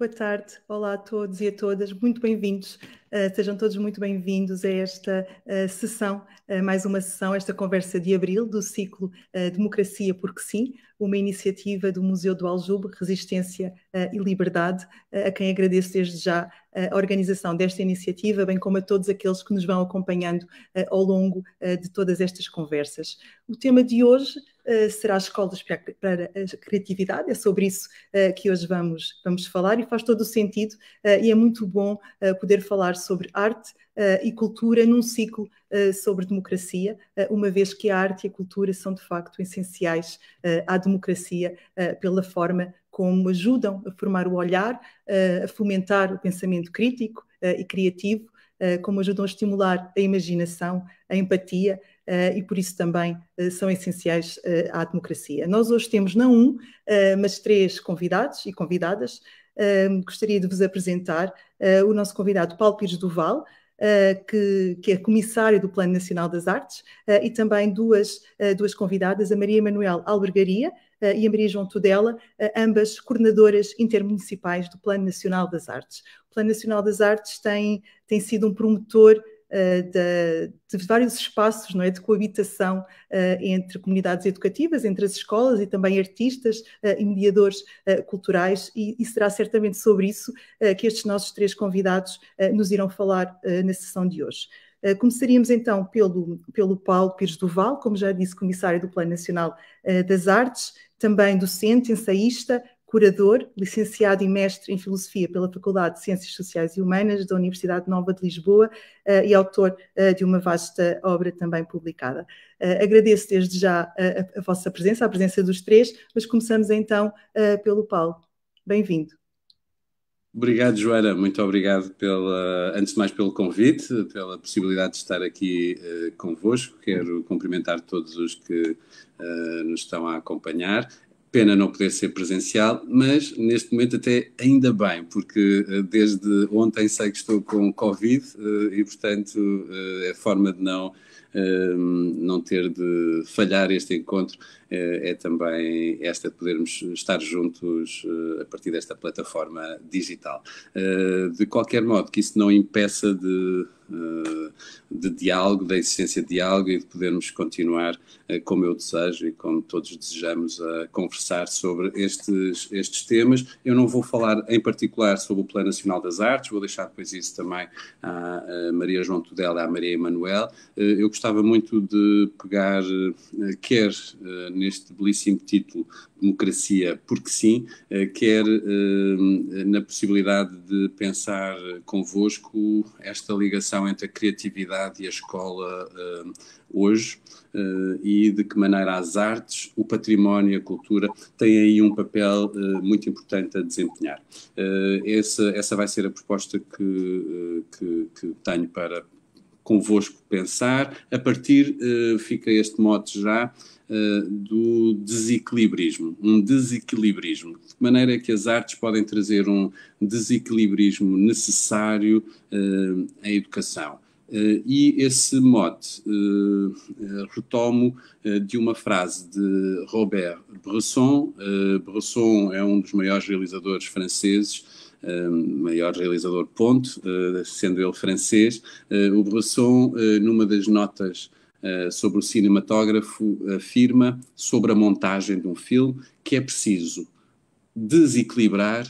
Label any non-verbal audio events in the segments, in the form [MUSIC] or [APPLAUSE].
Boa tarde, olá a todos e a todas, muito bem-vindos, uh, sejam todos muito bem-vindos a esta uh, sessão, uh, mais uma sessão, esta conversa de abril do ciclo Democracia Porque Sim, uma iniciativa do Museu do Aljube, Resistência e Liberdade, a quem agradeço desde já a organização desta iniciativa, bem como a todos aqueles que nos vão acompanhando ao longo de todas estas conversas. O tema de hoje eh, será escolas para a criatividade, é sobre isso eh, que hoje vamos, vamos falar e faz todo o sentido eh, e é muito bom poder falar sobre arte e cultura num ciclo sobre democracia, uma vez que a arte e a cultura são de facto essenciais à democracia pela forma como ajudam a formar o olhar, a fomentar o pensamento crítico e criativo, como ajudam a estimular a imaginação, a empatia eh, e por isso também eh, são essenciais eh, à democracia. Nós hoje temos não um, mas três convidados e convidadas. Ehm, gostaria de vos apresentar o nosso convidado Paulo Pires Duval, que, que, é comissário do Plano Nacional das Artes, e também duas, duas convidadas, a Maria Manuel Albergaria e a Maria João Tudela, ambas coordenadoras intermunicipais do Plano Nacional das Artes. O Plano Nacional das Artes tem, tem sido um promotor eh, de, de, vários espaços não é, de coabitação eh, entre comunidades educativas, entre as escolas e também artistas eh, e mediadores culturais, e, e, será certamente sobre isso que estes nossos três convidados nos irão falar na sessão de hoje. Começaríamos então pelo, pelo Paulo Pires Duval, como já disse, comissário do Plano Nacional das Artes, também docente, ensaísta, curador, licenciado e mestre em Filosofia pela Faculdade de Ciências Sociais e Humanas da Universidade Nova de Lisboa eh, e autor eh, de uma vasta obra também publicada. Eh, agradeço desde já a, a, vossa presença, a presença dos três, mas começamos então pelo Paulo. Bem-vindo. Obrigado, Joana. Muito obrigado, pela, antes de mais, pelo convite, pela possibilidade de estar aqui uh, convosco. Quero cumprimentar todos os que uh, nos estão a acompanhar Pena não poder ser presencial, mas neste momento até ainda bem, porque eh, desde ontem sei que estou com Covid eh, e, portanto, a eh, é forma de não, ehm, não ter de falhar este encontro é também esta de podermos estar juntos a partir desta plataforma digital. De qualquer modo, que isso não impeça de eh, de diálogo, da existência de diálogo e de podermos continuar, eh, como eu desejo e como todos desejamos, a conversar sobre estes, estes temas. Eu não vou falar em particular sobre o Plano Nacional das Artes, vou deixar depois isso também à Maria João Tudela e à Maria Emanuel. Eh, eu gostava muito de pegar, quer neste belíssimo título democracia, porque sim, eh, quer eh, na possibilidade de pensar convosco esta ligação entre a criatividade e a escola eh, hoje e de que maneira as artes, o património e a cultura têm aí um papel muito importante a desempenhar. Essa, essa vai ser a proposta que, que, que tenho para convosco pensar, a partir, eh, fica este mote já, eh, do desequilibrismo, um desequilibrismo, de maneira é que as artes podem trazer um desequilibrismo necessário eh, à educação. Uh, e esse mote uh, retomo uh, de uma frase de Robert Bresson. Bresson é um dos maiores realizadores franceses maior realizador ponto, uh, sendo ele francês, uh, o Bresson, uh, numa das notas sobre o cinematógrafo, afirma sobre a montagem de um filme que é preciso desequilibrar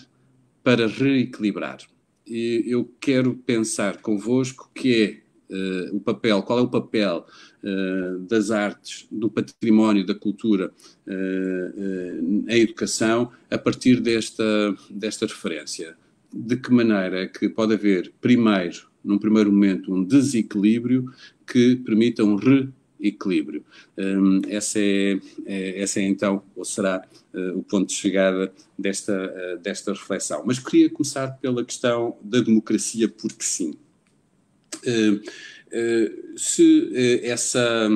para reequilibrar. E eu quero pensar convosco que é uh, o papel, qual é o papel uh, das artes, do património, da cultura uh, eh, em educação a partir desta, desta referência. De que maneira é que pode haver, primeiro, num primeiro momento, um desequilíbrio que permita um reequilíbrio. Um, essa, é, é, essa é então, ou será, uh, o ponto de chegada desta, uh, desta reflexão. Mas queria começar pela questão da democracia, porque sim. Eh, eh, se eh, essa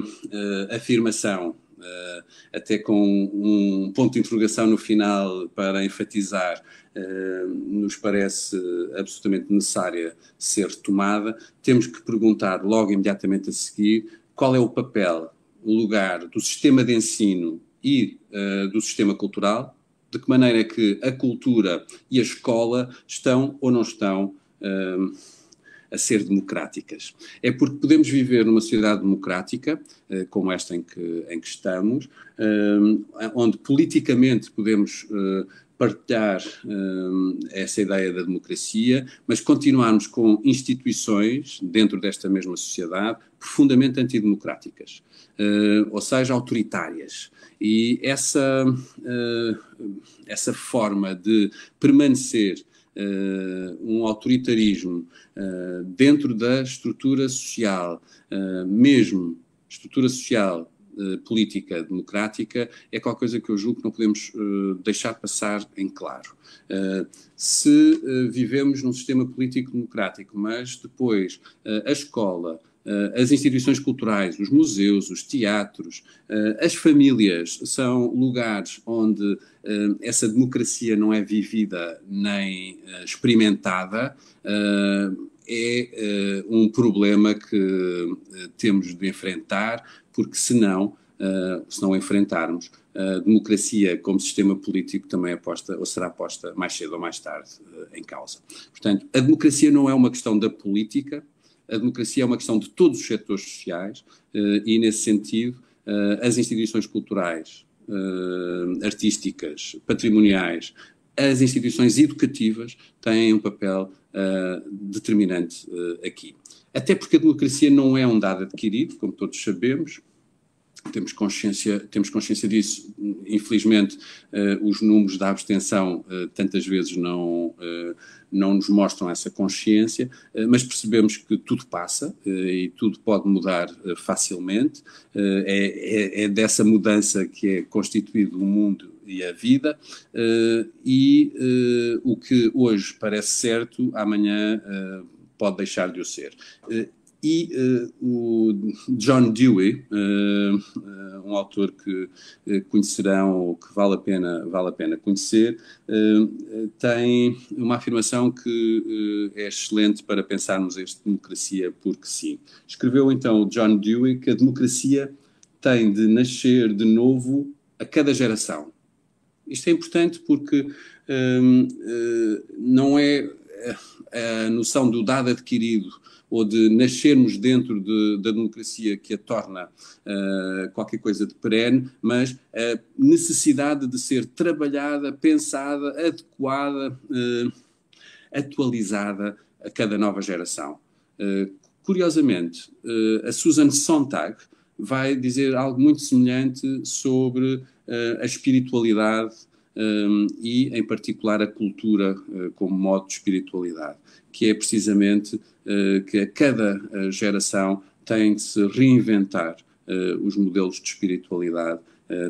afirmação, até com um ponto de interrogação no final para enfatizar, nos parece absolutamente necessária ser tomada, temos que perguntar logo imediatamente a seguir qual é o papel, o lugar do sistema de ensino e do sistema cultural, de que maneira é que a cultura e a escola estão ou não estão a ser democráticas. É porque podemos viver numa sociedade democrática, eh, como esta em que, em que estamos, eh, onde politicamente podemos eh, partilhar essa ideia da democracia, mas continuarmos com instituições dentro desta mesma sociedade profundamente antidemocráticas, ou seja, autoritárias. E essa, essa forma de permanecer eh, um autoritarismo eh, dentro da estrutura social, eh, mesmo estrutura social política democrática é qualquer coisa que eu julgo que não podemos uh, deixar passar em claro. Uh, se uh, vivemos num sistema político democrático, mas depois a escola, eh, as instituições culturais, os museus, os teatros, eh, as famílias são lugares onde eh, essa democracia não é vivida nem experimentada. É um problema que temos de enfrentar, porque senão, se não enfrentarmos, a democracia como sistema político também é posta, ou será posta mais cedo ou mais tarde em causa. Portanto, a democracia não é uma questão da política, a democracia é uma questão de todos os setores sociais eh, e, nesse sentido, eh, as instituições culturais, eh, artísticas, patrimoniais, as instituições educativas têm um papel determinante aqui. Até porque a democracia não é um dado adquirido, como todos sabemos, temos consciência, temos consciência disso. Infelizmente, uh, os números da abstenção uh, tantas vezes não, uh, não nos mostram essa consciência, mas percebemos que tudo passa e tudo pode mudar facilmente. É, é, é, dessa mudança que é constituído o mundo e a vida, e o que hoje parece certo, amanhã pode deixar de o ser e uh, o John Dewey, uh, um autor que conhecerão ou que vale a pena, vale a pena conhecer, tem uma afirmação que é excelente para pensarmos esta democracia porque sim. Escreveu então o John Dewey que a democracia tem de nascer de novo a cada geração. Isto é importante porque não é a noção do dado adquirido ou de nascermos dentro de, da democracia que a torna uh, qualquer coisa de perene, mas a necessidade de ser trabalhada, pensada, adequada, uh, atualizada a cada nova geração. Uh, curiosamente, a Susan Sontag vai dizer algo muito semelhante sobre a espiritualidade um, e, em particular, a cultura uh, como modo de espiritualidade, que é precisamente uh, que a cada eh, geração tem de se reinventar os modelos de espiritualidade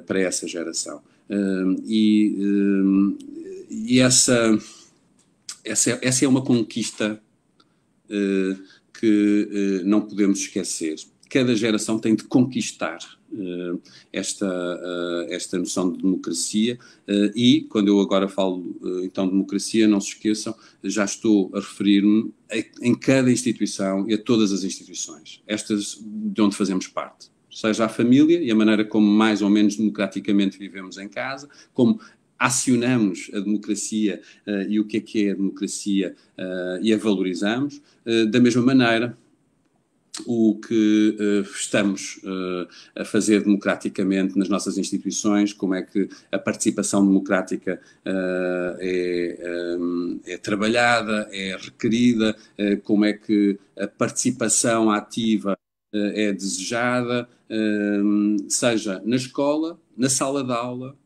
para essa geração. Hum, e, hum, e essa, essa, essa é uma conquista que não podemos esquecer. Cada geração tem de conquistar eh, esta, eh, esta noção de democracia. Eh, e, quando eu agora falo então democracia, não se esqueçam, já estou a referir-me em cada instituição e a todas as instituições, estas de onde fazemos parte. Seja a família e a maneira como mais ou menos democraticamente vivemos em casa, como acionamos a democracia uh, e o que é que é a democracia uh, e a valorizamos, uh, da mesma maneira o que uh, estamos uh, a fazer democraticamente nas nossas instituições, como é que a participação democrática uh, é, um, é, trabalhada, é requerida, como é que a participação ativa é desejada, seja na escola, na sala de aula,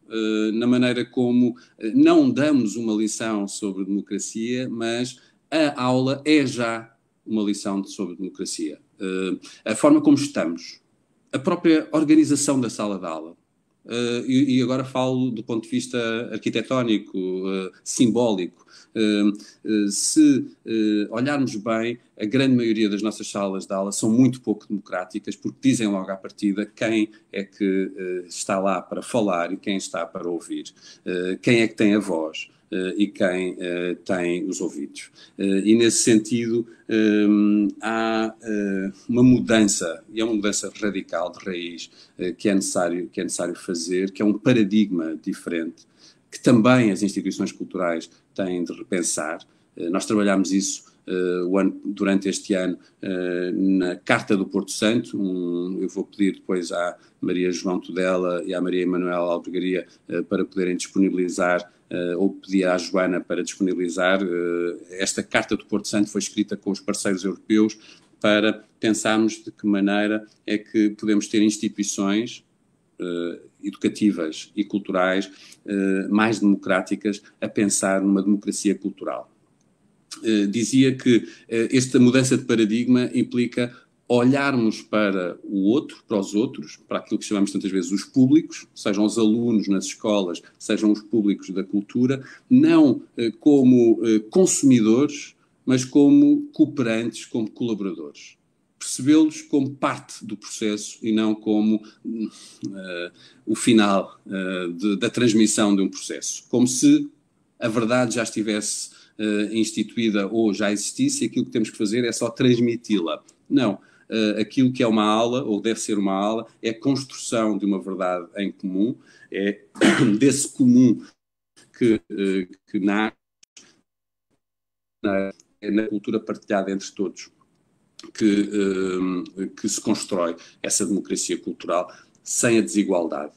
na maneira como não damos uma lição sobre democracia, mas a aula é já uma lição sobre democracia eh, a forma como estamos, a própria organização da sala de aula. Eh, e, agora falo do ponto de vista arquitetónico, eh, simbólico. se olharmos bem, a grande maioria das nossas salas de aula são muito pouco democráticas, porque dizem logo à partida quem é que está lá para falar e quem está para ouvir, quem é que tem a voz. Eh, e quem eh, tem os ouvidos. Eh, e nesse sentido, há uma mudança, e é uma mudança radical de raiz, que, é necessário, que é necessário fazer, que é um paradigma diferente, que também as instituições culturais têm de repensar. nós trabalhamos isso Uh, ano, durante este ano uh, na Carta do Porto Santo. Um, eu vou pedir depois à Maria João Tudela e à Maria Emanuela Albregaria uh, para poderem disponibilizar uh, ou pedi à Joana para disponibilizar. Uh, esta Carta do Porto Santo foi escrita com os parceiros europeus para pensarmos de que maneira é que podemos ter instituições uh, educativas e culturais mais democráticas a pensar numa democracia cultural. dizia que esta mudança de paradigma implica olharmos para o outro, para os outros, para aquilo que chamamos tantas vezes os públicos, sejam os alunos nas escolas, sejam os públicos da cultura, não eh, como eh, consumidores, mas como cooperantes, como colaboradores. Percebê-los como parte do processo e não como uh, o final uh, de, da transmissão de um processo. Como se a verdade já estivesse uh, instituída ou já existisse e aquilo que temos que fazer é só transmiti-la. Não uh, aquilo que é uma aula, ou deve ser uma aula, é a construção de uma verdade em comum, é [COUGHS] desse comum que, uh, que nasce na, na cultura partilhada entre todos. Que, eh, que, se constrói essa democracia cultural sem a desigualdade.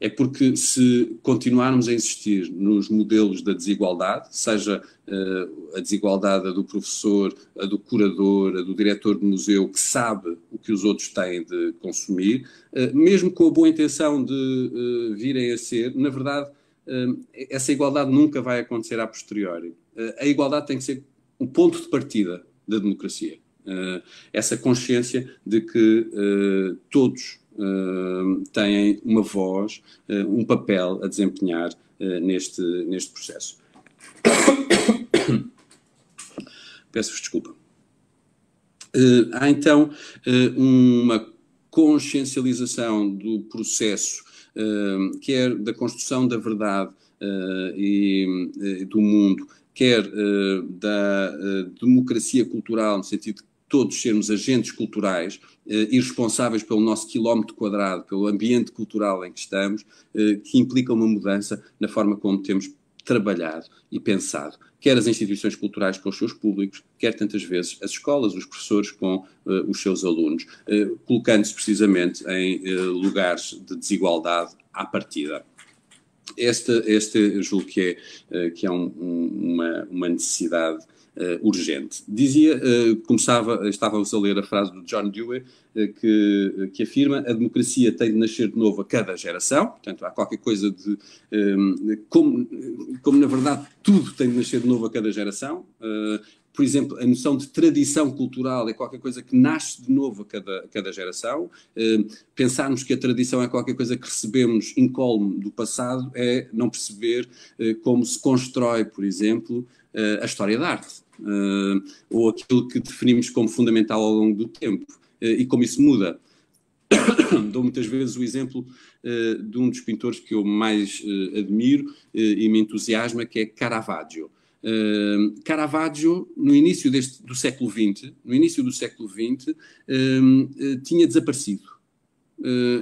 É porque se continuarmos a insistir nos modelos da desigualdade, seja uh, a desigualdade do professor, a do curador, a do diretor de museu que sabe o que os outros têm de consumir, uh, mesmo com a boa intenção de uh, virem a ser, na verdade, essa igualdade nunca vai acontecer a posteriori. a igualdade tem que ser um ponto de partida da democracia. essa consciência de que todos uh, têm uma voz, uh, um papel a desempenhar eh, neste, neste processo. [COUGHS] Peço-vos desculpa. Eh, há então uma consciencialização do processo, ehm, quer da construção da verdade e do mundo, quer da democracia cultural, no sentido todos sermos agentes culturais eh, e responsáveis pelo nosso quilómetro quadrado, pelo ambiente cultural em que estamos, eh, que implica uma mudança na forma como temos trabalhado e pensado, quer as instituições culturais com os seus públicos, quer tantas vezes as escolas, os professores com eh, os seus alunos, eh, colocando-se precisamente em eh, lugares de desigualdade à partida. Este, este julgo que é, que é um, uma, uma necessidade eh, urgente. Dizia, eh, começava, estávamos a ler a frase do John Dewey, eh, que, que, afirma a democracia tem de nascer de novo a cada geração, portanto há qualquer coisa de, ehm, como, como na verdade tudo tem de nascer de novo a cada geração, por exemplo, a noção de tradição cultural é qualquer coisa que nasce de novo a cada, a cada geração. Pensarmos que a tradição é qualquer coisa que recebemos incólume do passado é não perceber como se constrói, por exemplo, a história da arte uh, ou aquilo que definimos como fundamental ao longo do tempo uh, e como isso muda. [COUGHS] Dou muitas vezes o exemplo uh, de um dos pintores que eu mais admiro e me entusiasma, que é Caravaggio. Uh, Caravaggio, no início deste, do século XX, no início do século XX, uh, uh, tinha desaparecido.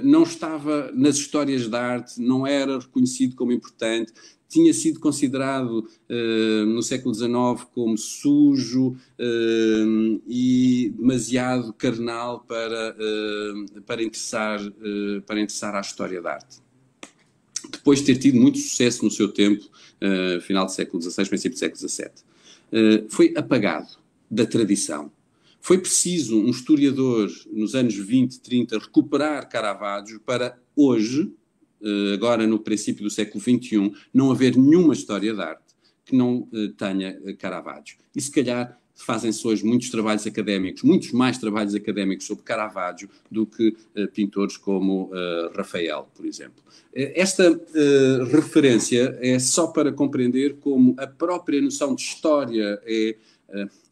não estava nas histórias da arte, não era reconhecido como importante, tinha sido considerado uh, no século XIX como sujo uh, e demasiado carnal para, uh, para, interessar, para interessar à história da arte. Depois de ter tido muito sucesso no seu tempo, final do século XVI, princípio do século XVII, foi apagado da tradição. Foi preciso um historiador, nos anos 20, 30, recuperar Caravaggio para hoje eh, agora no princípio do século XXI, não haver nenhuma história de arte que não eh, tenha eh, Caravaggio. E se calhar fazem-se hoje muitos trabalhos académicos, muitos mais trabalhos académicos sobre Caravaggio do que pintores como Rafael, por exemplo. Esta referência é só para compreender como a própria noção de história é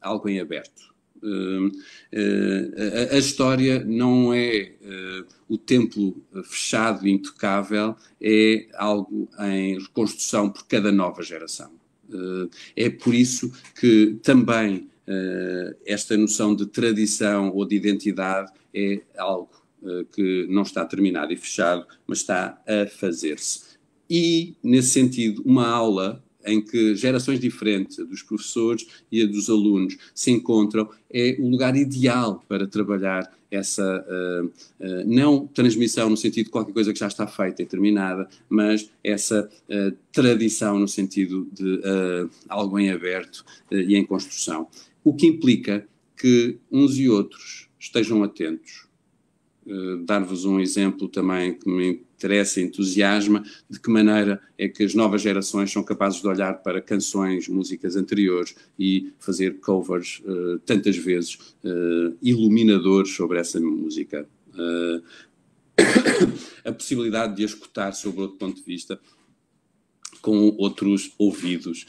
algo em aberto. Eh, eh, a, história não é eh, o templo fechado e intocável, é algo em reconstrução por cada nova geração. é por isso que também esta noção de tradição ou de identidade é algo que não está terminado e fechado, mas está a fazer-se. E, nesse sentido, uma aula em que gerações diferentes, a dos professores e a dos alunos, se encontram, é o lugar ideal para trabalhar essa uh, uh, não transmissão no sentido de qualquer coisa que já está feita e terminada, mas essa uh, tradição no sentido de algo em aberto e em construção. O que implica que uns e outros estejam atentos. Dar-vos um exemplo também que me interessa, entusiasma, de que maneira é que as novas gerações são capazes de olhar para canções, músicas anteriores e fazer covers uh, tantas vezes uh, iluminadores sobre essa música. Uh, [COUGHS] a possibilidade de a escutar sobre outro ponto de vista com outros ouvidos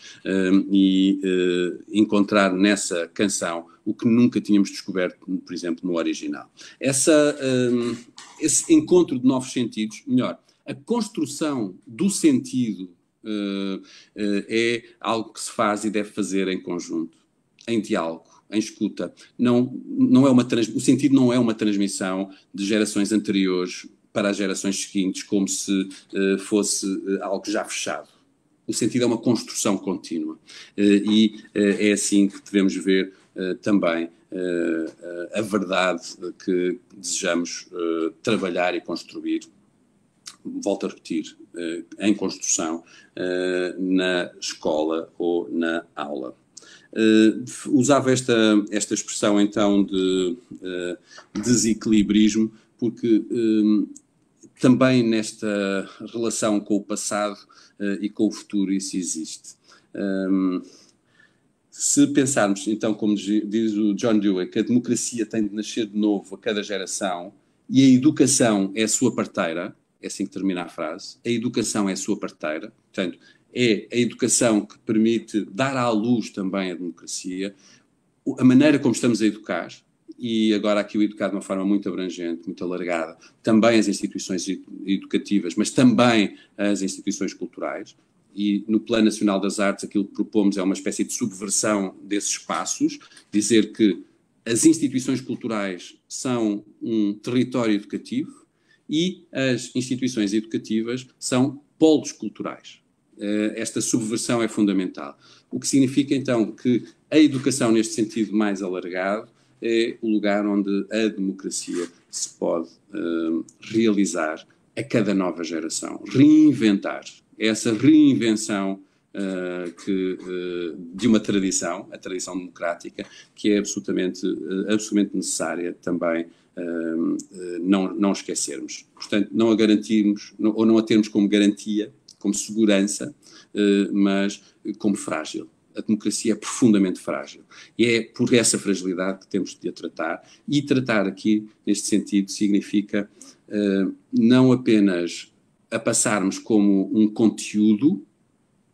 e uh, encontrar nessa canção o que nunca tínhamos descoberto, por exemplo, no original. Essa esse encontro de novos sentidos, melhor, a construção do sentido uh, uh, é algo que se faz e deve fazer em conjunto, em diálogo em escuta. Não, não é uma trans, o sentido não é uma transmissão de gerações anteriores para as gerações seguintes, como se uh, fosse uh, algo já fechado. O sentido é uma construção contínua. Uh, e é assim que devemos ver também eh, a verdade que desejamos eh, trabalhar e construir, volto a repetir, eh, em construção na escola ou na aula. usava esta, esta expressão então de desequilibrismo, porque também nesta relação com o passado e com o futuro isso existe. Se pensarmos, então, como diz o John Dewey, que a democracia tem de nascer de novo a cada geração e a educação é a sua parteira, é assim que termina a frase, a educação é a sua parteira, portanto, é a educação que permite dar à luz também a democracia, a maneira como estamos a educar, e agora aqui o educar de uma forma muito abrangente, muito alargada, também as instituições educativas, mas também as instituições culturais, e no Plano Nacional das Artes aquilo que propomos é uma espécie de subversão desses espaços, dizer que as instituições culturais são um território educativo e as instituições educativas são polos culturais. Eh, esta subversão é fundamental. O que significa então que a educação, neste sentido mais alargado, é o lugar onde a democracia se pode uh, realizar a cada nova geração, reinventar essa reinvenção uh, que, uh, de uma tradição, a tradição democrática, que é absolutamente, uh, absolutamente necessária também não, não esquecermos. Portanto, não a garantirmos, não, ou não a termos como garantia, como segurança, mas como frágil a democracia é profundamente frágil. E é por essa fragilidade que temos de a tratar. E tratar aqui, neste sentido, significa uh, não apenas a passarmos como um conteúdo, ou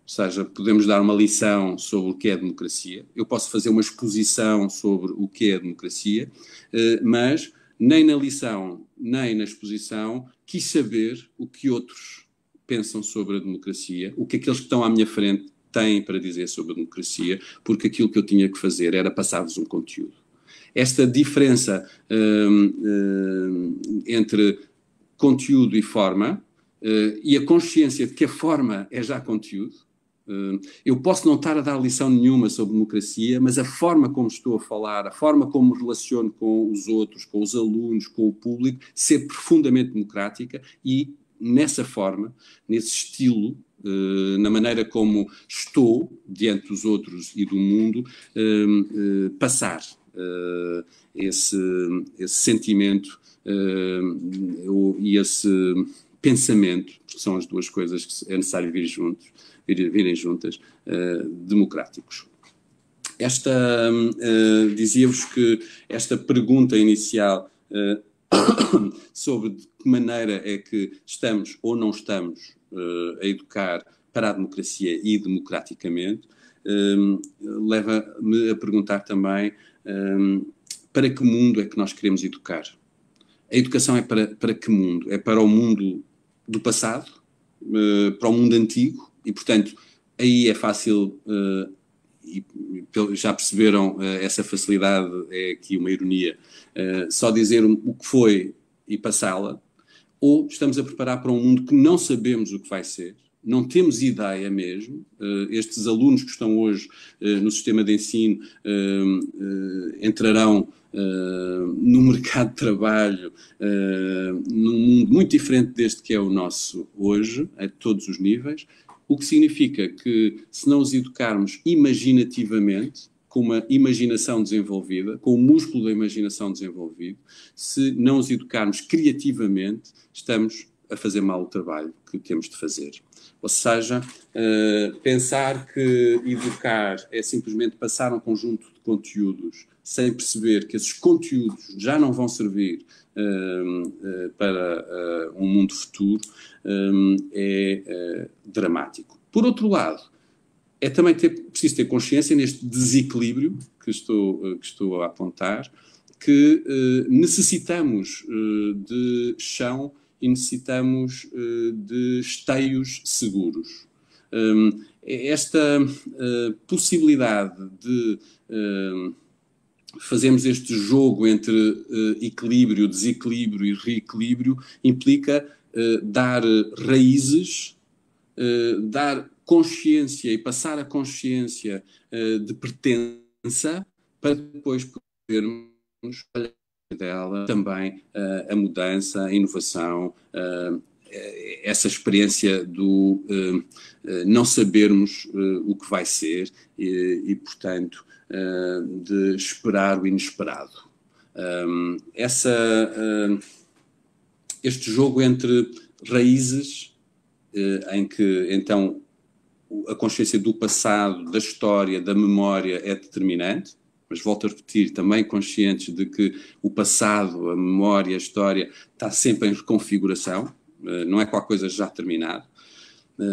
seja, podemos dar uma lição sobre o que é democracia, eu posso fazer uma exposição sobre o que é democracia, eh, mas nem na lição, nem na exposição, quis saber o que outros pensam sobre a democracia, o que aqueles que estão à minha frente têm para dizer sobre a democracia, porque aquilo que eu tinha que fazer era passar-vos um conteúdo. Esta diferença hum, hum, entre conteúdo e forma eh, e a consciência de que a forma é já conteúdo. Eh, eu posso não estar a dar lição nenhuma sobre democracia, mas a forma como estou a falar, a forma como me relaciono com os outros, com os alunos, com o público, ser profundamente democrática e nessa forma, nesse estilo, eh, na maneira como estou diante dos outros e do mundo, passar esse, esse sentimento e esse pensamento, porque são as duas coisas que é necessário vir juntos, vir, virem juntas, uh, democráticos. Esta, uh, dizia-vos que esta pergunta inicial uh, [COUGHS] sobre de que maneira é que estamos ou não estamos a educar para a democracia e democraticamente, leva-me a perguntar também para que mundo é que nós queremos educar? A educação é para, para que mundo? É para o mundo do passado uh, para o mundo antigo e, portanto, aí é fácil, uh, e, já perceberam uh, essa facilidade, é aqui uma ironia, só dizer o que foi e passá-la, ou estamos a preparar para um mundo que não sabemos o que vai ser não temos ideia mesmo. Eh, estes alunos que estão hoje eh, no sistema de ensino eh, entrarão no [LAUGHS] mercado de trabalho num mundo muito diferente deste que é o nosso hoje, a todos os níveis. O que significa que, se não os educarmos imaginativamente, com uma imaginação desenvolvida, com o músculo da imaginação desenvolvido, se não os educarmos criativamente, estamos a fazer mal o trabalho que temos de fazer. Ou seja, eh, pensar que educar é simplesmente passar um conjunto de conteúdos sem perceber que esses conteúdos já não vão servir ehm, eh, para eh, um mundo futuro ehm, é dramático. Por outro lado, é também ter, preciso ter consciência neste desequilíbrio que estou, que estou a apontar, que necessitamos de chão e necessitamos eh, de esteios seguros. Hum, esta eh, possibilidade de hum, fazermos este jogo entre eh, equilíbrio, desequilíbrio e reequilíbrio implica dar raízes, dar consciência e passar a consciência de pertença para depois podermos olhar dela, também eh, a mudança, a inovação, eh, eh, essa experiência do não sabermos o que vai ser e, e portanto, de esperar o inesperado. Essa, este jogo entre raízes, em que então a consciência do passado, da história, da memória é determinante, mas volto a repetir, também conscientes de que o passado, a memória, a história está sempre em reconfiguração, eh, não é qualquer coisa já terminada. Eh,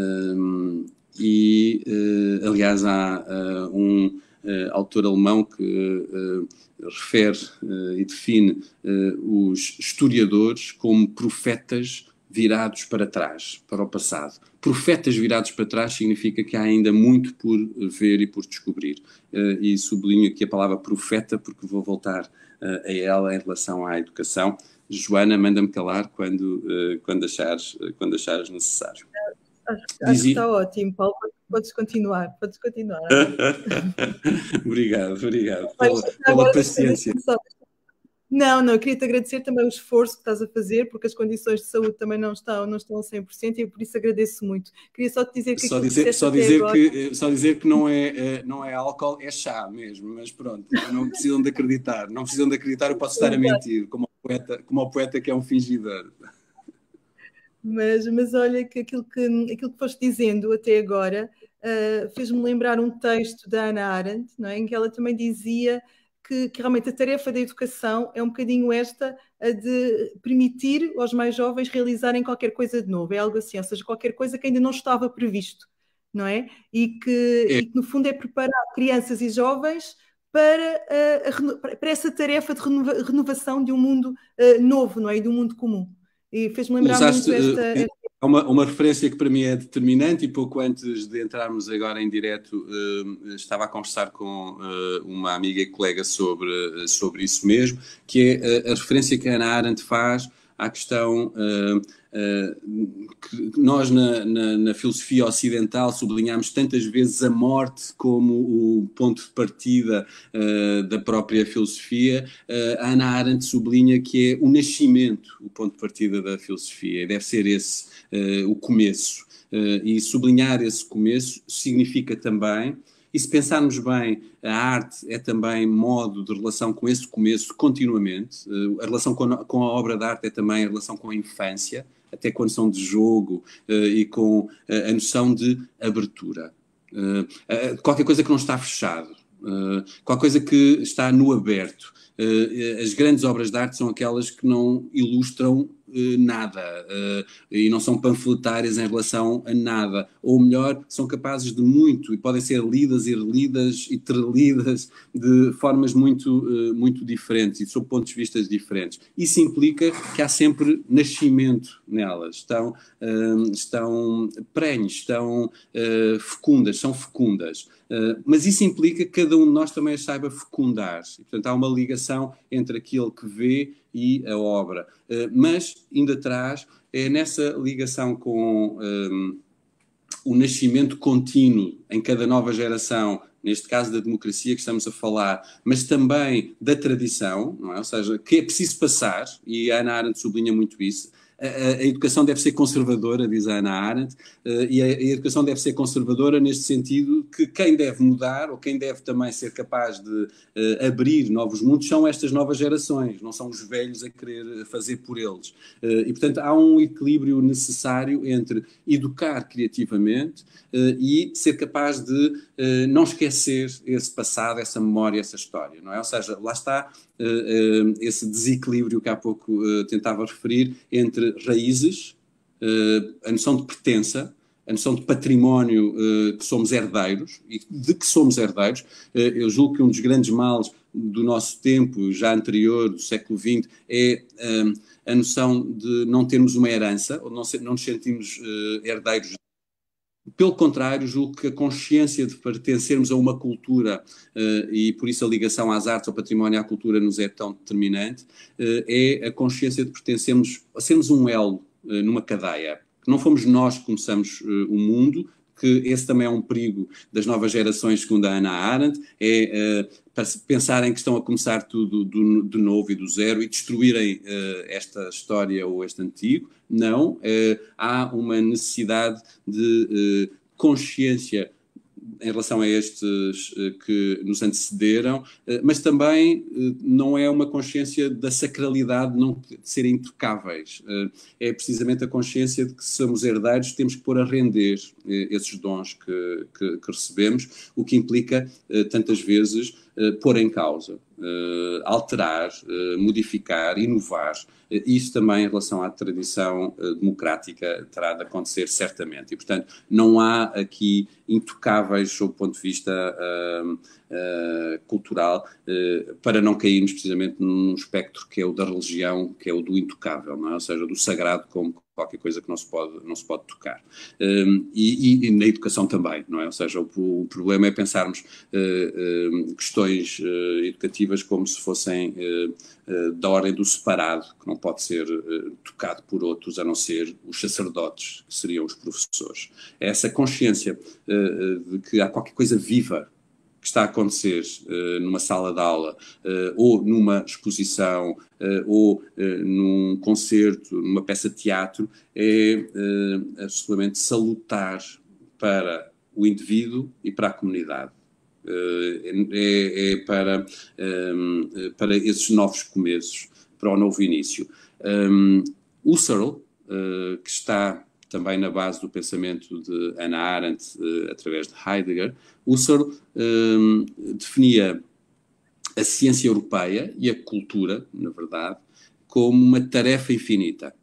e, eh, aliás, há um autor alemão que refere e define os historiadores como profetas virados para trás, para o passado. Profetas virados para trás significa que há ainda muito por ver e por descobrir. Eh, e sublinho aqui a palavra profeta, porque vou voltar eh, a ela em relação à educação. Joana, manda-me calar quando, eh, quando, achares, quando achares necessário. Acho, acho que está ótimo, Paulo. Podes continuar, podes continuar. [LAUGHS] obrigado, obrigado pela, pela paciência. Só não, não, eu queria-te agradecer também o esforço que estás a fazer, porque as condições de saúde também não estão, não estão a 100% e por isso agradeço muito. Queria só te dizer que. Só dizer, que só dizer, que, só dizer que não é, eh, não é álcool, é chá mesmo, mas pronto, não precisam de acreditar, não precisam de acreditar, eu posso estar a mentir, como o poeta, como o poeta que é um fingidor. Mas, mas olha que aquilo que, aquilo que foste dizendo até agora uh, fez-me lembrar um texto da Ana Arendt, não é? em que ela também dizia que, que, realmente a tarefa da educação é um bocadinho esta, a de permitir aos mais jovens realizarem qualquer coisa de novo, é algo assim, ou seja, qualquer coisa que ainda não estava previsto, não é? E que, é. E que no fundo é preparar crianças e jovens para, eh, a, a, para essa tarefa de renova, renovação de um mundo uh, novo, não é? E de um mundo comum. E fez-me lembrar Usaste, muito eh, esta, esta... É uma, uma referência que para mim é determinante e pouco antes de entrarmos agora em direto uh, estava a conversar com uh, uma amiga e colega sobre, uh, sobre isso mesmo, que é a referência que a Ana Arendt faz à questão eh, eh, nós, na, na, na, filosofia ocidental, sublinhamos tantas vezes a morte como o ponto de partida eh, da própria filosofia, eh, a Ana Arendt sublinha que é o nascimento o ponto de partida da filosofia, deve ser esse o começo. e sublinhar esse começo significa também e se pensarmos bem, a arte é também modo de relação com esse começo continuamente. A relação com a obra de arte é também a relação com a infância até com a noção de jogo eh, e com eh, a noção de abertura. Eh, qualquer coisa que não está fechado, qualquer coisa que está no aberto. as grandes obras de arte são aquelas que não ilustram eh, nada eh, e não são panfletárias em relação a nada, ou melhor, são capazes de muito e podem ser lidas e relidas e trelidas de formas muito, eh, muito diferentes e sob pontos de vista diferentes. Isso implica que há sempre nascimento nelas, estão, estão prenhes, estão fecundas, são fecundas. mas isso implica que cada um de nós também as saiba fecundar. E, portanto, há uma ligação entre aquilo que vê e a obra. Eh, mas, ainda atrás, é nessa ligação com um, ehm, o nascimento contínuo em cada nova geração neste caso da democracia que estamos a falar, mas também da tradição, é? ou seja, que é preciso passar, e a Ana Arendt sublinha muito isso, a, a, educação deve ser conservadora, diz a Ana Arendt, eh, e a, a, educação deve ser conservadora neste sentido que quem deve mudar ou quem deve também ser capaz de uh, abrir novos mundos são estas novas gerações, não são os velhos a querer fazer por eles. Uh, e, portanto, há um equilíbrio necessário entre educar criativamente uh, e ser capaz de não esquecer esse passado, essa memória, essa história, não é? Ou seja, lá está eh, eh, esse desequilíbrio que há pouco eh, tentava referir entre raízes, a noção de pertença, a noção de património que somos herdeiros e de que somos herdeiros. eu julgo que um dos grandes males do nosso tempo, já anterior, do século XX, é a noção de não termos uma herança, ou não, nos sentimos herdeiros pelo contrário, julgo que a consciência de pertencermos a uma cultura eh, e por isso a ligação às artes, ao património e à cultura nos é tão determinante, eh, é a consciência de pertencermos, sermos um elo eh, numa cadeia. Não fomos nós que começamos o mundo, que esse também é um perigo das novas gerações, segundo a Ana Arendt, é uh, pensarem que estão a começar tudo do, do novo e do zero e destruírem uh, esta história ou este antigo. Não, uh, há uma necessidade de consciência em relação a estes eh, que nos antecederam, eh, mas também eh, não é uma consciência da sacralidade não de serem intocáveis. É precisamente a consciência de que somos herdeiros, temos que pôr a render esses dons que, que, que recebemos, o que implica tantas vezes pôr em causa, alterar, modificar, inovar isso também em relação à tradição eh, democrática terá de acontecer certamente. E, portanto, não há aqui intocáveis sob o ponto de vista. Uh, eh, cultural, uh, para não cairmos precisamente num espectro que é o da religião, que é o do intocável, é? ou seja, do sagrado como qualquer coisa que não se pode, não se pode tocar. Um, ehm, e, e, na educação também, não é? Ou seja, o, o problema é pensarmos uh, uh, questões uh, educativas como se fossem da ordem do separado, que não pode ser tocado por outros, a não ser os sacerdotes, que seriam os professores. É essa consciência de que há qualquer coisa viva está a acontecer uh, numa sala de aula, uh, ou numa exposição, uh, ou num concerto, numa peça de teatro, é absolutamente salutar para o indivíduo e para a comunidade. É, é, é, para, um, para esses novos começos, para o novo início. Um, o Searle, que está também na base do pensamento de Hannah Arendt, eh, através de Heidegger, Husserl um, definia a ciência europeia e a cultura, na verdade, como uma tarefa infinita.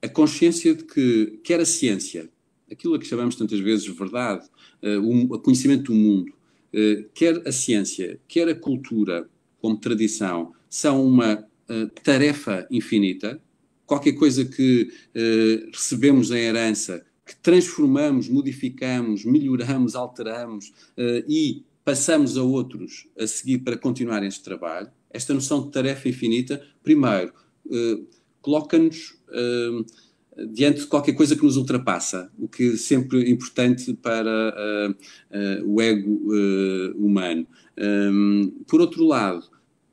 A consciência de que quer a ciência, aquilo a que chamamos tantas vezes verdade, uh, o conhecimento do mundo, uh, quer a ciência, quer a cultura como tradição, são uma uh, tarefa infinita, qualquer coisa que eh, recebemos em herança, que transformamos, modificamos, melhoramos, alteramos eh, e passamos a outros a seguir para continuar este trabalho, esta noção de tarefa infinita, primeiro, eh, coloca-nos eh, diante de qualquer coisa que nos ultrapassa, o que é sempre importante para uh, uh, o ego uh, humano. Um, ehm, por outro lado,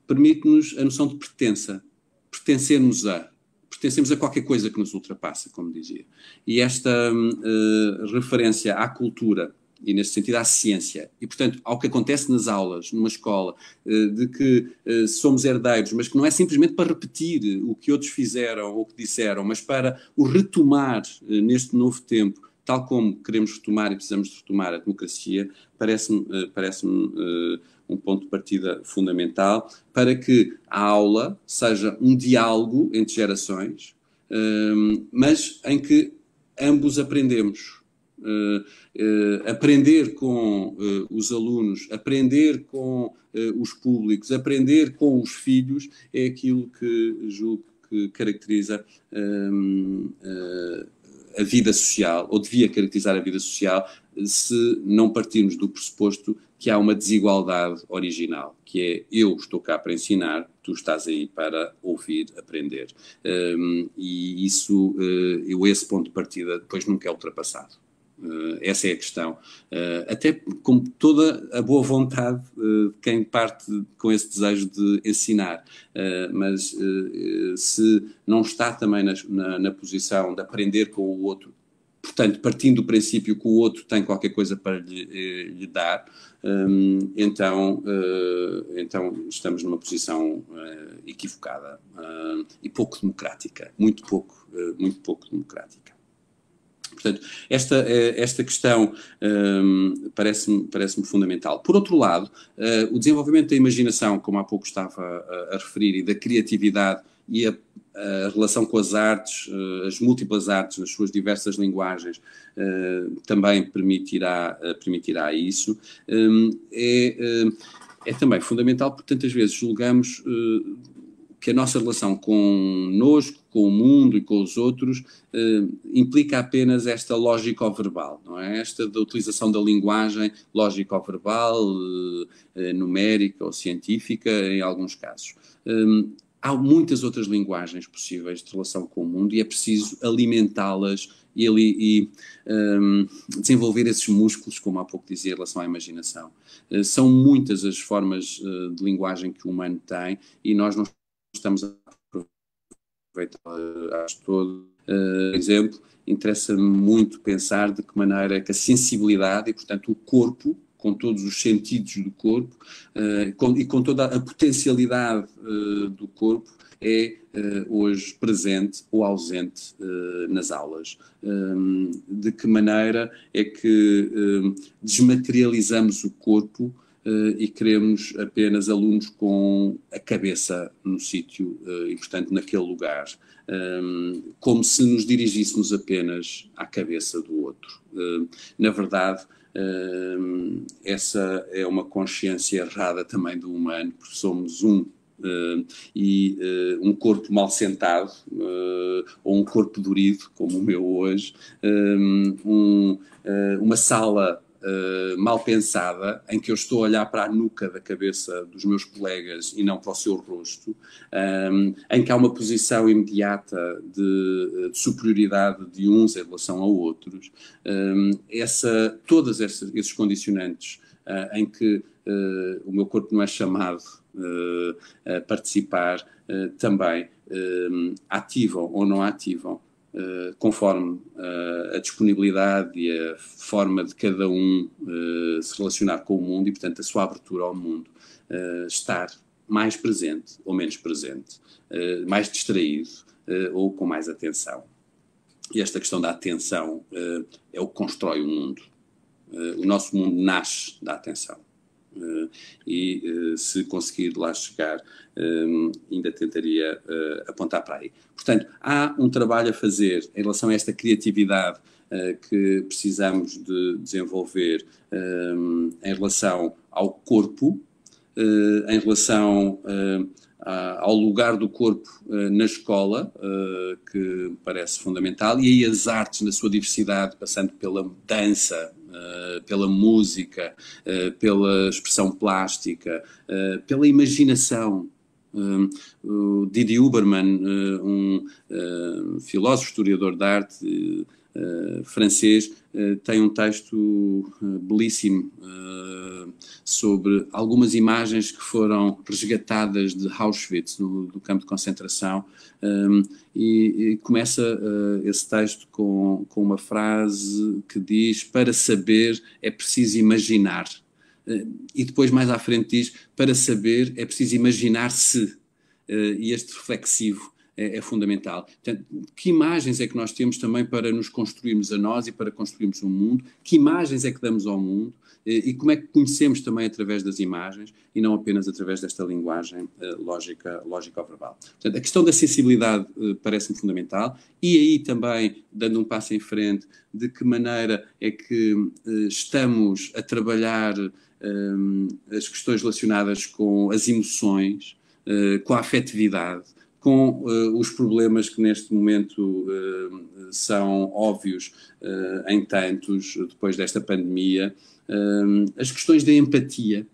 permite-nos a noção de pertença, pertencermos a pertencemos a qualquer coisa que nos ultrapassa, como dizia. E esta uh, referência à cultura e, nesse sentido, à ciência, e, portanto, ao que acontece nas aulas, numa escola, uh, de que uh, somos herdeiros, mas que não é simplesmente para repetir o que outros fizeram ou o que disseram, mas para o retomar neste novo tempo tal como queremos retomar e precisamos retomar a democracia, parece-me parece um ponto de partida fundamental para que a aula seja um diálogo entre gerações, hum, mas em que ambos aprendemos. Eh, eh, aprender com eh, os alunos, aprender com os públicos, aprender com os filhos é aquilo que julgo que caracteriza hum, a vida social, ou devia caracterizar a vida social, se não partirmos do pressuposto que há uma desigualdade original, que é eu estou cá para ensinar, tu estás aí para ouvir, aprender. Um, e isso, uh, eu esse ponto de partida depois nunca é ultrapassado. Uh, essa é a questão. Uh, até com toda a boa vontade de quem parte com esse desejo de ensinar, mas se não está também na, na, na posição de aprender com o outro portanto, partindo do princípio que o outro tem qualquer coisa para lhe, eh, lhe dar, um, então, uh, então estamos numa posição uh, equivocada uh, e pouco democrática, muito pouco, muito pouco democrática. Portanto, esta, esta questão um, parece-me parece fundamental. Por outro lado, o desenvolvimento da imaginação, como há pouco estava a, a referir, e da criatividade e a a relação com as artes, eh, as múltiplas artes nas suas diversas linguagens, eh, também permitirá, eh, permitirá isso. Hum, é, hum, é também fundamental, porque tantas vezes julgamos que a nossa relação connosco, com o mundo e com os outros eh, implica apenas esta lógica verbal não é? Esta da utilização da linguagem lógica verbal eh, numérica ou científica, em alguns casos. Eh, há muitas outras linguagens possíveis de relação com o mundo e é preciso alimentá-las e, e um, desenvolver esses músculos, como há pouco dizia, em relação à imaginação. Uh, são muitas as formas uh, de linguagem que o humano tem e nós não estamos a aproveitá-las todas. Uh, por exemplo, interessa me muito pensar de que maneira é que a sensibilidade e, portanto, o corpo com todos os sentidos do corpo eh, com, e com toda a potencialidade eh, do corpo é eh, hoje presente ou ausente nas aulas. de que maneira é que desmaterializamos o corpo e queremos apenas alunos com a cabeça no sítio e, portanto, naquele lugar, como se nos dirigíssemos apenas à cabeça do outro. na verdade, Uh, essa é uma consciência errada também do humano, porque somos um. Uh, e uh, um corpo mal sentado ah, ou um corpo dorido, como o meu hoje, um, ah, uma sala eh, mal pensada, em que eu estou a olhar para a nuca da cabeça dos meus colegas e não para o seu rosto, um, eh, em que há uma posição imediata de, eh, de, superioridade de uns em relação a outros, um, essa, todos esses, esses condicionantes uh, em que uh, o meu corpo não é chamado a participar também ativam ou não ativam eh, conforme uh, a disponibilidade e a forma de cada um uh, se relacionar com o mundo e, portanto, a sua abertura ao mundo, estar mais presente ou menos presente, mais distraído ou com mais atenção. E esta questão da atenção é o que constrói o mundo. o nosso mundo nasce da atenção. Eh, e eh, se conseguir lá chegar, eh, ainda tentaria apontar para aí. Portanto, há um trabalho a fazer em relação a esta criatividade que precisamos de desenvolver em relação ao corpo, em relação ah, ao lugar do corpo ah, na escola, ah, que me parece fundamental, e aí as artes na sua diversidade, passando pela dança, pela música, pela expressão plástica, pela imaginação, Didi huberman um filósofo, historiador da arte, eh, francês, uh, tem um texto eh, belíssimo sobre algumas imagens que foram resgatadas de Auschwitz, do, do campo de concentração, um, e, e, começa esse texto com, com uma frase que diz: Para saber é preciso imaginar. E depois, mais à frente, diz: Para saber é preciso imaginar-se. E este reflexivo é, é, fundamental. Portanto, que imagens é que nós temos também para nos construirmos a nós e para construirmos o um mundo? Que imagens é que damos ao mundo? E como é que conhecemos também através das imagens e não apenas através desta linguagem eh, lógica, lógica ou verbal? Portanto, a questão da sensibilidade eh, parece-me fundamental e aí também, dando um passo em frente, de que maneira é que eh, estamos a trabalhar ehm, as questões relacionadas com as emoções, com a afetividade, com uh, os problemas que neste momento uh, são óbvios uh, em tantos, depois desta pandemia, as questões da empatia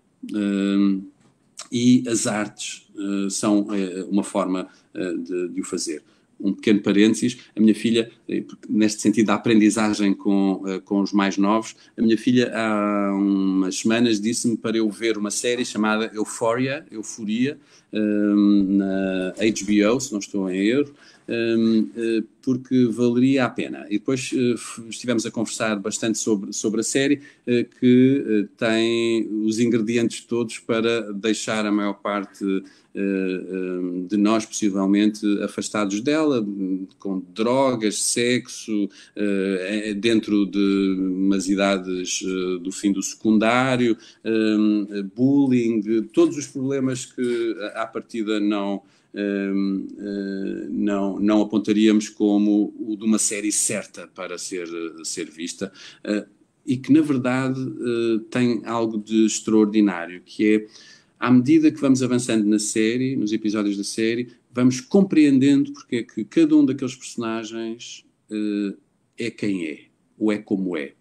e as artes são uma forma de, de o fazer um pequeno parênteses, a minha filha, eh, neste sentido da aprendizagem com, eh, com os mais novos, a minha filha há umas semanas disse-me para eu ver uma série chamada Euphoria, Euforia, ehm, na HBO, se não estou em erro, Hum, eh, porque valeria a pena. E depois eh, estivemos a conversar bastante sobre, sobre a série, eh, que tem os ingredientes todos para deixar a maior parte hum, de nós, possivelmente, afastados dela, com drogas, sexo, é, dentro de umas idades do fim do secundário, hum, bullying, todos os problemas que, à partida, não Hum, hum, não, não apontaríamos como o de uma série certa para ser, ser vista hum, e que, na verdade, tem algo de extraordinário, que é, à medida que vamos avançando na série, nos episódios da série, vamos compreendendo porque é que cada um daqueles personagens é quem é, ou é como é.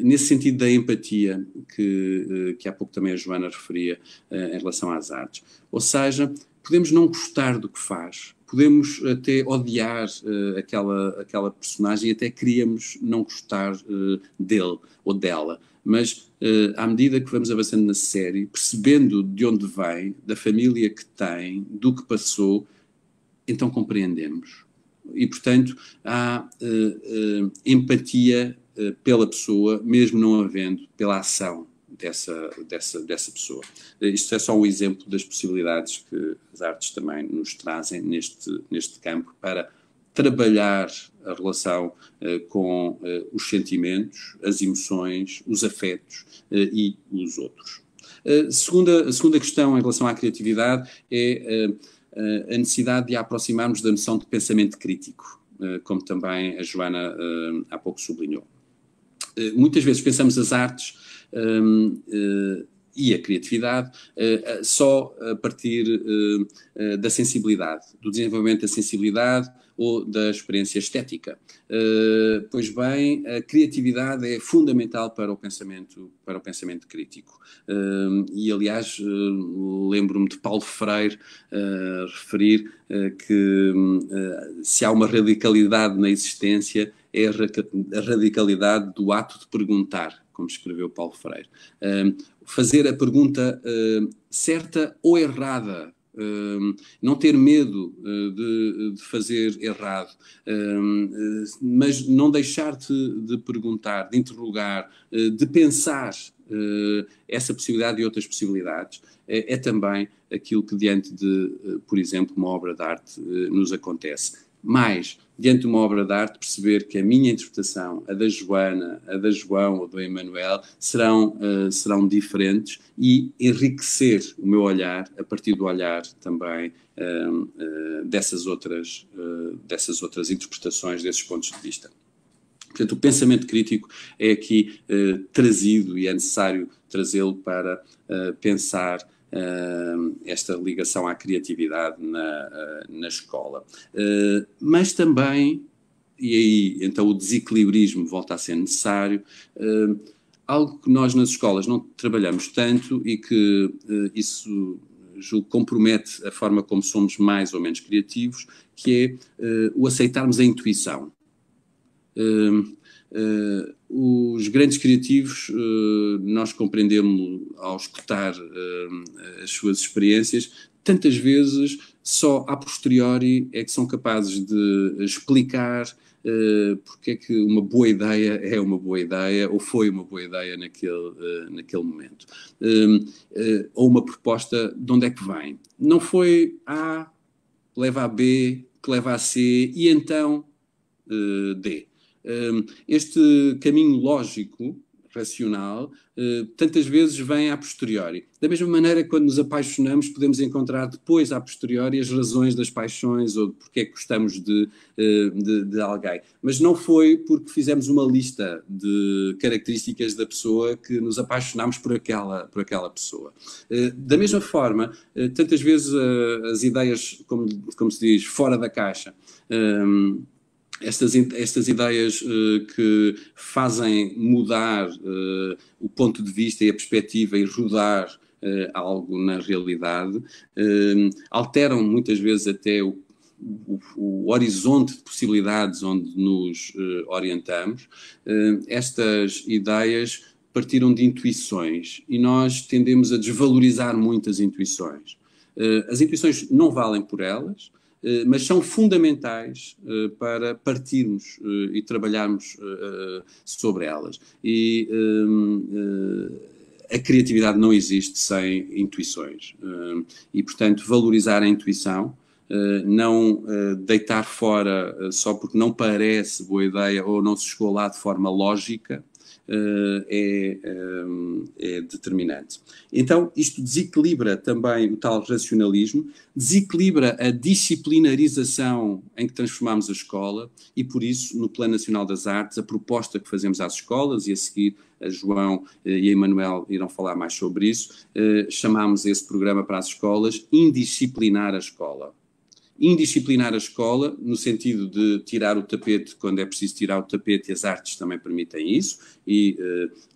nesse sentido da empatia que, que há pouco também a Joana referia em relação às artes. Ou seja, podemos não gostar do que faz, podemos até odiar uh, aquela, aquela personagem e até queríamos não gostar uh, dele ou dela. Mas uh, à medida que vamos avançando na série, percebendo de onde vem, da família que tem, do que passou, então compreendemos. E, portanto, há empatia pela pessoa, mesmo não havendo, pela ação dessa, dessa, dessa pessoa. Isto é só um exemplo das possibilidades que as artes também nos trazem neste, neste campo para trabalhar a relação eh, com eh, os sentimentos, as emoções, os afetos eh, e os outros. segunda, a segunda questão em relação à criatividade é a necessidade de a aproximarmos da noção de pensamento crítico, como também a Joana há pouco sublinhou. muitas vezes pensamos as artes Hum, eh, e a criatividade eh, eh, só a partir da sensibilidade, do desenvolvimento da sensibilidade, ou da experiência estética. Eh, pois bem, a criatividade é fundamental para o pensamento, para o pensamento crítico. Eh, e, aliás, eh, lembro-me de Paulo Freire referir que se há uma radicalidade na existência, é a radicalidade do ato de perguntar, como escreveu Paulo Freire. fazer a pergunta certa ou errada não ter medo eh, de, de fazer errado, eh, mas não deixar-te de perguntar, de interrogar, eh, de pensar essa possibilidade e outras possibilidades é, é, também aquilo que diante de, por exemplo, uma obra de arte nos acontece. Mais, diante de uma obra de arte, perceber que a minha interpretação, a da Joana, a da João ou do Emanuel, serão, uh, serão diferentes e enriquecer o meu olhar a partir do olhar também uh, uh, dessas, outras, eh, dessas outras interpretações, desses pontos de vista. Portanto, o pensamento crítico é aqui trazido e é necessário trazê-lo para pensar eh, esta ligação à criatividade na, eh, na escola. Eh, mas também, e aí então o desequilibrismo volta a ser necessário, algo que nós nas escolas não trabalhamos tanto e que isso julgo, compromete a forma como somos mais ou menos criativos, que é uh, o aceitarmos a intuição. Uh, Uh, os grandes criativos, uh, nós compreendemos ao escutar uh, as suas experiências, tantas vezes só a posteriori é que são capazes de explicar porque é que uma boa ideia é uma boa ideia ou foi uma boa ideia naquele, naquele momento. Hum, ou uma proposta de onde é que vem. Não foi A, leva a B, que leva a C e então D Hum, este caminho lógico, racional, eh, tantas vezes vem a posteriori. Da mesma maneira, quando nos apaixonamos, podemos encontrar depois, a posteriori, as razões das paixões ou porque é que gostamos de, eh, de, de, alguém. Mas não foi porque fizemos uma lista de características da pessoa que nos apaixonámos por aquela, por aquela pessoa. Eh, da mesma forma, tantas vezes as ideias, como, como se diz, fora da caixa, hum, estas, estas ideias uh, que fazem mudar uh, o ponto de vista e a perspectiva e rodar uh, algo na realidade, alteram muitas vezes até o, o, o horizonte de possibilidades onde nos orientamos. estas ideias partiram de intuições e nós tendemos a desvalorizar muito as intuições. as intuições não valem por elas eh, mas são fundamentais eh, para partirmos eh, e trabalharmos sobre elas. E ehm, a criatividade não existe sem intuições. E, portanto, valorizar a intuição. Uh, não uh, deitar fora uh, só porque não parece boa ideia ou não se chegou lá de forma lógica, eh, é, eh, é, determinante. Então, isto desequilibra também o tal racionalismo, desequilibra a disciplinarização em que transformamos a escola e, por isso, no Plano Nacional das Artes, a proposta que fazemos às escolas e a seguir a João eh, e a Emanuel irão falar mais sobre isso, chamámos esse programa para as escolas Indisciplinar a Escola indisciplinar a escola, no sentido de tirar o tapete quando é preciso tirar o tapete, e as artes também permitem isso, e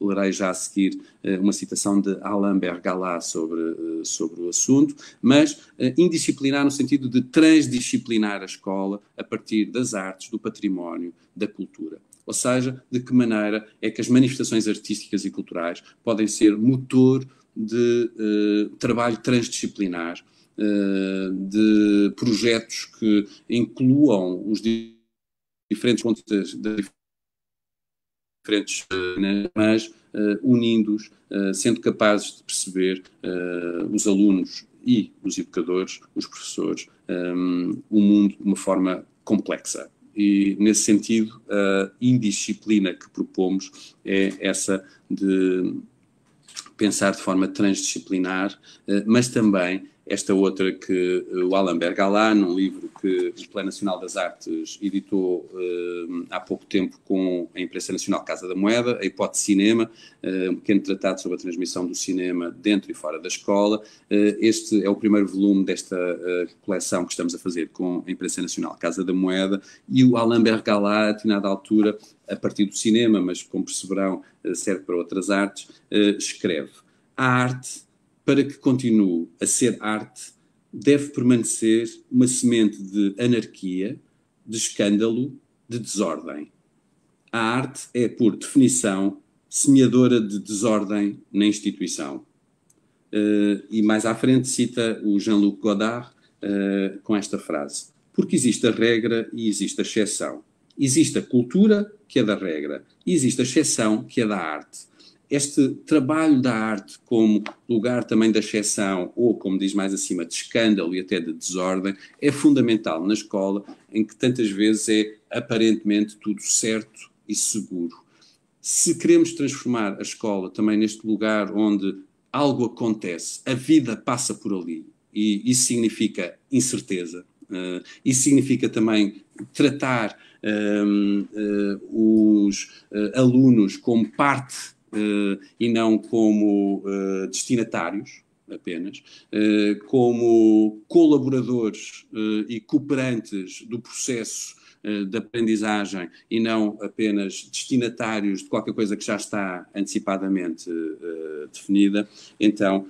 uh, lerei já a seguir uh, uma citação de Alain Bergalá sobre, uh, sobre o assunto, mas uh, indisciplinar no sentido de transdisciplinar a escola a partir das artes, do património, da cultura. Ou seja, de que maneira é que as manifestações artísticas e culturais podem ser motor de trabalho transdisciplinar de projetos que incluam os diferentes pontos das diferentes, né, mas eh, unindo-os, eh, sendo capazes de perceber eh, os alunos e os educadores, os professores, um, o mundo de uma forma complexa. E, nesse sentido, a indisciplina que propomos é essa de pensar de forma transdisciplinar, mas também esta outra que eh, o Alan Bergalá num livro que o Plano Nacional das Artes editou eh, há pouco tempo com a imprensa nacional Casa da Moeda, a hipótese cinema, eh, um pequeno tratado sobre a transmissão do cinema dentro e fora da escola. este é o primeiro volume desta coleção que estamos a fazer com a imprensa nacional Casa da Moeda e o Alan Bergalá, a determinada altura, a partir do cinema, mas como perceberão, serve para outras artes, escreve. A arte para que continue a ser arte, deve permanecer uma semente de anarquia, de escândalo, de desordem. A arte é, por definição, semeadora de desordem na instituição. Uh, e mais à frente cita o Jean-Luc Godard uh, com esta frase: Porque existe a regra e existe a exceção. Existe a cultura, que é da regra, e existe a exceção, que é da arte este trabalho da arte como lugar também da exceção, ou como diz mais acima, de escândalo e até de desordem, é fundamental na escola, em que tantas vezes é aparentemente tudo certo e seguro. Se queremos transformar a escola também neste lugar onde algo acontece, a vida passa por ali, e isso significa incerteza, uh, isso significa também tratar uh, os uh, alunos como parte eh, e não como eh, destinatários apenas, eh, como colaboradores e cooperantes do processo de aprendizagem e não apenas destinatários de qualquer coisa que já está antecipadamente definida, então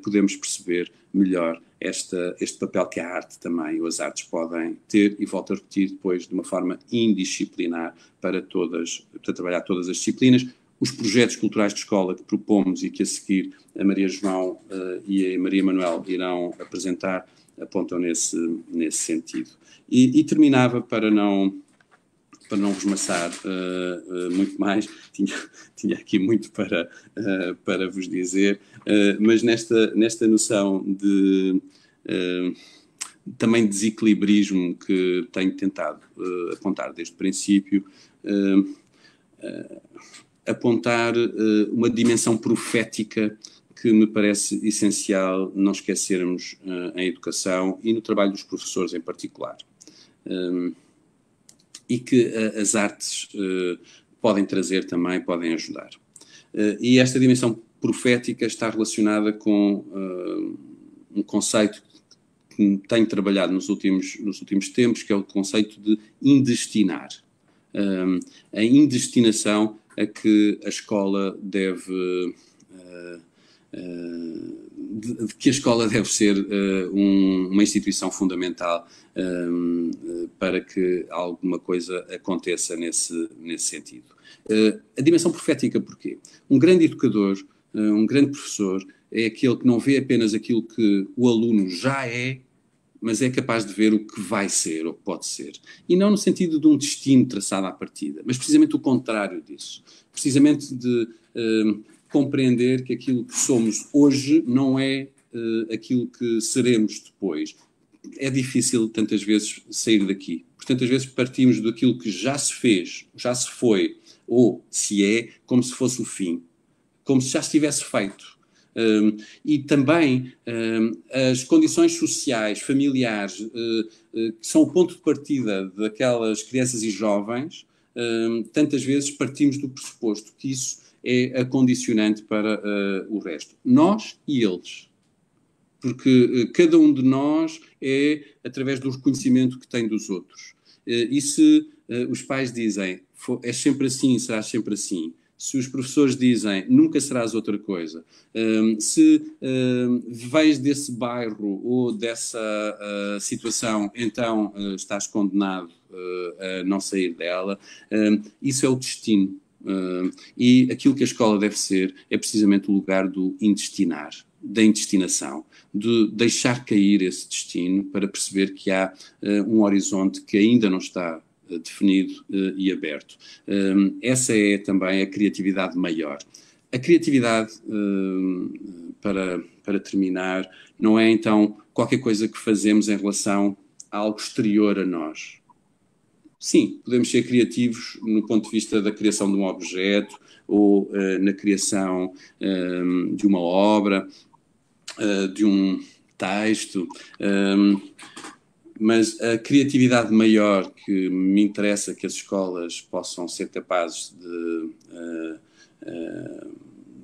podemos perceber melhor esta, este papel que a arte também, ou as artes podem ter, e volto a repetir depois, de uma forma indisciplinar para todas, para trabalhar todas as disciplinas, os projetos culturais de escola que propomos e que a seguir a Maria João uh, e a Maria Manuel irão apresentar apontam nesse, nesse sentido. E, e terminava para não para não vos maçar uh, uh, muito mais, [LAUGHS] tinha, tinha aqui muito para, para vos dizer, mas nesta, nesta noção de também desequilibrismo que tenho tentado apontar desde o princípio, apontar uh, uma dimensão profética que me parece essencial não esquecermos uh, em educação e no trabalho dos professores em particular. Um, ehm, e que uh, as artes podem trazer também, podem ajudar. e esta dimensão profética está relacionada com um conceito que tenho trabalhado nos últimos, nos últimos tempos, que é o conceito de indestinar. Um, ehm, a indestinação a que a escola deve. Eh, eh, de, de, que a escola deve ser eh, um, uma instituição fundamental um, para que alguma coisa aconteça nesse, nesse sentido. a dimensão profética, porquê? Um grande educador, um grande professor, é aquele que não vê apenas aquilo que o aluno já é, mas é capaz de ver o que vai ser ou pode ser. E não no sentido de um destino traçado à partida, mas precisamente o contrário disso. Precisamente de eh, compreender que aquilo que somos hoje não é eh, aquilo que seremos depois. É difícil tantas vezes sair daqui. Portanto, às vezes partimos daquilo que já se fez, já se foi, ou se é, como se fosse o fim, como se já estivesse feito um, e também um, as condições sociais, familiares, uh, uh, que são o ponto de partida daquelas crianças e jovens, um, tantas vezes partimos do pressuposto que isso é acondicionante para uh, o resto. Nós e eles. Porque cada um de nós é através do reconhecimento que tem dos outros. e se os pais dizem é sempre assim, será sempre assim, se os professores dizem nunca serás outra coisa, hum, se hum, vais desse bairro ou dessa ah, situação, então ah, estás condenado ah, a não sair dela, hum, isso é o destino. e aquilo que a escola deve ser é precisamente o lugar do indestinar, da indestinação, de deixar cair esse destino para perceber que há um horizonte que ainda não está definido eh, e aberto. Ehm, essa é também a criatividade maior. A criatividade, ehm, para, para terminar, não é então qualquer coisa que fazemos em relação a algo exterior a nós. Sim, podemos ser criativos no ponto de vista da criação de um objeto ou uh, na criação ehm, de uma obra, uh, de um texto. Um, mas a criatividade maior que me interessa que as escolas possam ser capazes de, eh, eh,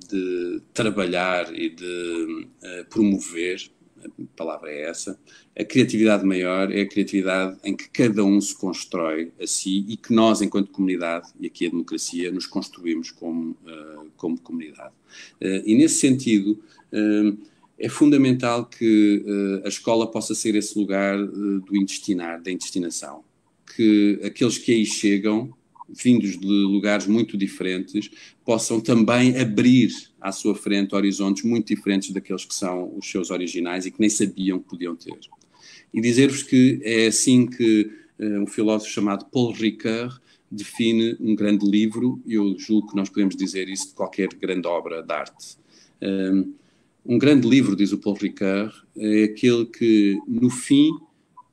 de trabalhar e de eh, promover a palavra é essa. A criatividade maior é a criatividade em que cada um se constrói a si e que nós, enquanto comunidade, e aqui a democracia, nos construímos como, como comunidade. e nesse sentido é fundamental que uh, a escola possa ser esse lugar uh, do intestinar, da intestinação. Que aqueles que aí chegam, vindos de lugares muito diferentes, possam também abrir à sua frente horizontes muito diferentes daqueles que são os seus originais e que nem sabiam que podiam ter. E dizer-vos que é assim que uh, um filósofo chamado Paul Ricoeur define um grande livro, eu julgo que nós podemos dizer isso de qualquer grande obra de arte. Ehm, um grande livro, diz o Paul Ricard, é aquele que, no fim,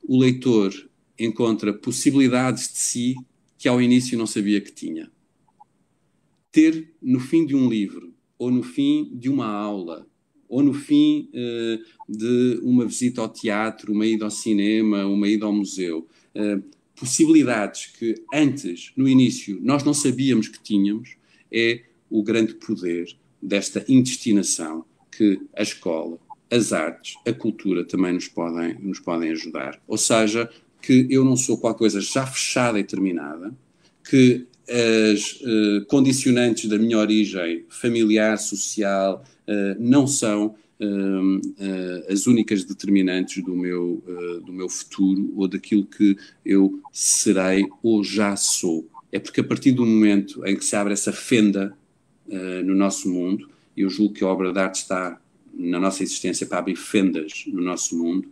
o leitor encontra possibilidades de si que ao início não sabia que tinha. Ter no fim de um livro, ou no fim de uma aula, ou no fim eh, de uma visita ao teatro, uma ida ao cinema, uma ida ao museu, eh, possibilidades que antes, no início, nós não sabíamos que tínhamos, é o grande poder desta indestinação que a escola, as artes, a cultura também nos podem, nos podem ajudar. Ou seja, que eu não sou qualquer coisa já fechada e terminada, que as uh, condicionantes da minha origem familiar, social, uh, não são uh, as únicas determinantes do meu, do meu futuro ou daquilo que eu serei ou já sou. É porque a partir do momento em que se abre essa fenda no nosso mundo, eu julgo que a obra de arte está na nossa existência para abrir fendas no nosso mundo,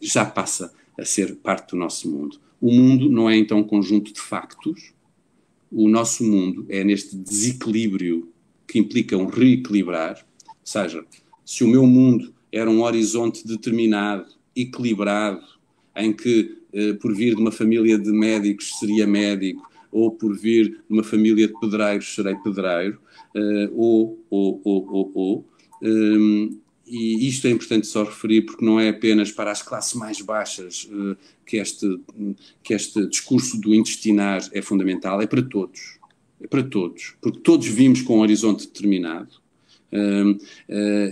já passa a ser parte do nosso mundo. O mundo não é então um conjunto de factos, o nosso mundo é neste desequilíbrio que implica um reequilibrar, ou seja, se o meu mundo era um horizonte determinado, equilibrado, em que, eh, por vir de uma família de médicos, seria médico, ou por vir de uma família de pedreiros, serei pedreiro, eh, ou, ou, ou, ou, eh, e isto é importante só referir porque não é apenas para as classes mais baixas eh, que este, que este discurso do intestinar é fundamental, é para todos. É para todos, porque todos vimos com um horizonte determinado.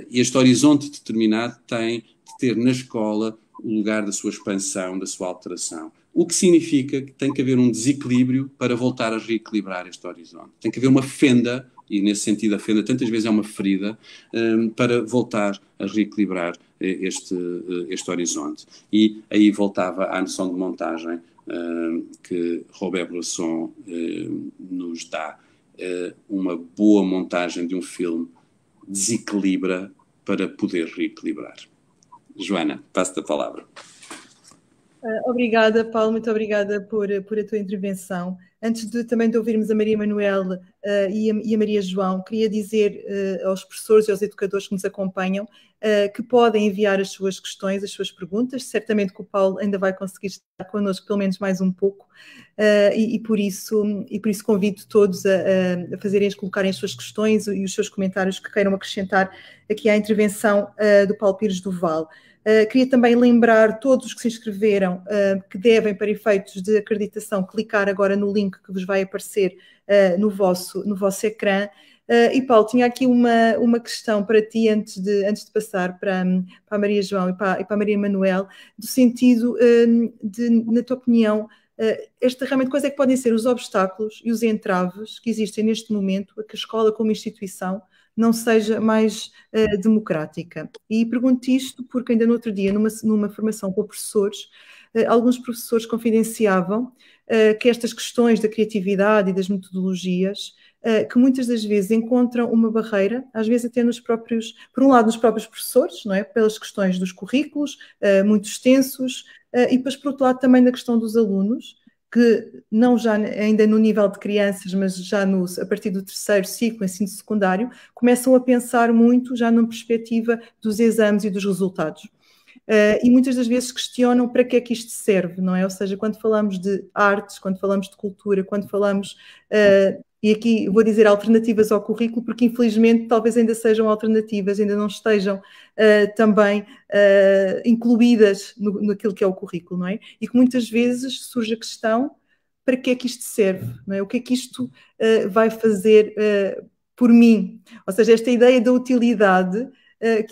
Este horizonte determinado tem de ter na escola o lugar da sua expansão, da sua alteração. O que significa que tem que haver um desequilíbrio para voltar a reequilibrar este horizonte. Tem que haver uma fenda, e nesse sentido a fenda tantas vezes é uma ferida, hum, para voltar a reequilibrar eh, este, eh, este horizonte. E aí voltava à noção de montagem hum, que Robert Bresson hum, nos dá. Eh, uma boa montagem de um filme desequilibra para poder reequilibrar. Joana, passo-te a palavra. Ah, obrigada, Paulo, muito obrigada por, por a tua intervenção. Antes de também de ouvirmos a Maria Manuel uh, e, a, e, a, Maria João, queria dizer uh, aos professores e aos educadores que nos acompanham uh, que podem enviar as suas questões, as suas perguntas. Certamente que o Paulo ainda vai conseguir estar connosco pelo menos mais um pouco e, e, por isso, e por isso convido todos a, a fazerem, a colocarem as suas questões e os seus comentários que queiram acrescentar aqui à intervenção do Paulo Pires Duval. Uh, ah, queria também lembrar todos os que se inscreveram uh, que devem, para efeitos de acreditação, clicar agora no link que vos vai aparecer uh, no, vosso, no vosso ecrã. e Paulo, tinha aqui uma, uma questão para ti antes de, antes de passar para, hum, para a Maria João e para, e para a Maria Manuel, do sentido hum, de, na tua opinião, esta realmente quais é que podem ser os obstáculos e os entraves que existem neste momento a que a escola como instituição não seja mais uh, democrática. E pergunto isto porque ainda no outro dia, numa, numa formação para professores, uh, alguns professores confidenciavam uh, que estas questões da criatividade e das metodologias que muitas das vezes encontram uma barreira, às vezes até nos próprios, por um lado, nos próprios professores, não é? pelas questões dos currículos muito extensos, e depois, por outro lado, também na questão dos alunos, que não já ainda no nível de crianças, mas já a partir do terceiro ciclo, ensino secundário, começam a pensar muito já numa perspectiva dos exames e dos resultados. Uh, e muitas das vezes questionam para que é que isto serve, não é? Ou seja, quando falamos de artes, quando falamos de cultura, quando falamos uh, e aqui vou dizer alternativas ao currículo, porque infelizmente talvez ainda sejam alternativas, ainda não estejam uh, também uh, incluídas no, naquilo que é o currículo, não é? E que muitas vezes surge a questão para que é que isto serve, é? o que é que isto uh, vai fazer por mim? Ou seja, esta ideia da utilidade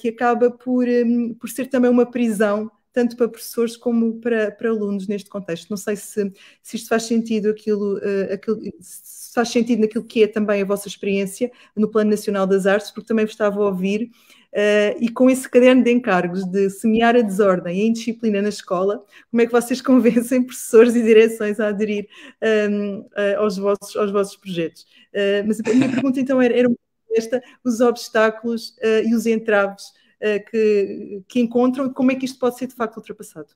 que acaba por, um, por ser também uma prisão tanto para professores como para, para alunos neste contexto. Não sei se, se isto faz sentido aquilo, uh, aquilo se faz sentido naquilo que é também a vossa experiência no Plano Nacional das Artes, porque também vos estava a ouvir Uh, e com esse caderno de encargos de semear a desordem e a indisciplina na escola, como é que vocês [LAUGHS] convencem professores e direções a aderir um, ehm, uh, eh, aos, vossos, aos vossos projetos? Uh, mas a minha pergunta então era, era esta: os obstáculos e os entraves eh, que, que encontram e como é que isto pode ser de facto ultrapassado?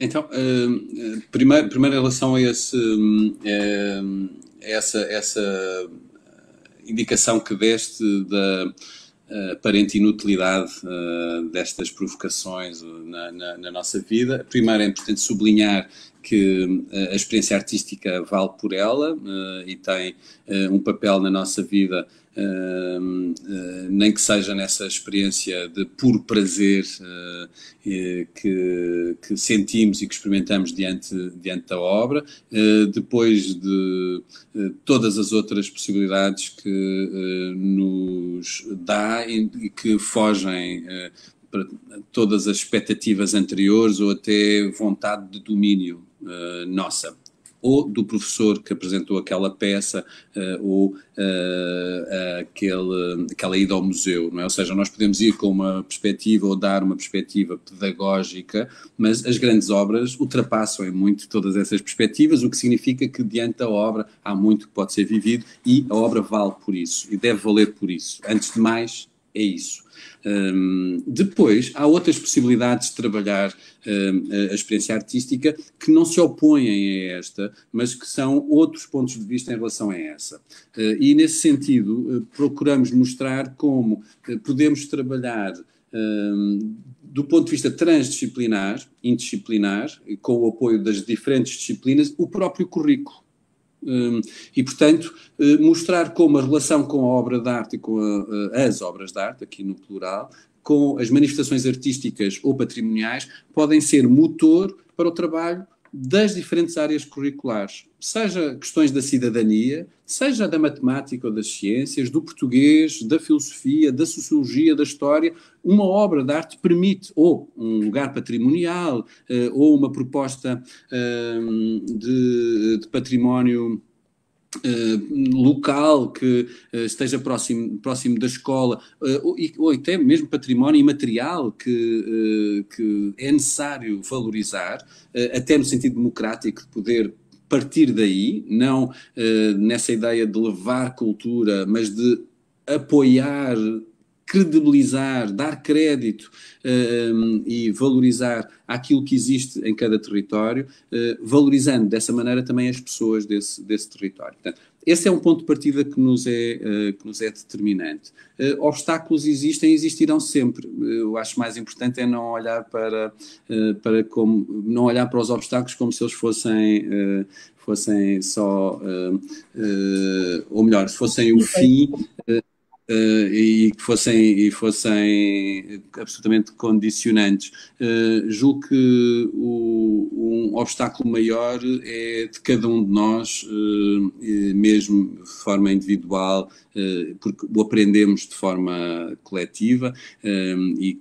Então, primeiro, eh, primeiro em relação a, esse, eh, essa, essa indicação que deste da aparente inutilidade destas provocações na, na, na nossa vida, primeiro é importante sublinhar que eh, a experiência artística vale por ela eh, e tem eh, um papel na nossa vida Uh, uh, nem que seja nessa experiência de puro prazer uh, que, que, sentimos e que experimentamos diante, diante da obra, depois de todas as outras possibilidades que nos dá e, e que fogem para todas as expectativas anteriores ou até vontade de domínio uh, nossa ou do professor que apresentou aquela peça uh, ou uh, aquele, aquela ida ao museu, não é? Ou seja, nós podemos ir com uma perspectiva ou dar uma perspectiva pedagógica, mas as grandes obras ultrapassam em muito todas essas perspectivas, o que significa que diante da obra há muito que pode ser vivido e a obra vale por isso e deve valer por isso. Antes de mais, é isso. Um, depois, há outras possibilidades de trabalhar um, a experiência artística que não se opõem a esta, mas que são outros pontos de vista em relação a essa. Uh, e, nesse sentido, uh, procuramos mostrar como uh, podemos trabalhar. Um, do ponto de vista transdisciplinar, indisciplinar, com o apoio das diferentes disciplinas, o próprio currículo Hum, e, portanto, eh, mostrar como a relação com a obra de arte e com a, eh, as obras de arte, aqui no plural, com as manifestações artísticas ou patrimoniais, podem ser motor para o trabalho das diferentes áreas curriculares, seja questões da cidadania, seja da matemática ou das ciências, do português, da filosofia, da sociologia, da história, uma obra de arte permite ou um lugar patrimonial eh, ou uma proposta eh, de, de património eh, local que uh, esteja próximo, próximo da escola, uh, ou, ou até mesmo património imaterial que, que é necessário valorizar, até no sentido democrático de poder partir daí, não nessa ideia de levar cultura, mas de apoiar credibilizar, dar crédito eh, hum, e valorizar aquilo que existe em cada território, uh, valorizando dessa maneira também as pessoas desse, desse território. Portanto, esse é um ponto de partida que nos é, eh, que nos é determinante. obstáculos existem e existirão sempre. eu acho mais importante é não olhar para, para como, não olhar para os obstáculos como se eles fossem, fossem só, ou melhor, se fossem o fim eh, e que fossem, e fossem absolutamente condicionantes. Eh, julgo que o, um obstáculo maior é de cada um de nós, eh, mesmo de forma individual, porque o aprendemos de forma coletiva e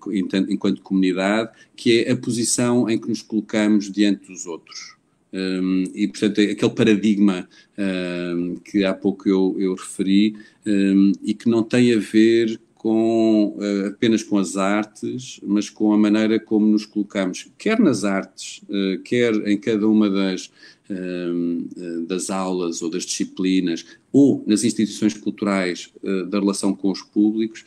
enquanto comunidade, que é a posição em que nos colocamos diante dos outros. Um, e, portanto, aquele paradigma um, que há pouco eu, eu referi um, e que não tem a ver com, uh, apenas com as artes, mas com a maneira como nos colocamos, quer nas artes, uh, quer em cada uma das, das aulas ou das disciplinas, ou nas instituições culturais ah, da relação com os públicos,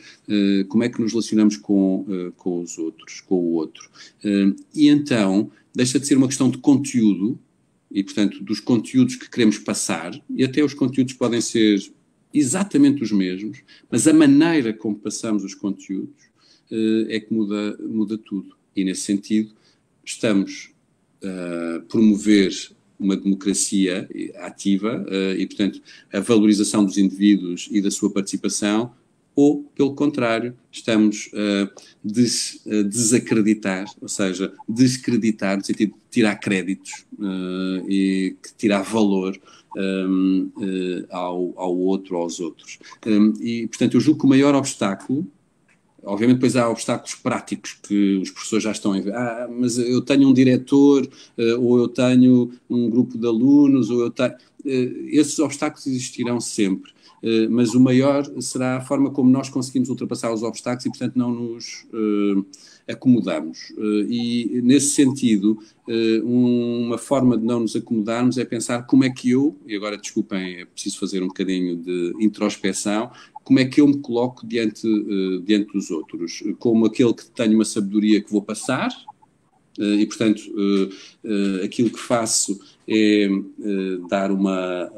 como é que nos relacionamos com, com os outros, com o outro. E então, deixa de ser uma questão de conteúdo, e, portanto, dos conteúdos que queremos passar, e até os conteúdos podem ser exatamente os mesmos, mas a maneira como passamos os conteúdos uh, é que muda, muda tudo. E, nesse sentido, estamos eh, a promover uma democracia ativa eh, e, portanto, a valorização dos indivíduos e da sua participação ou, pelo contrário, estamos uh, des, uh, desacreditar, ou seja, descreditar, no sentido de tirar créditos uh, e tirar valor um, ehm, ao, ao outro, aos outros. Um, ehm, e, portanto, eu julgo que o maior obstáculo Obviamente, depois há obstáculos práticos que os professores já estão a ver. Ah, mas eu tenho um diretor, ou eu tenho um grupo de alunos, ou eu tenho. Esses obstáculos existirão sempre. Eh, mas o maior será a forma como nós conseguimos ultrapassar os obstáculos e, portanto, não nos eh, acomodamos. Eh, e, nesse sentido, uma forma de não nos acomodarmos é pensar como é que eu, e agora desculpem, é preciso fazer um bocadinho de introspeção, como é que eu me coloco diante, diante dos outros? Como aquele que tenho uma sabedoria que vou passar, e portanto aquilo que faço é dar uma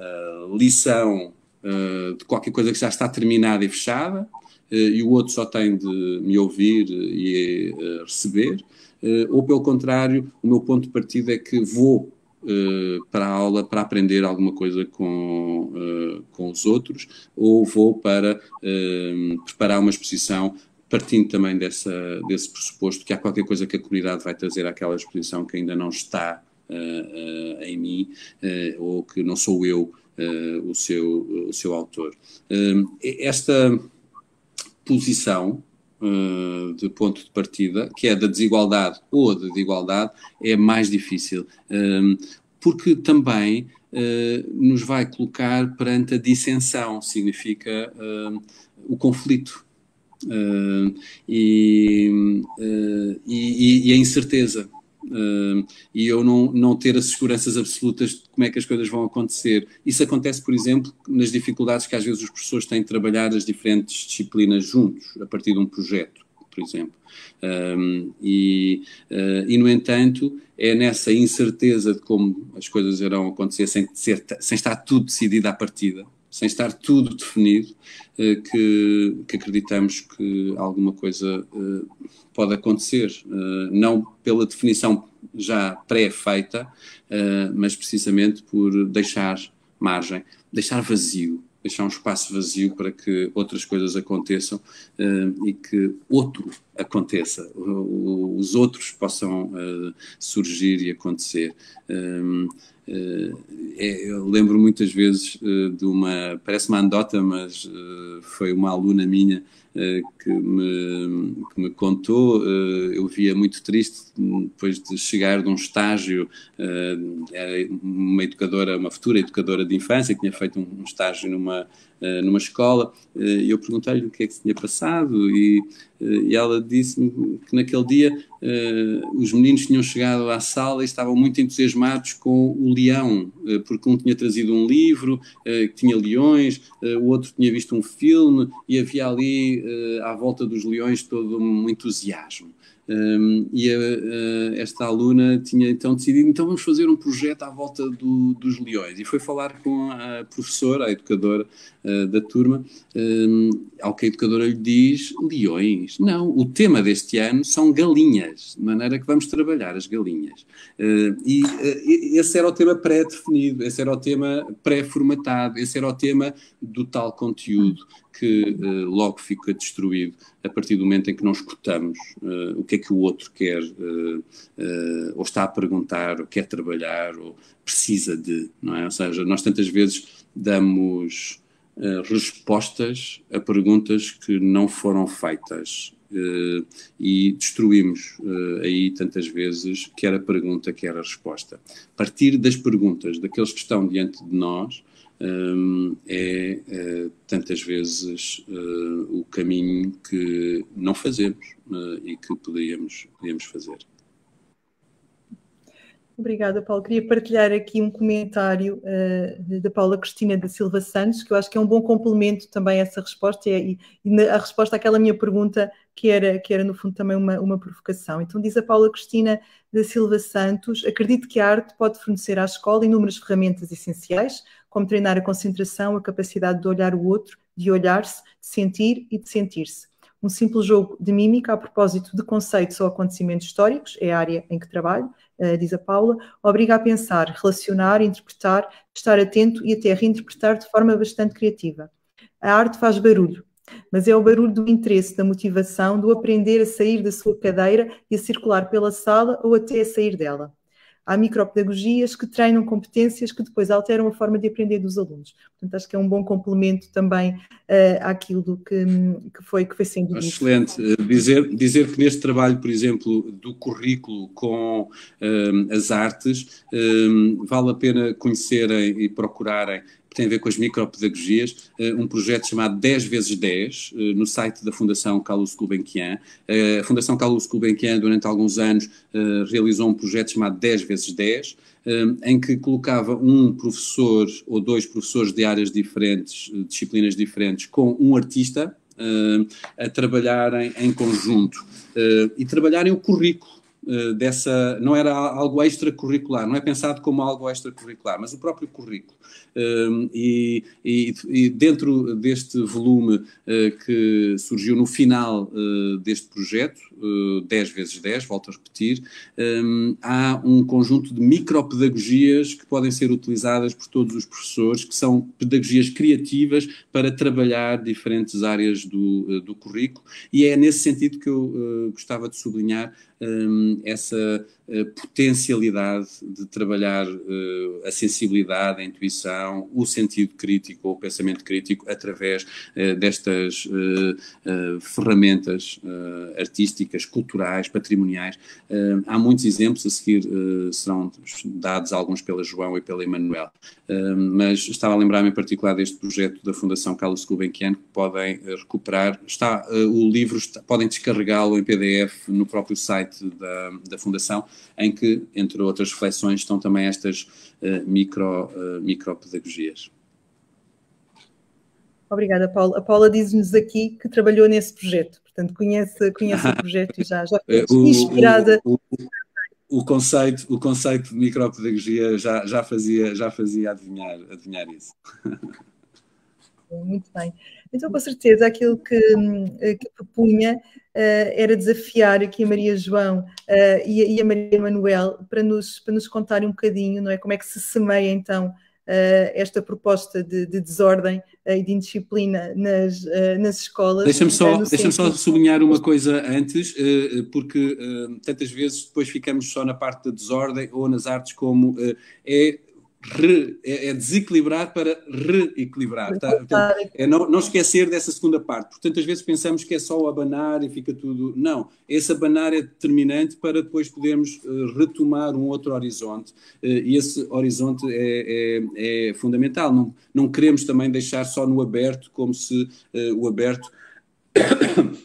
lição eh, de qualquer coisa que já está terminada e fechada, uh, e o outro só tem de me ouvir e eh, receber, ou pelo contrário, o meu ponto de partida é que vou para a aula para aprender alguma coisa com, com os outros, ou vou para preparar uma exposição partindo também dessa, desse pressuposto que há qualquer coisa que a comunidade vai trazer àquela exposição que ainda não está uh, uh, em mim, uh, ou que não sou eu uh, o, seu, o seu autor. Uh, esta posição uh, de ponto de partida, que é da desigualdade ou da de desigualdade, é mais difícil, ehm, porque também eh, nos vai colocar perante a dissensão, significa ehm, o conflito. E, e, e a incerteza uh, e eu não, não ter as seguranças absolutas de como é que as coisas vão acontecer. Isso acontece, por exemplo, nas dificuldades que às vezes os professores têm de trabalhar as diferentes disciplinas juntos, a partir de um projeto por exemplo. Um, e, uh, e, no entanto, é nessa incerteza de como as coisas irão acontecer, sem, ser, sem estar tudo decidido à partida, sem estar tudo definido, eh, que, que acreditamos que alguma coisa eh, pode acontecer, eh, não pela definição já pré-feita, mas precisamente por deixar margem, deixar vazio, deixar um espaço vazio para que outras coisas aconteçam e que outro aconteça, os outros possam eh, surgir e acontecer. Ehm, eh, é, eu lembro muitas vezes eh, de uma, parece uma anedota, mas foi uma aluna minha que me, que, me, contou. eu via muito triste depois de chegar de um estágio, era uma educadora, uma futura educadora de infância, que tinha feito um estágio numa eh, numa escola, e eh, eu perguntei-lhe o que é que se tinha passado, e, eh, e ela disse-me que naquele dia Uh, os meninos tinham chegado à sala e estavam muito entusiasmados com o leão, uh, porque um tinha trazido um livro uh, que tinha leões, o outro tinha visto um filme e havia ali à volta dos leões todo um entusiasmo. Um, ehm, e a, a, esta aluna tinha então decidido, então vamos fazer um projeto à volta do, dos leões. E foi falar com a professora, a educadora uh, da turma, um, ehm, ao que a educadora lhe diz, leões. Não, o tema deste ano são galinhas galinhas, de maneira que vamos trabalhar as galinhas. Eh, eh, e esse era o tema pré-definido, esse era o tema pré-formatado, esse era o tema do tal conteúdo que eh, logo fica destruído a partir do momento em que não escutamos uh, o que é que o outro quer, uh, uh, ou está a perguntar, ou quer trabalhar, ou precisa de, não é? Ou seja, nós tantas vezes damos respostas a perguntas que não foram feitas eh, e destruímos eh, aí tantas vezes quer a pergunta, quer a resposta. Partir das perguntas daqueles que estão diante de nós eh, é, é tantas vezes o caminho que não fazemos e que poderíamos, poderíamos fazer. Obrigada, Paulo. Queria partilhar aqui um comentário uh, da Paula Cristina da Silva Santos, que eu acho que é um bom complemento também a essa resposta e, e, e a resposta àquela minha pergunta que era, que era no fundo também uma, uma provocação. Então diz a Paula Cristina da Silva Santos, acredito que a arte pode fornecer à escola inúmeras ferramentas essenciais, como treinar a concentração, a capacidade de olhar o outro, de olhar-se, de sentir e de sentir-se. Um simples jogo de mímica a propósito de conceitos ou acontecimentos históricos, é a área em que trabalho, eh, diz a Paula, obriga a pensar, relacionar, interpretar, estar atento e até reinterpretar de forma bastante criativa. A arte faz barulho, mas é o barulho do interesse, da motivação, do aprender a sair da sua cadeira e a circular pela sala ou até a sair dela. Há micropedagogias que treinam competências que depois alteram a forma de aprender dos alunos. Portanto, acho que é um bom complemento também uh, àquilo que, que, foi, que foi sendo dito. Excelente. Eh, dizer, dizer que neste trabalho, por exemplo, do currículo com eh, as artes, vale a pena conhecerem e procurarem que tem a ver com as micropedagogias, eh, um projeto chamado 10 vezes 10 eh, no site da Fundação Carlos Gulbenkian. Eh, a Fundação Carlos Gulbenkian, durante alguns anos, realizou um projeto chamado 10 vezes 10 em que colocava um professor ou dois professores de áreas diferentes, disciplinas diferentes, com um artista a trabalharem em conjunto e trabalharem o currículo eh, dessa. Não era algo extracurricular, não é pensado como algo extracurricular, mas o próprio currículo. Ehm, e, e, e, dentro deste volume eh, que surgiu no final eh, deste projeto, 10 eh, vezes 10, volto a repetir, um, eh, há um conjunto de micropedagogias que podem ser utilizadas por todos os professores, que são pedagogias criativas para trabalhar diferentes áreas do, eh, do currículo, e é nesse sentido que eu uh, gostava de sublinhar um, essa uh, potencialidade de trabalhar uh, a sensibilidade, a intuição, o sentido crítico ou o pensamento crítico através destas ferramentas artísticas culturais, patrimoniais. Uh, há muitos exemplos, a seguir uh, serão dados alguns pela João e pela Emanuel. Eh, mas estava a lembrar-me em particular deste projeto da Fundação Carlos Gulbenkian, que podem recuperar. Está, o livro, está, podem descarregá-lo em PDF no próprio site da, da Fundação, em que, entre outras reflexões, estão também estas micro, micropedagogias. Obrigada, Paula. A Paula diz-nos aqui que trabalhou nesse projeto portanto conhece, conhece o projeto e já, já [LAUGHS] é, inspirada. O, o, o, conceito, o conceito de micropedagogia já, já fazia, já fazia adivinhar, adivinhar isso. Muito bem. Então, com certeza, aquilo que, eh, que propunha Uh, era desafiar aqui a Maria João uh, e, a, e, a Maria Manuel para nos, para nos contarem um bocadinho, não é? Como é que se semeia então eh, esta proposta de, de desordem eh, e de indisciplina nas, eh, nas escolas. Deixa-me só, é deixa só sublinhar uma coisa antes, porque tantas vezes depois ficamos só na parte da desordem ou nas artes como é re, é, é desequilibrar para reequilibrar. Tá? é não, não esquecer dessa segunda parte. Porque tantas vezes pensamos que é só abanar e fica tudo. Não, esse abanar é determinante para depois podermos uh, retomar um outro horizonte. Uh, e esse horizonte é, é, é, fundamental. Não, não queremos também deixar só no aberto, como se uh, o aberto. [COUGHS]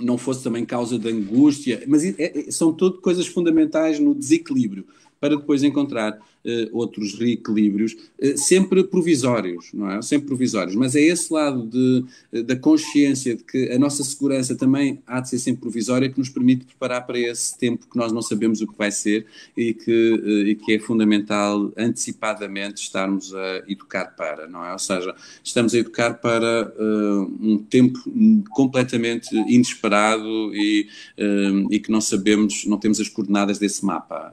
não fosse também causa de angústia, mas é, é, são tudo coisas fundamentais no desequilíbrio, para depois encontrar eh, outros reequilíbrios, eh, sempre provisórios, não é? Sempre provisórios, mas é esse lado de, eh, da consciência de que a nossa segurança também há de ser sempre provisória que nos permite preparar para esse tempo que nós não sabemos o que vai ser e que, e que é fundamental antecipadamente estarmos a educar para, não é? Ou seja, estamos a educar para uh, um tempo completamente inesperado e, uh, e que não sabemos, não temos as coordenadas desse mapa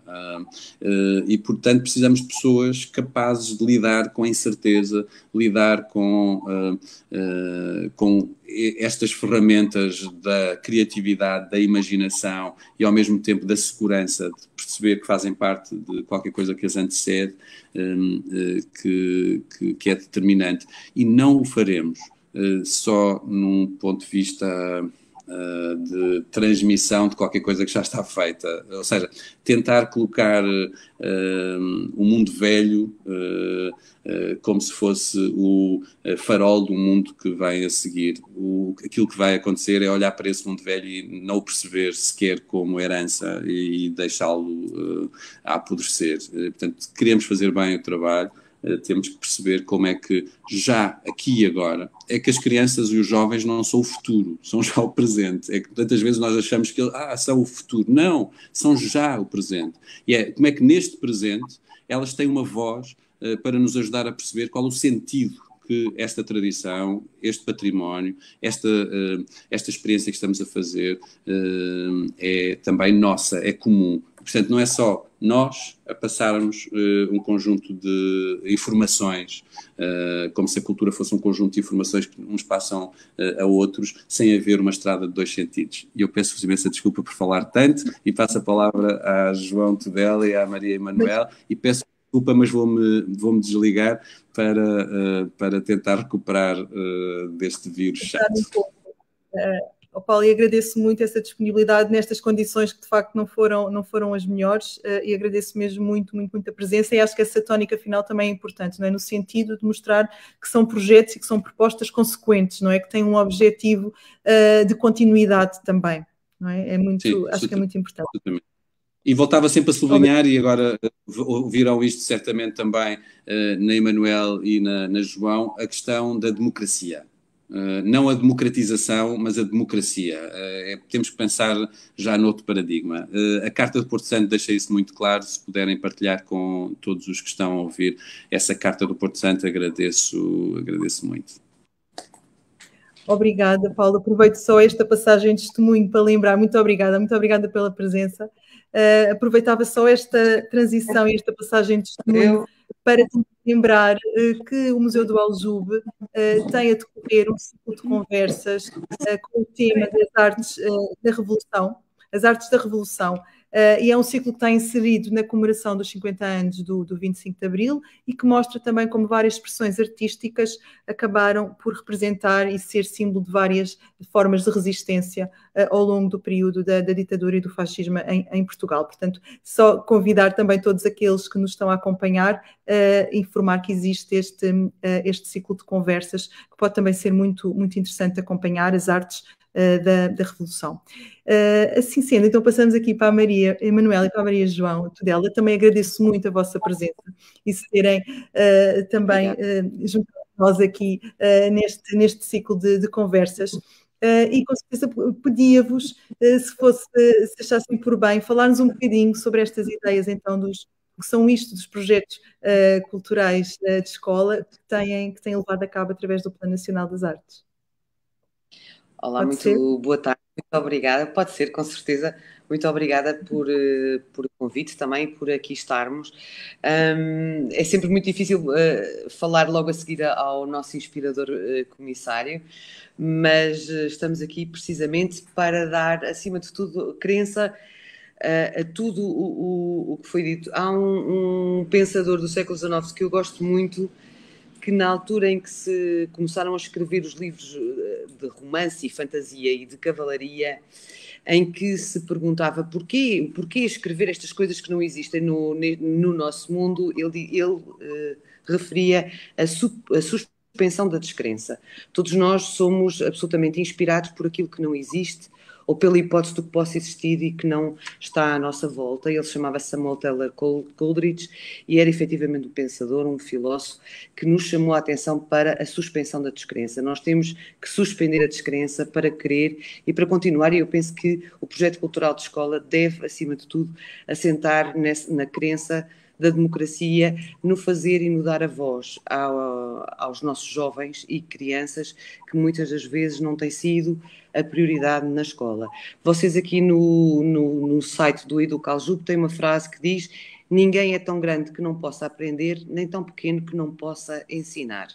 uh, e, portanto, precisamos precisamos de pessoas capazes de lidar com a incerteza, lidar com, uh, uh, com estas ferramentas da criatividade, da imaginação e ao mesmo tempo da segurança, de perceber que fazem parte de qualquer coisa que as antecede, um, ehm, eh, que, que, que é determinante. E não o faremos Uh, só num ponto de vista uh, eh, de transmissão de qualquer coisa que já está feita. Ou seja, tentar colocar eh, o uh, um mundo velho eh, como se fosse o farol do mundo que vem a seguir. O, aquilo que vai acontecer é olhar para esse mundo velho e não o perceber sequer como herança e, deixá-lo a apodrecer. portanto, queremos fazer bem o trabalho eh, temos que perceber como é que já aqui e agora é que as crianças e os jovens não são o futuro, são já o presente. É que tantas vezes nós achamos que ah, são o futuro. Não, são já o presente. E é como é que neste presente elas têm uma voz uh, para nos ajudar a perceber qual o sentido que esta tradição, este património, esta, uh, esta experiência que estamos a fazer uh, é também nossa, é comum. Portanto, não é só nós a passarmos uh, um conjunto de informações, uh, como se a cultura fosse um conjunto de informações que uns passam uh, a outros, sem haver uma estrada de dois sentidos. E eu peço-vos imensa desculpa por falar tanto e passo a palavra a João Tudela e à Maria Emanuel e peço desculpa, mas vou-me vou desligar para, para tentar recuperar deste vírus chato ao Paulo, e agradeço muito essa disponibilidade nestas condições que de facto não foram, não foram as melhores, eh, e agradeço mesmo muito, muito, muito a presença, e acho que essa tónica final também é importante, não é? No sentido de mostrar que são projetos e que são propostas consequentes, não é? Que têm um objetivo uh, de continuidade também, não é? É muito, Sim, acho que é muito importante. E voltava sempre a sublinhar, e agora eh, ouvirão isto certamente também na Emanuel e na, na João, a questão da democracia eh, não a democratização, mas a democracia. Eh, é, temos que pensar já noutro paradigma. Eh, a Carta do Porto Santo deixa isso muito claro. Se puderem partilhar com todos os que estão a ouvir essa Carta do Porto Santo, agradeço, agradeço muito. Obrigada, Paulo. Aproveito só esta passagem de testemunho para lembrar. Muito obrigada, muito obrigada pela presença. Uh, aproveitava só esta transição e esta passagem de testemunho para lembrar uh, que o Museu do Aljube uh, eh, tem a decorrer um ciclo de conversas com o tema das artes da Revolução, as artes da Revolução, Uh, e é um ciclo que está inserido na comemoração dos 50 anos do, do 25 de Abril e que mostra também como várias expressões artísticas acabaram por representar e ser símbolo de várias formas de resistência uh, ao longo do período da, da ditadura e do fascismo em, em, Portugal. Portanto, só convidar também todos aqueles que nos estão a acompanhar a uh, eh, informar que existe este, este ciclo de conversas que pode também ser muito, muito interessante acompanhar as artes eh, da, da, Revolução. Uh, assim sendo, então passamos aqui para a Maria Emanuela e para a Maria João Tudela. Também agradeço muito a vossa presença e se terem eh, também uh, a nós aqui neste, neste ciclo de, de conversas. Uh, e com certeza pedia-vos, uh, se, fosse, se achassem por bem, falar-nos um bocadinho sobre estas ideias, então, dos que são isto dos projetos culturais de escola que têm, que têm levado a cabo através do Plano Nacional das Artes. Olá, Pode muito ser? boa tarde, muito obrigada. Pode ser, com certeza. Muito obrigada por, eh, por o convite também, por aqui estarmos. Um, é sempre muito difícil uh, falar logo a seguir ao nosso inspirador uh, comissário, mas estamos aqui precisamente para dar, acima de tudo, crença uh, a tudo o, o, o, que foi dito. Há um, um pensador do século XIX que eu gosto muito que na altura em que se começaram a escrever os livros eh, de romance e fantasia e de cavalaria, em que se perguntava porquê, porquê escrever estas coisas que não existem no, no nosso mundo, ele, ele uh, referia a, su, a suspensão da descrença. Todos nós somos absolutamente inspirados por aquilo que não existe ou pela hipótese do que possa existir e que não está à nossa volta. Ele chamava Samuel Taylor Coleridge e era efetivamente um pensador, um filósofo, que nos chamou a atenção para a suspensão da descrença. Nós temos que suspender a descrença para crer e para continuar, e eu penso que o projeto cultural de escola deve, acima de tudo, assentar nessa, na crença da democracia no fazer e no dar a voz ao, aos nossos jovens e crianças que muitas das vezes não têm sido a prioridade na escola. Vocês aqui no, no, no site do Júpiter têm uma frase que diz ninguém é tão grande que não possa aprender, nem tão pequeno que não possa ensinar.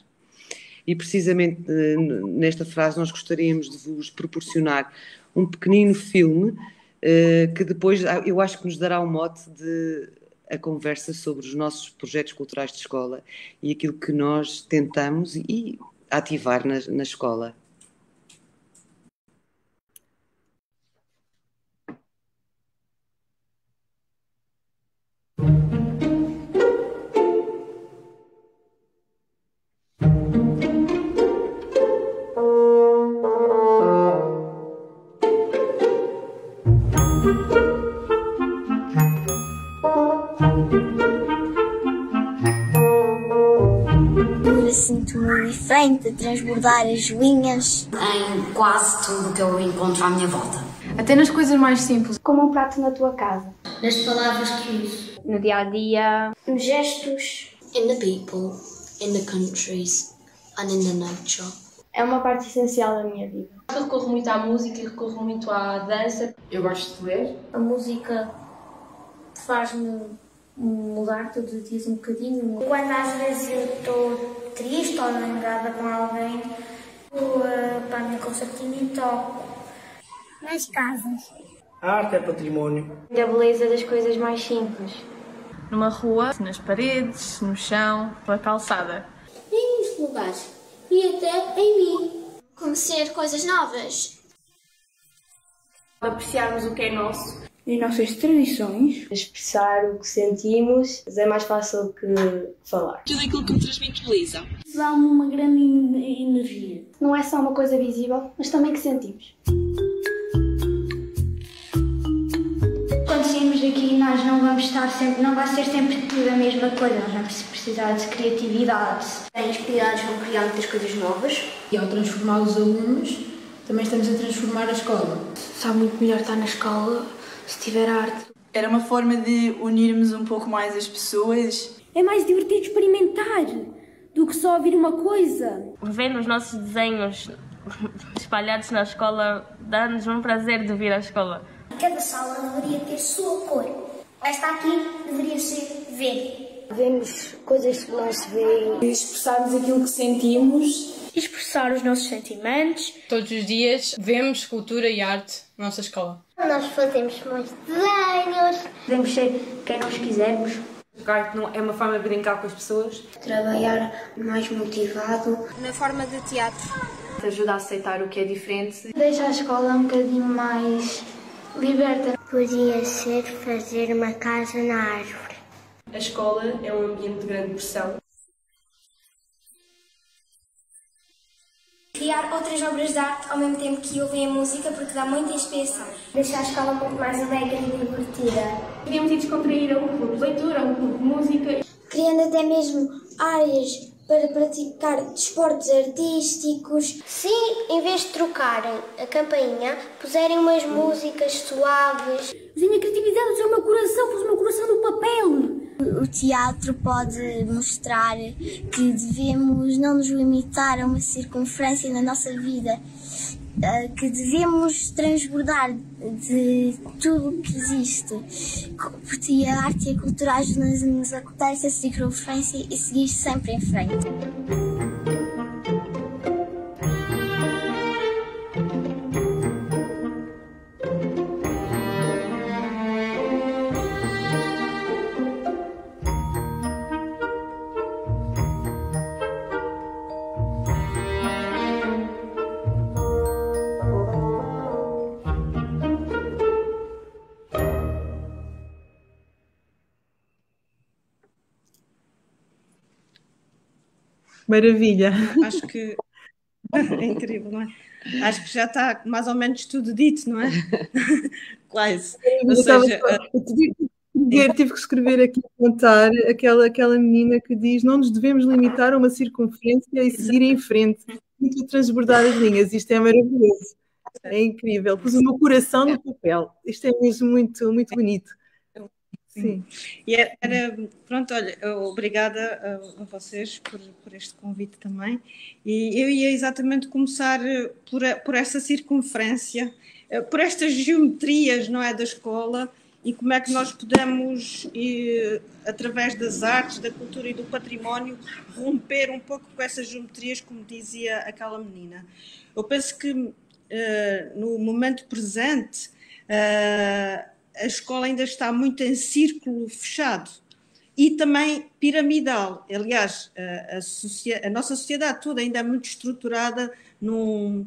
E precisamente eh, nesta frase nós gostaríamos de vos proporcionar um pequenino filme eh, que depois ah, eu acho que nos dará um mote de a conversa sobre os nossos projetos culturais de escola e aquilo que nós tentamos e ativar na, na escola. sinto-me a transbordar as linhas. Em quase tudo que eu encontro à minha volta. Até nas coisas mais simples. Como um prato na tua casa nas palavras que uso. No dia a dia. Nos gestos. In the people, in the countries and in the nature. É uma parte essencial da minha vida. Eu recorro muito à música e recorro muito à dança. Eu gosto de ler. A música faz-me mudar todos os dias um bocadinho. Quando às vezes eu estou triste ou lembrada com alguém, eu uh, eh, para a minha concertina e toco. Nas casas. A arte é património. E a beleza das coisas mais simples. Numa rua, nas paredes, no chão, pela calçada. Em muitos lugares. E até em mim. Conhecer coisas novas. Apreciarmos o que é nosso. E nossas tradições. Expressar o que sentimos mas é mais fácil que falar. Tudo aquilo que me transmite beleza. Dá-me uma grande energia. Não é só uma coisa visível, mas também que sentimos. sairmos daqui, nós não vamos estar sempre, não vai ser sempre tudo a mesma coisa, nós vamos precisar de criatividade. Bem, é os pilares vão criar muitas coisas novas. E ao transformar os alunos, também estamos a transformar a escola. Está muito melhor estar na escola se tiver arte. Era uma forma de unirmos um pouco mais as pessoas. É mais divertido experimentar do que só ouvir uma coisa. Vendo os nossos desenhos [LAUGHS] espalhados na escola dá-nos um prazer de vir à escola. Cada sala deveria ter sua cor. Esta aqui deveria ser verde. Vemos coisas que não se veem. Expressarmos aquilo que sentimos. Expressar os nossos sentimentos. Todos os dias vemos cultura e arte na nossa escola. Nós fazemos mais desenhos. Podemos ser quem nós quisermos. Jogar não é uma forma de brincar com as pessoas. Trabalhar mais motivado. Na forma de teatro. Te ajuda a aceitar o que é diferente. Deixa a escola um bocadinho mais Liberta. Podia ser fazer uma casa na árvore. A escola é um ambiente de grande pressão. Criar outras obras de arte ao mesmo tempo que ouvem a música porque dá muita inspiração. Deixar a escola muito mais alegre e divertida. Podíamos ir descontrair a um clube de leitura, a um clube de música. Criando até mesmo áreas para praticar desportos artísticos. Se, em vez de trocarem a campainha, puserem umas músicas suaves. Usem a criatividade, é o meu coração, faz o meu coração no papel. O teatro pode mostrar que devemos não nos limitar a uma circunferência na nossa vida eh, que devemos transbordar de tudo o que existe, porque a arte e a cultura ajudam-nos a cortar essa circunferência e seguir sempre em frente. Maravilha. Acho que é incrível, não é? Acho que já está mais ou menos tudo dito, não é? [LAUGHS] Quase. Eu, seja... tive, eh, tive que escrever aqui, contar aquela, aquela menina que diz: não nos devemos limitar a uma circunferência e seguir em frente, muito transbordar as linhas. Isto é maravilhoso, é incrível. Pus o meu coração no papel, isto é mesmo muito, muito bonito. Sim. E era, pronto, olha, obrigada a, a, vocês por, por este convite também. E eu ia exatamente começar eh, por, eh, por esta circunferência, eh, por estas geometrias, não é, da escola e como é que nós podemos, ir, através das artes, da cultura e do património, romper um pouco com essas geometrias, como dizia aquela menina. Eu penso que uh, no momento presente, uh, a escola ainda está muito em círculo fechado e também piramidal. Aliás, a, a, a nossa sociedade toda ainda é muito estruturada num,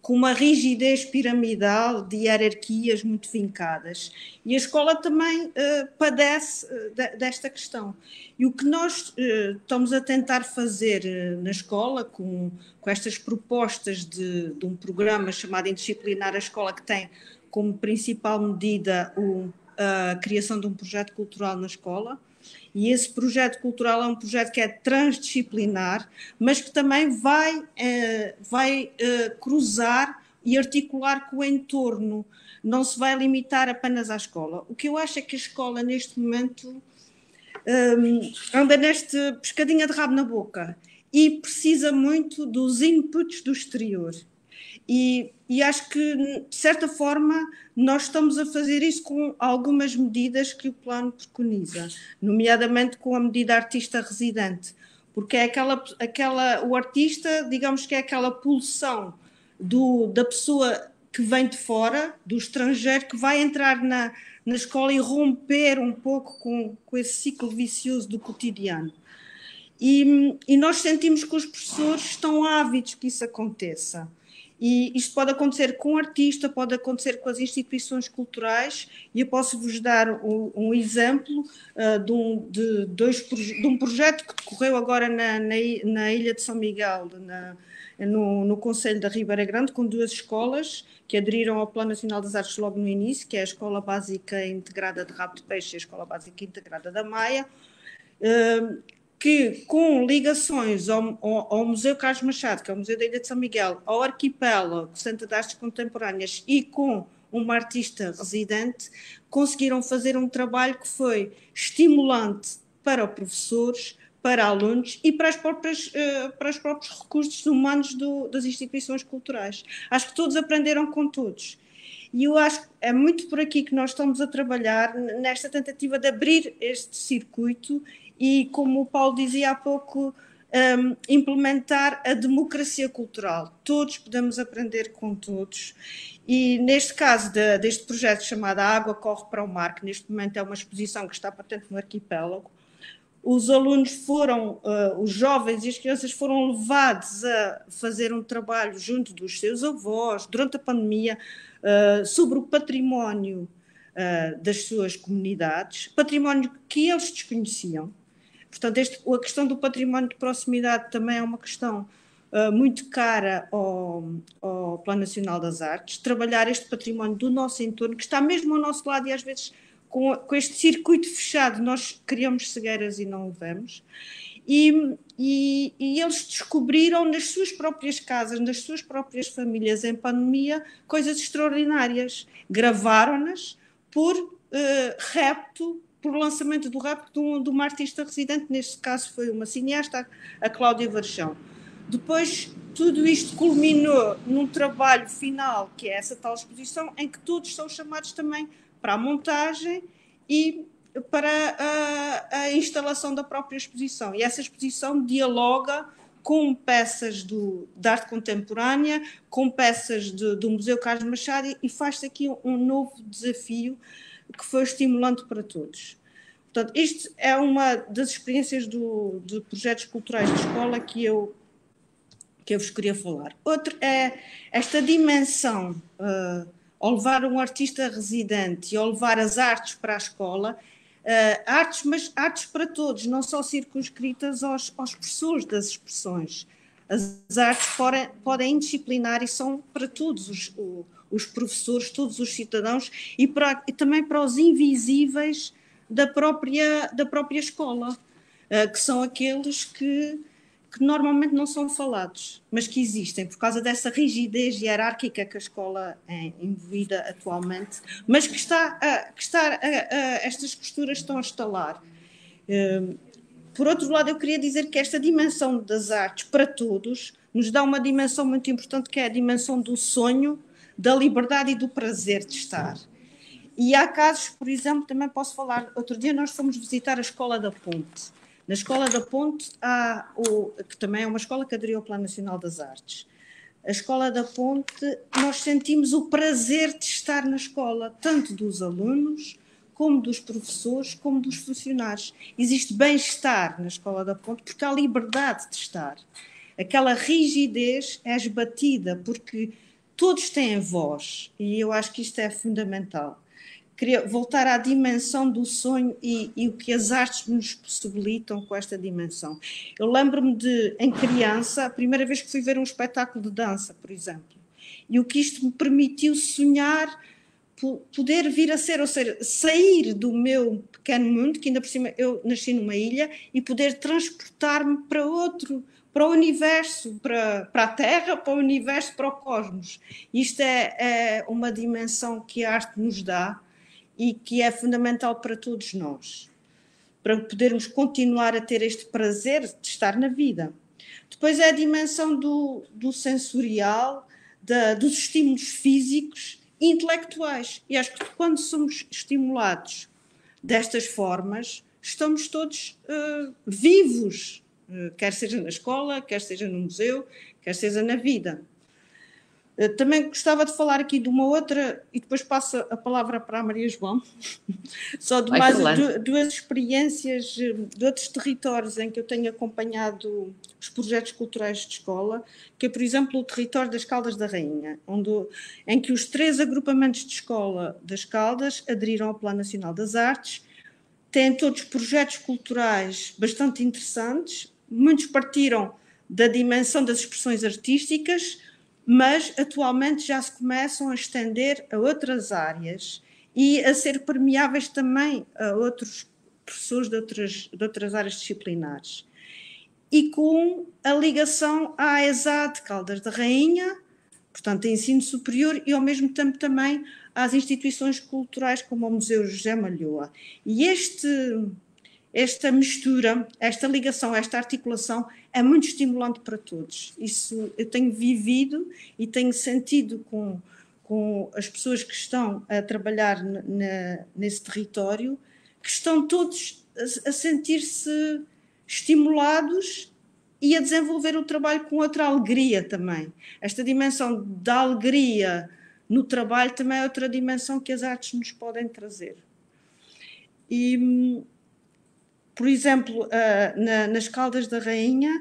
com uma rigidez piramidal de hierarquias muito vincadas. E a escola também uh, padece eh, de, desta questão. E o que nós uh, estamos a tentar fazer uh, na escola, com, com estas propostas de, de um programa chamado Indisciplinar a Escola, que tem como principal medida o, a criação de um projeto cultural na escola. E esse projeto cultural é um projeto que é transdisciplinar, mas que também vai, eh, vai eh, cruzar e articular com o entorno, não se vai limitar apenas à escola. O que eu acho é que a escola, neste momento, eh, anda neste pescadinha de rabo na boca e precisa muito dos inputs do exterior. E, e, acho que, de certa forma, nós estamos a fazer isso com algumas medidas que o plano preconiza, nomeadamente com a medida artista residente, porque é aquela, aquela o artista, digamos que é aquela pulsão do, da pessoa que vem de fora, do estrangeiro, que vai entrar na, na escola e romper um pouco com, com esse ciclo vicioso do cotidiano. E, e nós sentimos que os professores estão ávidos que isso aconteça e isto pode acontecer com o artista, pode acontecer com as instituições culturais, e eu posso-vos dar um, um exemplo uh, de, um, de, dois, de um projeto que decorreu agora na, na, na Ilha de São Miguel, na, no, no Conselho da Ribeira Grande, com duas escolas que aderiram ao Plano Nacional das Artes logo no início, que é a Escola Básica Integrada de Rabo de Peixe e a Escola Básica Integrada da Maia. Uh, que com ligações ao, ao, ao, Museu Carlos Machado, que é o Museu da Ilha de São Miguel, ao Arquipélago Santa de Artes Contemporâneas e com uma artista residente, conseguiram fazer um trabalho que foi estimulante para professores, para alunos e para, próprias, eh, para os próprios recursos humanos do, das instituições culturais. Acho que todos aprenderam com todos. E eu acho que é muito por aqui que nós estamos a trabalhar nesta tentativa de abrir este circuito e, como o Paulo dizia há pouco, um, implementar a democracia cultural. Todos podemos aprender com todos. E neste caso de, deste projeto chamado Água Corre para o Mar, que neste momento é uma exposição que está patente no arquipélago, os alunos foram, uh, os jovens e as crianças foram levados a fazer um trabalho junto dos seus avós, durante a pandemia, uh, sobre o património uh, das suas comunidades, património que eles desconheciam Portanto, este, a questão do património de proximidade também é uma questão uh, muito cara ao, ao, Plano Nacional das Artes. Trabalhar este património do nosso entorno, que está mesmo ao nosso lado e às vezes com, com este circuito fechado, nós criamos cegueiras e não vemos E, e, e, eles descobriram nas suas próprias casas, nas suas próprias famílias em pandemia, coisas extraordinárias. Gravaram-nas por uh, repto por lançamento do rap de, um, de uma artista residente, neste caso foi uma cineasta, a Cláudia Varchão. Depois, tudo isto culminou num trabalho final, que é essa tal exposição, em que todos são chamados também para a montagem e para a, a instalação da própria exposição. E essa exposição dialoga com peças do, de arte contemporânea, com peças de, do Museu Carlos Machado e faz-se aqui um, um novo desafio que foi estimulante para todos. Portanto, isto é uma das experiências do, de projetos culturais de escola que eu, que eu vos queria falar. Outro é esta dimensão, uh, ao levar um artista residente e ao levar as artes para a escola, uh, artes, mas artes para todos, não só circunscritas aos, aos professores das expressões. As artes podem, podem indisciplinar e são para todos os, os professores, todos os cidadãos e, para, e também para os invisíveis da própria, da própria escola, eh, que são aqueles que, que normalmente não são falados, mas que existem por causa dessa rigidez hierárquica que a escola é envolvida atualmente, mas que está, a, que está a, a, estas costuras estão a estalar. Ehm, por outro lado, eu queria dizer que esta dimensão das artes para todos nos dá uma dimensão muito importante que é a dimensão do sonho da liberdade e do prazer de estar. E há casos, por exemplo, também posso falar, outro dia nós fomos visitar a Escola da Ponte. Na Escola da Ponte, há o, que também é uma escola que aderiu ao Plano Nacional das Artes. A Escola da Ponte, nós sentimos o prazer de estar na escola, tanto dos alunos, como dos professores, como dos funcionários. Existe bem-estar na Escola da Ponte, porque há liberdade de estar. Aquela rigidez é esbatida, porque todos têm voz e eu acho que isto é fundamental. Queria voltar à dimensão do sonho e, e o que as artes nos possibilitam com esta dimensão. Eu lembro-me de, em criança, a primeira vez que fui ver um espetáculo de dança, por exemplo, e o que isto me permitiu sonhar poder vir a ser, ou seja, sair do meu pequeno mundo, que ainda por cima eu nasci numa ilha, e poder transportar-me para outro mundo para o universo, para, para a Terra, para o universo, para o cosmos. Isto é, é uma dimensão que a arte nos dá e que é fundamental para todos nós, para podermos continuar a ter este prazer de estar na vida. Depois é a dimensão do, do sensorial, da, dos estímulos físicos e intelectuais. E acho que quando somos estimulados destas formas, estamos todos uh, vivos eh, quer seja na escola, quer seja no museu, quer seja na vida. Eh, também gostava de falar aqui de uma outra, e depois passo a palavra para a Maria João, [LAUGHS] só de mais duas experiências eh, de outros territórios em que eu tenho acompanhado os projetos culturais de escola, que é, por exemplo, o território das Caldas da Rainha, onde, em que os três agrupamentos de escola das Caldas aderiram ao Plano Nacional das Artes, têm todos projetos culturais bastante interessantes, muitos partiram da dimensão das expressões artísticas, mas atualmente já se começam a estender a outras áreas e a ser permeáveis também a outros professores de outras, de outras áreas disciplinares. E com a ligação à ESAD Caldas da Rainha, portanto, ensino superior e ao mesmo tempo também às instituições culturais como o Museu José Malhoa. E este esta mistura, esta ligação, esta articulação é muito estimulante para todos. Isso eu tenho vivido e tenho sentido com, com as pessoas que estão a trabalhar na, nesse território, que estão todos a, a sentir-se estimulados e a desenvolver o trabalho com outra alegria também. Esta dimensão da alegria no trabalho também é outra dimensão que as artes nos podem trazer. E hum, por exemplo, uh, na, nas Caldas da Rainha,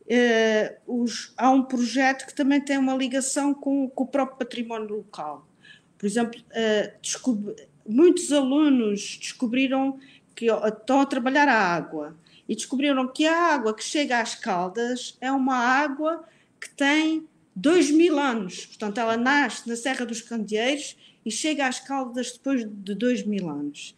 uh, os, há um projeto que também tem uma ligação com, com o próprio património local. Por exemplo, ah, muitos alunos descobriram que estão a trabalhar a água e descobriram que a água que chega às Caldas é uma água que tem dois mil anos. Portanto, ela nasce na Serra dos Candeeiros e chega às Caldas depois de dois mil anos.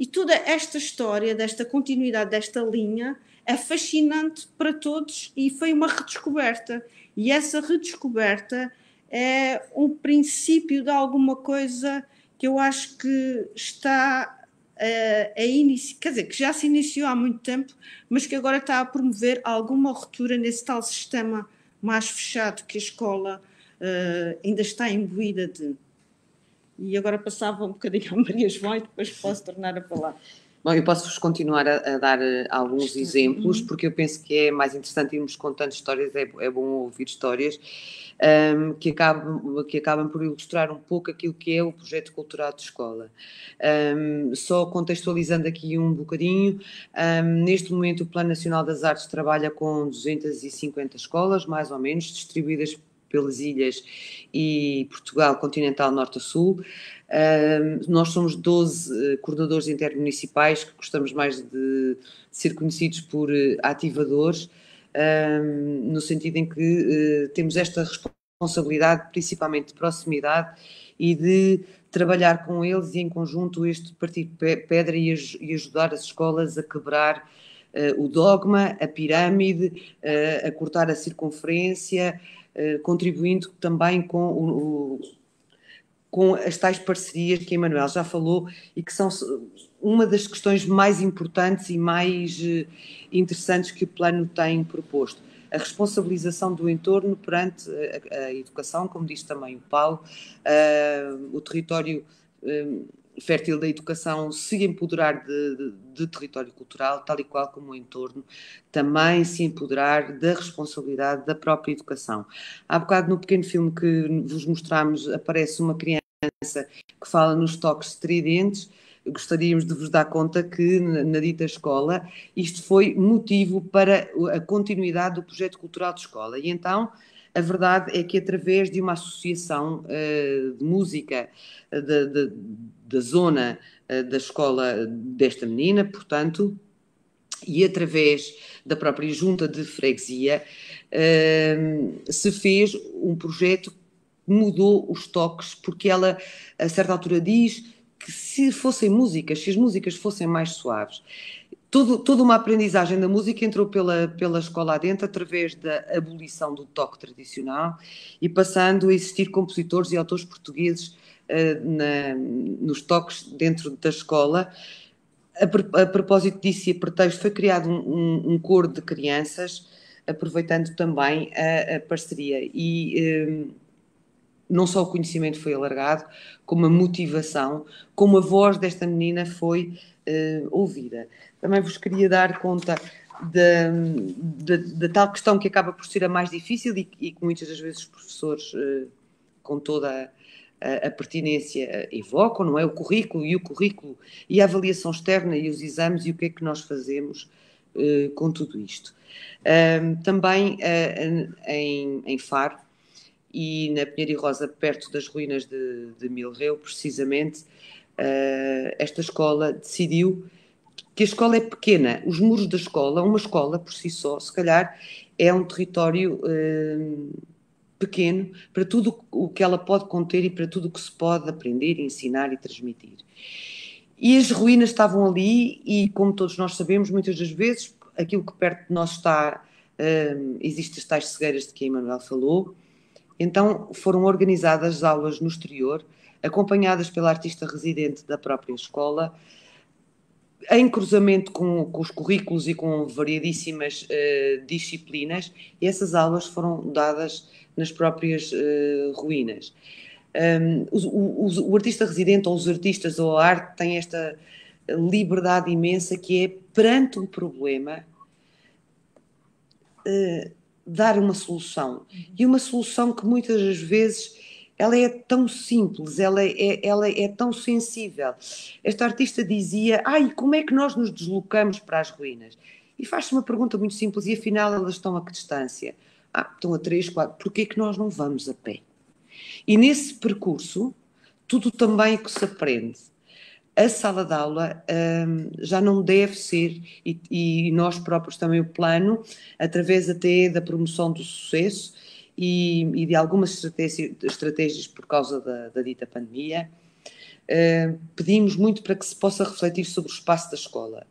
E toda esta história, desta continuidade, desta linha, é fascinante para todos e foi uma redescoberta. E essa redescoberta é um princípio de alguma coisa que eu acho que está eh, a, iniciar, quer dizer, que já se iniciou há muito tempo, mas que agora está a promover alguma ruptura nesse tal sistema mais fechado que a escola uh, ainda está imbuída de. E agora passava um bocadinho a Maria João e depois posso tornar a falar. Bom, eu posso-vos continuar a, a dar eh, alguns é exemplos, porque eu penso que é mais interessante irmos contando histórias, é, é bom ouvir histórias um, que, acabam, que acabam por ilustrar um pouco aquilo que é o projeto cultural de escola. Um, só contextualizando aqui um bocadinho, um, neste momento o Plano Nacional das Artes trabalha com 250 escolas, mais ou menos, distribuídas pelas ilhas e Portugal continental norte a sul. nós somos 12 eh, coordenadores intermunicipais que gostamos mais de ser conhecidos por eh, ativadores, no sentido em que eh, temos esta responsabilidade, principalmente de proximidade e de trabalhar com eles e em conjunto este partir pedra e, e ajudar as escolas a quebrar o dogma, a pirâmide, a cortar a circunferência, eh, contribuindo também com o, com as tais parcerias que a Emanuel já falou e que são uma das questões mais importantes e mais eh, interessantes que o plano tem proposto. A responsabilização do entorno perante eh, a, educação, como diz também o Paulo, o território fértil da educação se empoderar de, de, de, território cultural, tal e qual como o entorno, também se empoderar da responsabilidade da própria educação. Há bocado no pequeno filme que vos mostramos aparece uma criança que fala nos toques tridentes, gostaríamos de vos dar conta que na dita escola isto foi motivo para a continuidade do projeto cultural de escola e então a verdade é que através de uma associação uh, de música eh, de, de da zona eh, da escola desta menina, portanto, e através da própria junta de freguesia ehm, se fez um projeto que mudou os toques, porque ela a certa altura diz que se fossem músicas, se as músicas fossem mais suaves, todo, toda uma aprendizagem da música entrou pela, pela escola adentro através da abolição do toque tradicional e passando a existir compositores e autores portugueses eh, na, nos toques dentro da escola. A, a, propósito disso e a pretexto, foi criado um, um, um coro de crianças, aproveitando também a, a parceria. E um, ehm, não só o conhecimento foi alargado, como a motivação, como a voz desta menina foi uh, ouvida. Também vos queria dar conta da, da, tal questão que acaba por ser a mais difícil e, e que muitas das vezes os professores, uh, com toda a a, pertinência eh, evocam, não é? O currículo e o currículo e a avaliação externa e os exames e o que é que nós fazemos uh, com tudo isto. também uh, em, em, Faro e na Pinheira e Rosa, perto das ruínas de, de Milreu, precisamente, esta escola decidiu que a escola é pequena, os muros da escola, uma escola por si só, se calhar é um território pequeno para tudo o que ela pode conter e para tudo o que se pode aprender, ensinar e transmitir. E as ruínas estavam ali, e como todos nós sabemos, muitas das vezes aquilo que perto de nós está, um, existem as tais cegueiras de que a Emanuel falou. Então foram organizadas aulas no exterior, acompanhadas pela artista residente da própria escola, em cruzamento com, com, os currículos e com variedíssimas uh, disciplinas, essas aulas foram dadas nas próprias uh, ruínas. Um, o, o, o, artista residente ou os artistas ou a arte têm esta liberdade imensa que é, perante um problema, uh, dar uma solução. E uma solução que muitas das vezes ela é tão simples, ela é, ela é tão sensível. Esta artista dizia, ai, como é que nós nos deslocamos para as ruínas? E faz-se uma pergunta muito simples, e afinal elas estão a que distância? Ah, estão a 3, 4, porquê que nós não vamos a pé? E nesse percurso, tudo também que se aprende. A sala de aula hum, já não deve ser, e, e, nós próprios também o plano, através até da promoção do sucesso e, e de algumas estratégias, estratégias por causa da, da dita pandemia, hum, pedimos muito para que se possa refletir sobre o espaço da escola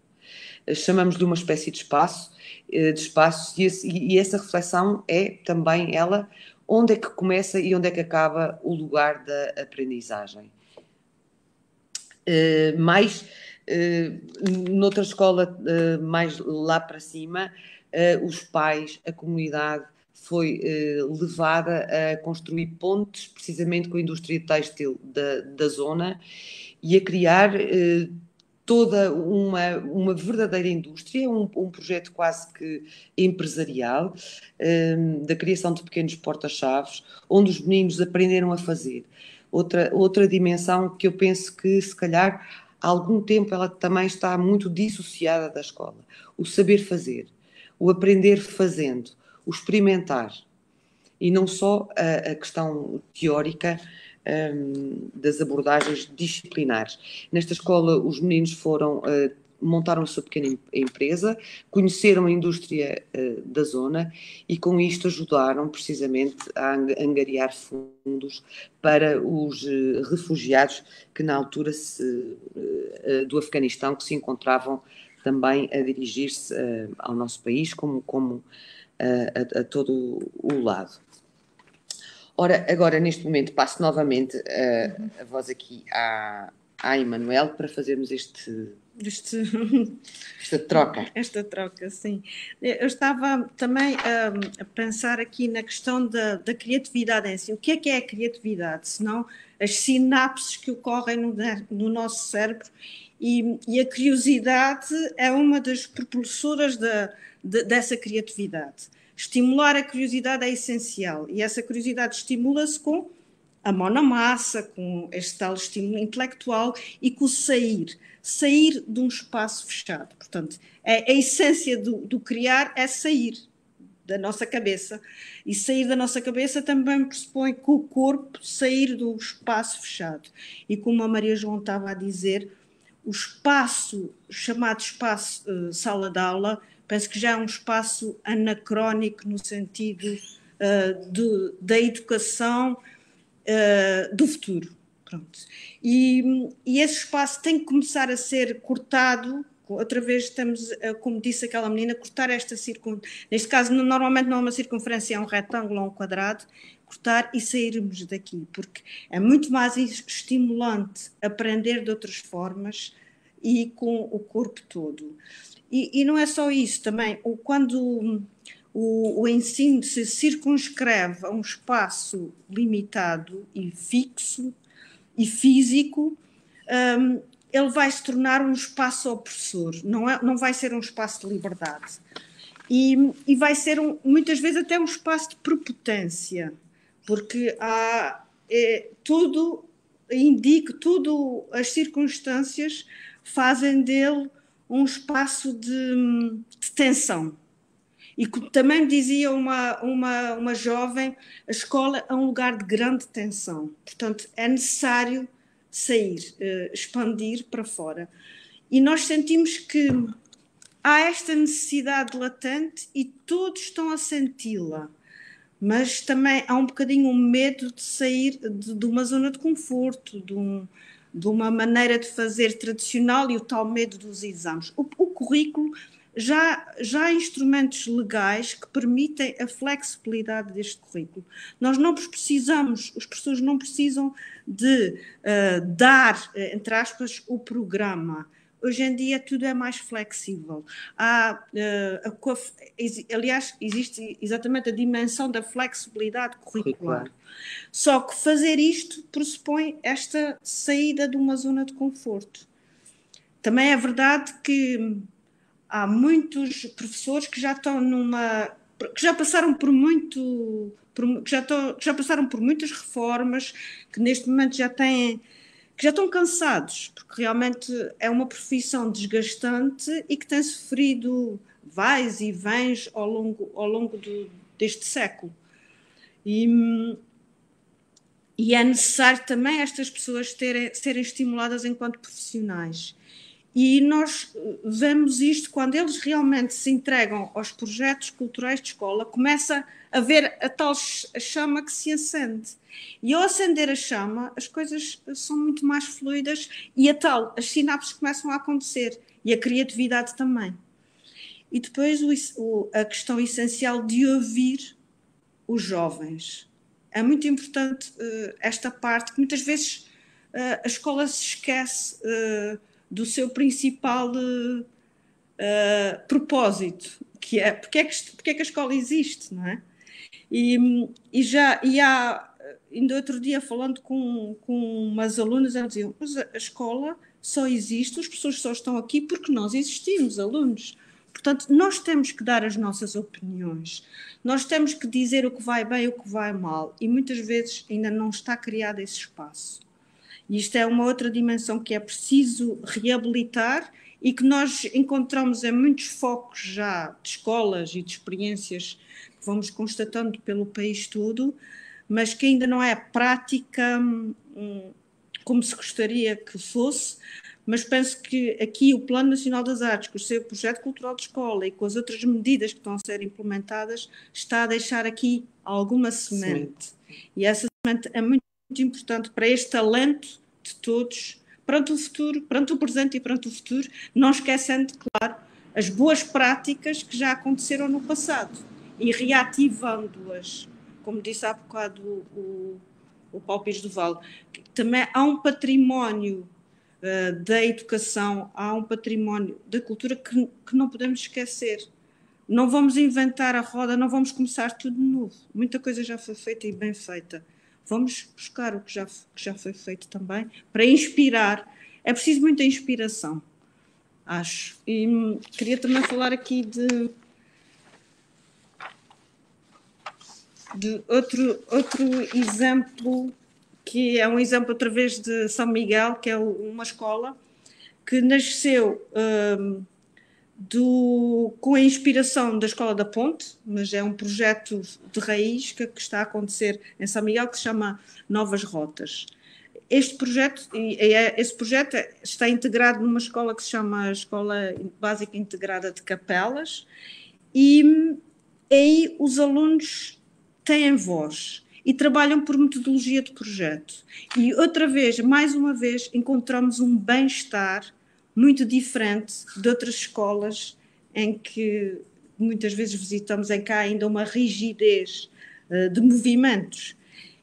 chamamos de uma espécie de espaço, eh, de espaços, e, e essa reflexão é também ela onde é que começa e onde é que acaba o lugar da aprendizagem. Eh, mais eh, noutra escola, mais lá para cima, os pais, a comunidade foi levada a construir pontes precisamente com a indústria têxtil da, da zona e a criar toda uma, uma verdadeira indústria, um, um projeto quase que empresarial, um, da criação de pequenos porta-chaves, onde os meninos aprenderam a fazer. Outra, outra dimensão que eu penso que, se calhar, há algum tempo ela também está muito dissociada da escola. O saber fazer, o aprender fazendo, o experimentar. E não só a, a questão teórica, um, das abordagens disciplinares. Nesta escola, os meninos foram. Uh, montaram a sua pequena empresa, conheceram a indústria uh, da zona e com isto ajudaram precisamente a angariar fundos para os uh, refugiados que na altura se, uh, do Afeganistão que se encontravam também a dirigir-se ao nosso país como, como a, a todo o lado. Ora, agora, neste momento, passo novamente a voz aqui à, à Emanuel para fazermos este este, esta troca. Esta troca, sim. Eu estava também hum, a pensar aqui na questão da, da criatividade em si. O que é que é a criatividade? Senão as sinapses que ocorrem no, no nosso cérebro e, e, a curiosidade é uma das propulsoras da, de, dessa criatividade. Estimular a curiosidade é essencial e essa curiosidade estimula-se com a monomassa, com este tal estímulo intelectual e com o sair, sair de um espaço fechado. Portanto, a, a essência do, do, criar é sair da nossa cabeça. E sair da nossa cabeça também pressupõe que o corpo sair do espaço fechado. E como a Maria João estava a dizer, o espaço, chamado espaço uh, sala de aula, Penso que já é um espaço anacrónico no sentido uh, da educação uh, do futuro. Pronto. E, e esse espaço tem que começar a ser cortado outra vez estamos, eh, como disse aquela menina, cortar esta circunferência. Neste caso, normalmente não é uma circunferência, é um retângulo ou é um quadrado, cortar e sairmos daqui, porque é muito mais estimulante aprender de outras formas e com o corpo todo. E, e não é só isso também, o, quando o, o ensino se circunscreve a um espaço limitado e fixo e físico, um, ele vai se tornar um espaço opressor, não, é, não vai ser um espaço de liberdade. E, e vai ser, um, muitas vezes, até um espaço de prepotência, porque há, é, tudo indica, tudo as circunstâncias fazem dele um espaço de, de tensão. E também dizia uma, uma, uma jovem, a escola é um lugar de grande tensão. Portanto, é necessário sair, eh, expandir para fora. E nós sentimos que há esta necessidade latente e todos estão a senti-la. Mas também há um bocadinho um medo de sair de, de uma zona de conforto, de um, de uma maneira de fazer tradicional e o tal medo dos exames. O, o currículo já, já há instrumentos legais que permitem a flexibilidade deste currículo. Nós não precisamos, os professores não precisam de uh, dar, eh, entre aspas, o programa Hoje em dia tudo é mais flexível. Há, uh, a, aliás, existe exatamente a dimensão da flexibilidade curricular. Só que fazer isto pressupõe esta saída de uma zona de conforto. Também é verdade que há muitos professores que já estão numa que já passaram por muito por, que, já estão, que já passaram por muitas reformas que neste momento já têm que já estão cansados, porque realmente é uma profissão desgastante e que tem sofrido vais e vens ao longo, ao longo do, deste século. E, e é necessário também estas pessoas terem, serem estimuladas enquanto profissionais. E nós vemos isto quando eles realmente se entregam aos projetos culturais de escola, começa a ver a tal chama que se acende. E ao acender a chama, as coisas eh, são muito mais fluidas e a tal, as sinapses começam a acontecer e a criatividade também. E depois o, a questão essencial de ouvir os jovens. É muito importante uh, esta parte, que muitas vezes uh, a escola se esquece uh, do seu principal propósito, que é porque é que, porque é que a escola existe, não é? E, e já e há ainda outro dia falando com, com umas alunas, elas diziam, mas a escola só existe, as pessoas só estão aqui porque nós existimos, alunos. Portanto, nós temos que dar as nossas opiniões, nós temos que dizer o que vai bem e o que vai mal, e muitas vezes ainda não está criado esse espaço. E isto é uma outra dimensão que é preciso reabilitar e que nós encontramos em muitos focos já de escolas e de experiências que vamos constatando pelo país todo, mas que ainda não é prática hum, hum, como se gostaria que fosse, mas penso que aqui o Plano Nacional das Artes, com o seu projeto cultural de escola e com as outras medidas que estão a ser implementadas, está a deixar aqui alguma semente. Sim. E essa semente é muito, muito importante para este talento de todos, perante o futuro, perante o presente e perante o futuro, não esquecendo, claro, as boas práticas que já aconteceram no passado e reativando-as como disse há bocado o, o, o Paulo Pires do Vale, também há um património uh, da educação, há um património da cultura que, que não podemos esquecer. Não vamos inventar a roda, não vamos começar tudo de novo. Muita coisa já foi feita e bem feita. Vamos buscar o que já, que já foi feito também para inspirar. É preciso muita inspiração acho. E hum, queria também falar aqui de de outro, outro exemplo, que é um exemplo através de São Miguel, que é uma escola que nasceu um, do, com a inspiração da Escola da Ponte, mas é um projeto de raiz que, que está a acontecer em São Miguel que se chama Novas Rotas. Este projeto, é, esse projeto é, está integrado numa escola que se chama Escola Básica Integrada de Capelas e hum, aí os alunos têm voz e trabalham por metodologia de projeto. E outra vez, mais uma vez, encontramos um bem-estar muito diferente de outras escolas em que muitas vezes visitamos, em que há ainda uma rigidez uh, de movimentos.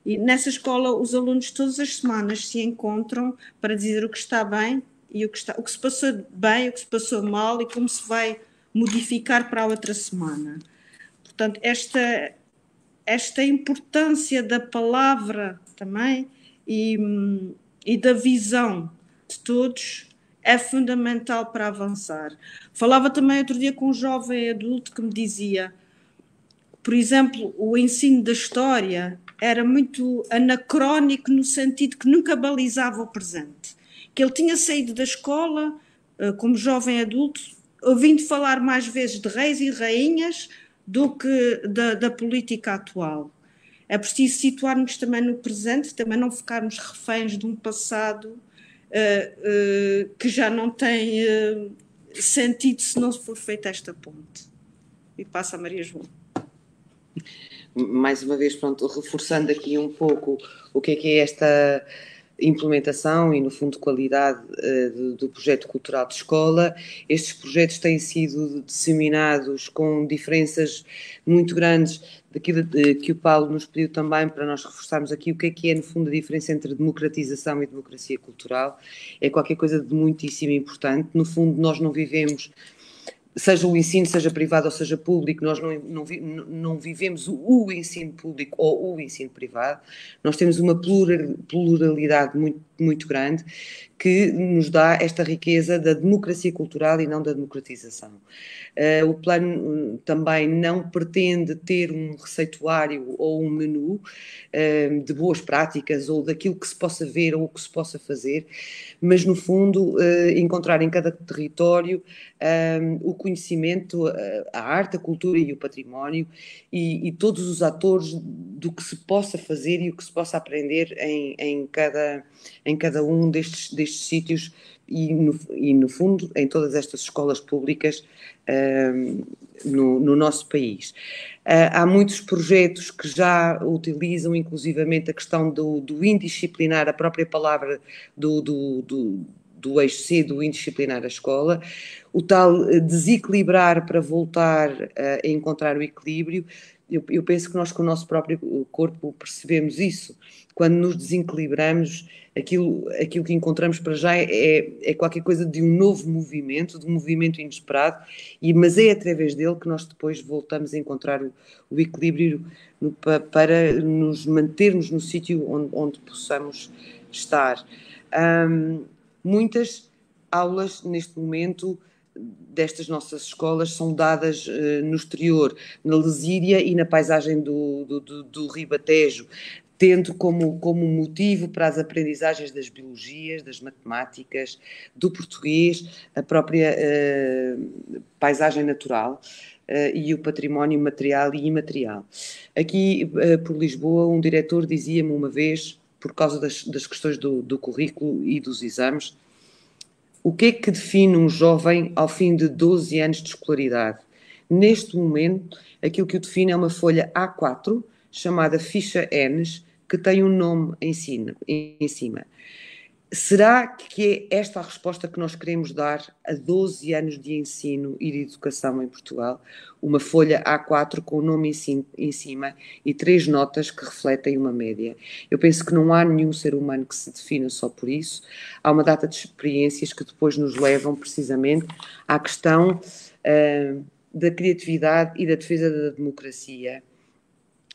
E nessa escola, os alunos todas as semanas se encontram para dizer o que está bem e o que, está, o que se passou bem, o que se passou mal e como se vai modificar para a outra semana. Portanto, esta, esta importância da palavra também e, e da visão de todos é fundamental para avançar. Falava também outro dia com um jovem adulto que me dizia, por exemplo, o ensino da história era muito anacrónico no sentido que nunca balizava o presente. Que ele tinha saído da escola eh, como jovem adulto, ouvindo falar mais vezes de reis e rainhas do que da, da política atual. É preciso situarmos também no presente, também não ficarmos reféns de um passado uh, uh, que já não tem uh, sentido se não for feita esta ponte. E passa a Maria João. Mais uma vez, pronto, reforçando aqui um pouco o que é que é esta implementação e, no fundo, qualidade eh, do, do projeto cultural de escola. Estes projetos têm sido disseminados com diferenças muito grandes daquilo eh, que o Paulo nos pediu também para nós reforçarmos aqui o que é que é, no fundo, a diferença entre democratização e democracia cultural. É qualquer coisa de muitíssimo importante. No fundo, nós não vivemos seja o ensino, seja privado ou seja público, nós não, não, não vivemos o, o ensino público ou o ensino privado, nós temos uma pluralidade muito, muito grande que nos dá esta riqueza da democracia cultural e não da democratização. Uh, o plano hum, também não pretende ter um receituário ou um menu uh, de boas práticas ou daquilo que se possa ver ou que se possa fazer, mas no fundo eh, encontrar em cada território hum, o conhecimento, a arte, a cultura e o património e, e, todos os atores do que se possa fazer e o que se possa aprender em, em cada em cada um destes, destes sítios e no, e, no fundo, em todas estas escolas públicas uh, no, no, nosso país. Uh, há muitos projetos que já utilizam, inclusivamente, a questão do, do indisciplinar, a própria palavra do, do, do do eixo C do indisciplinar a escola, o tal eh, desequilibrar para voltar ah, a encontrar o equilíbrio, eu, eu, penso que nós com o nosso próprio eh, corpo percebemos isso, quando nos desequilibramos, aquilo, aquilo que encontramos para já é, é qualquer coisa de um novo movimento, de um movimento inesperado, e, mas é através dele que nós depois voltamos a encontrar o, o equilíbrio no, para nos mantermos no sítio onde, onde, possamos estar. muitas aulas neste momento destas nossas escolas são dadas uh, no exterior, na Lesíria e na paisagem do, do, do, do Ribatejo, tendo como, como motivo para as aprendizagens das biologias, das matemáticas, do português, a própria eh, paisagem natural eh, e o património material e imaterial. Aqui eh, por Lisboa, um diretor dizia-me uma vez, por causa das, das questões do, do currículo e dos exames, o que é que define um jovem ao fim de 12 anos de escolaridade? Neste momento, aquilo que o define é uma folha A4, chamada ficha ENES, que tem um nome em cima, em cima. Será que é esta a resposta que nós queremos dar a 12 anos de ensino e de educação em Portugal? Uma folha A4 com o nome em cima e três notas que refletem uma média. Eu penso que não há nenhum ser humano que se defina só por isso. Há uma data de experiências que depois nos levam precisamente à questão uh, da criatividade e da defesa da democracia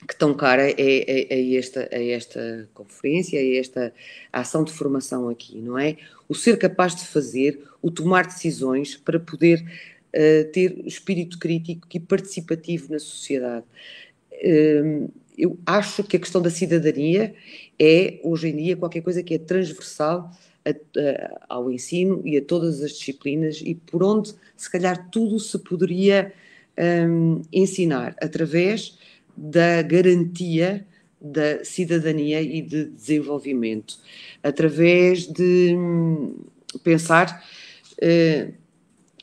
que tão cara é, é, é, esta, é esta conferência, é esta ação de formação aqui, não é? O ser capaz de fazer, o tomar decisões para poder uh, ter espírito crítico e participativo na sociedade. Um, ehm, eu acho que a questão da cidadania é, hoje em dia, qualquer coisa que é transversal a, a, ao ensino e a todas as disciplinas e por onde, se calhar, tudo se poderia um, ehm, ensinar através da garantia da cidadania e de desenvolvimento, através de hum, pensar que eh,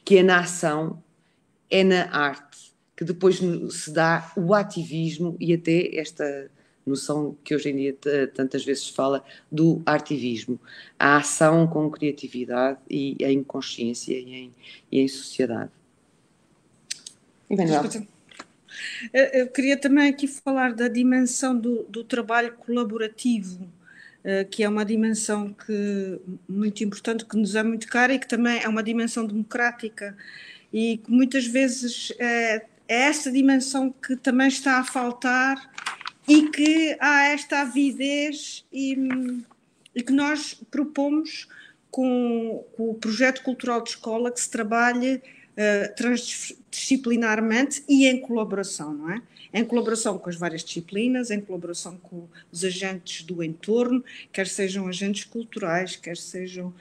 que a ação é na arte, que depois se dá o ativismo e até esta noção que hoje em dia tantas vezes fala do artivismo, a ação com criatividade e em consciência e em, e em sociedade. Eu queria também aqui falar da dimensão do, do trabalho colaborativo, eh, que é uma dimensão que, muito importante, que nos é muito cara e que também é uma dimensão democrática e que muitas vezes eh, é, é essa dimensão que também está a faltar e que há esta avidez e, e que nós propomos com, com, o projeto cultural de escola que se trabalhe eh, transdisciplinarmente e em colaboração, não é? Em colaboração com as várias disciplinas, em colaboração com os agentes do entorno, quer sejam agentes culturais, quer sejam uh,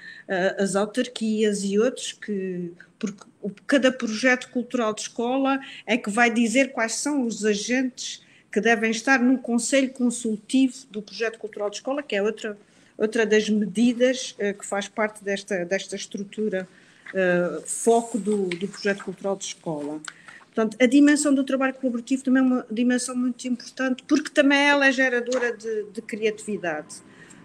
as autarquias e outros que porque cada projeto cultural de escola é que vai dizer quais são os agentes que devem estar num conselho consultivo do projeto cultural de escola, que é outra outra das medidas uh, que faz parte desta, desta estrutura eh, foco do, do projeto cultural de escola. Portanto, a dimensão do trabalho colaborativo também é uma dimensão muito importante, porque também ela é geradora de, de criatividade.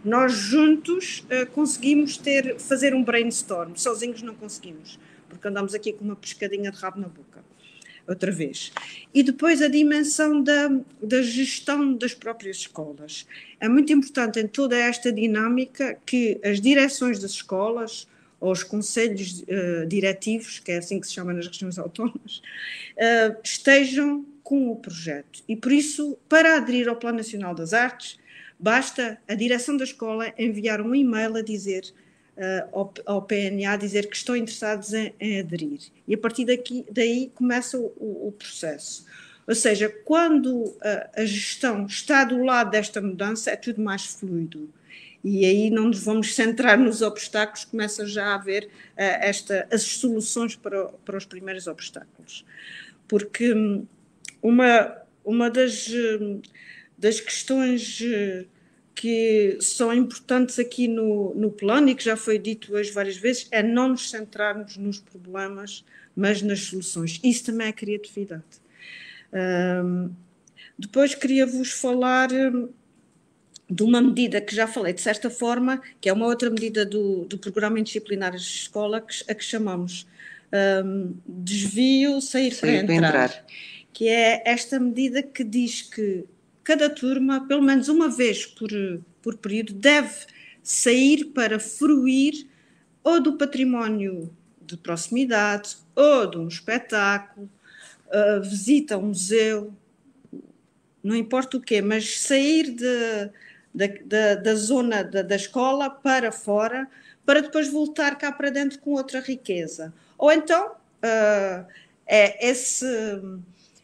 Nós juntos uh, conseguimos ter, fazer um brainstorm, sozinhos não conseguimos, porque andamos aqui com uma pescadinha de rabo na boca, outra vez. E depois a dimensão da, da gestão das próprias escolas. É muito importante em toda esta dinâmica que as direções das escolas, aos conselhos uh, diretivos, que é assim que se chama nas regiões [LAUGHS] autónomas, uh, estejam com o projeto. E por isso, para aderir ao Plano Nacional das Artes, basta a direção da escola enviar um e-mail a dizer uh, ao, ao, PNA, dizer que estão interessados em, em, aderir. E a partir daqui, daí começa o, o processo. Ou seja, quando a, a gestão está do lado desta mudança, é tudo mais fluido e aí não nos vamos centrar nos obstáculos, começa já a haver uh, esta, as soluções para, para os primeiros obstáculos. Porque hum, uma, uma das, hum, das questões eh, que são importantes aqui no, no plano e que já foi dito hoje várias vezes é não nos centrarmos nos problemas, mas nas soluções. Isso também é criatividade. Um, depois queria vos falar hum, de uma medida que já falei de certa forma, que é uma outra medida do, do programa indisciplinar de escola, que, a que chamamos um, desvio, sair, sair para, entrar, entrar, que é esta medida que diz que cada turma, pelo menos uma vez por, por período, deve sair para fruir ou do património de proximidade, ou de um espetáculo, uh, visita um museu, não importa o quê, mas sair de da, da, da zona da, da escola para fora, para depois voltar cá para dentro com outra riqueza. Ou então, uh, é esse,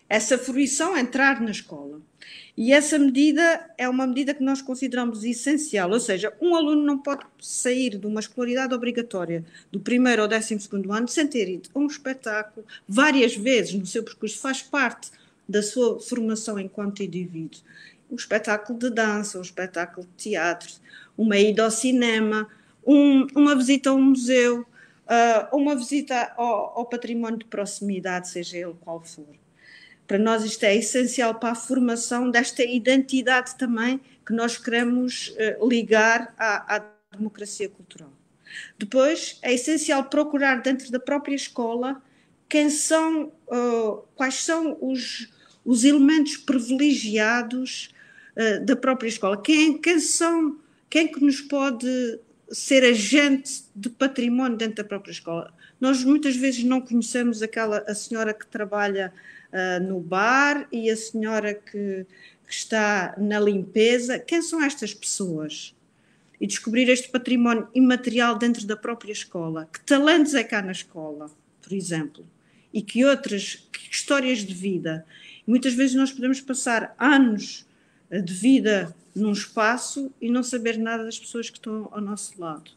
essa fruição entrar na escola. E essa medida é uma medida que nós consideramos essencial, ou seja, um aluno não pode sair de uma escolaridade obrigatória do primeiro ao décimo segundo ano sem ter ido a um espetáculo várias vezes no seu percurso, faz parte da sua formação enquanto indivíduo um espetáculo de dança, um espetáculo de teatro, uma ida ao cinema, um, uma visita a um museu, uh, uma visita ao, ao património de proximidade, seja ele qual for. Para nós isto é essencial para a formação desta identidade também que nós queremos uh, ligar à, à democracia cultural. Depois, é essencial procurar dentro da própria escola quem são, uh, quais são os, os elementos privilegiados eh, da própria escola. Quem, quem são, quem é que nos pode ser agente de património dentro da própria escola? Nós muitas vezes não conhecemos aquela a senhora que trabalha uh, no bar e a senhora que, que está na limpeza. Quem são estas pessoas? E descobrir este património imaterial dentro da própria escola. Que talentos é cá na escola, por exemplo? E que outras que histórias de vida? Muitas vezes nós podemos passar anos de vida num espaço e não saber nada das pessoas que estão ao nosso lado.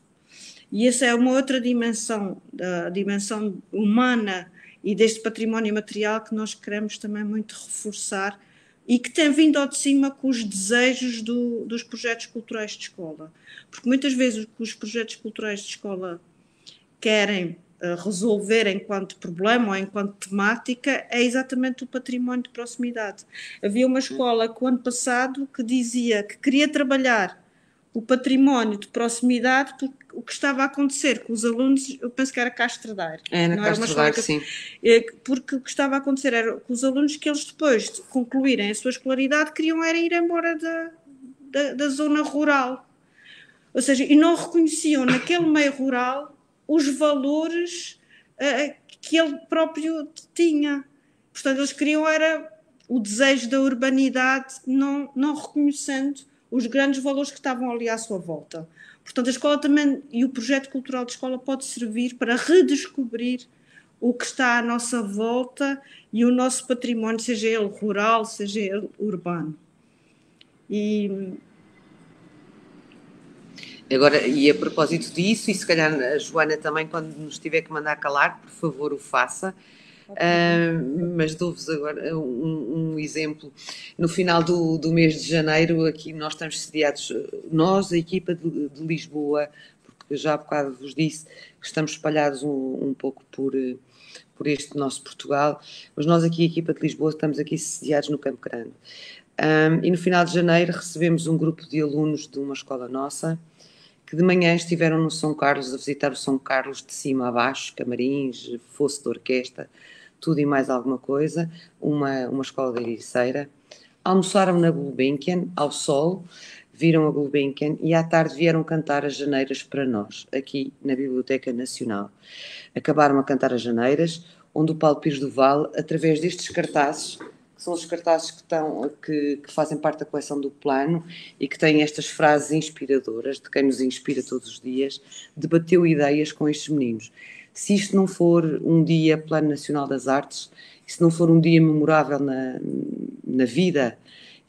E essa é uma outra dimensão, da dimensão humana e deste património material que nós queremos também muito reforçar e que tem vindo ao de cima com os desejos do, dos projetos culturais de escola. Porque muitas vezes o que os projetos culturais de escola querem resolver enquanto problema ou enquanto temática é exatamente o património de proximidade. Havia uma escola que o ano passado que dizia que queria trabalhar o património de proximidade porque o que estava a acontecer com os alunos, eu penso que era Castro Dar. É, na Castro que, sim. É, porque o que estava a acontecer era com os alunos que eles depois de concluírem a sua escolaridade queriam era ir embora da, da, da zona rural. Ou seja, e não reconheciam naquele meio rural os valores uh, que ele próprio tinha. Portanto, eles queriam era o desejo da urbanidade, não, não reconhecendo os grandes valores que estavam ali à sua volta. Portanto, a escola também e o projeto cultural de escola pode servir para redescobrir o que está à nossa volta e o nosso património, seja ele rural, seja ele urbano. E Agora, e a propósito disso, e se calhar a Joana também, quando nos tiver que mandar calar, por favor, o faça. Uh, mas dou-vos agora um, um, exemplo. No final do, do, mês de janeiro, aqui nós estamos sediados, nós, a equipa de, de Lisboa, porque já há bocado vos disse que estamos espalhados um, um, pouco por, por este nosso Portugal, mas nós aqui, a equipa de Lisboa, estamos aqui sediados no Campo Grande. Ah, e no final de janeiro recebemos um grupo de alunos de uma escola nossa que de manhã estiveram no São Carlos, a visitar o São Carlos de cima a baixo, camarins, fosse de orquestra, tudo e mais alguma coisa, uma, uma escola da Ericeira. Almoçaram na Gulbenkian, ao sol, viram a Gulbenkian e à tarde vieram cantar as Janeiras para nós, aqui na Biblioteca Nacional. Acabaram a cantar as Janeiras, onde o Paulo Pires do Vale, através destes cartazes, são os cartazes que, estão, que, que, fazem parte da coleção do plano e que têm estas frases inspiradoras de quem nos inspira todos os dias, debateu ideias com estes meninos. Se isto não for um dia Plano Nacional das Artes, e se não for um dia memorável na, na vida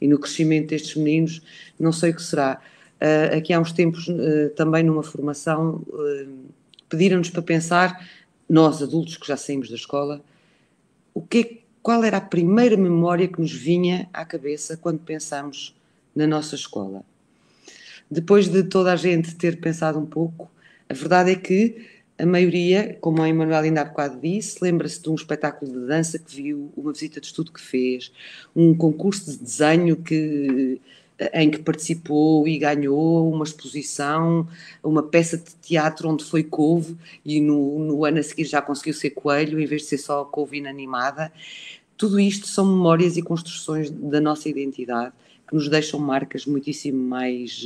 e no crescimento destes meninos, não sei o que será. Uh, aqui há uns tempos, uh, também numa formação, uh, pediram-nos para pensar, nós adultos que já saímos da escola, o que é que qual era a primeira memória que nos vinha à cabeça quando pensámos na nossa escola? Depois de toda a gente ter pensado um pouco, a verdade é que a maioria, como a Emanuel ainda há bocado disse, lembra-se de um espetáculo de dança que viu, uma visita de estudo que fez, um concurso de desenho que em que participou e ganhou uma exposição, uma peça de teatro onde foi couve e no, no ano a seguir já conseguiu ser coelho em vez de ser só couve inanimada. Tudo isto são memórias e construções da nossa identidade que nos deixam marcas muitíssimo mais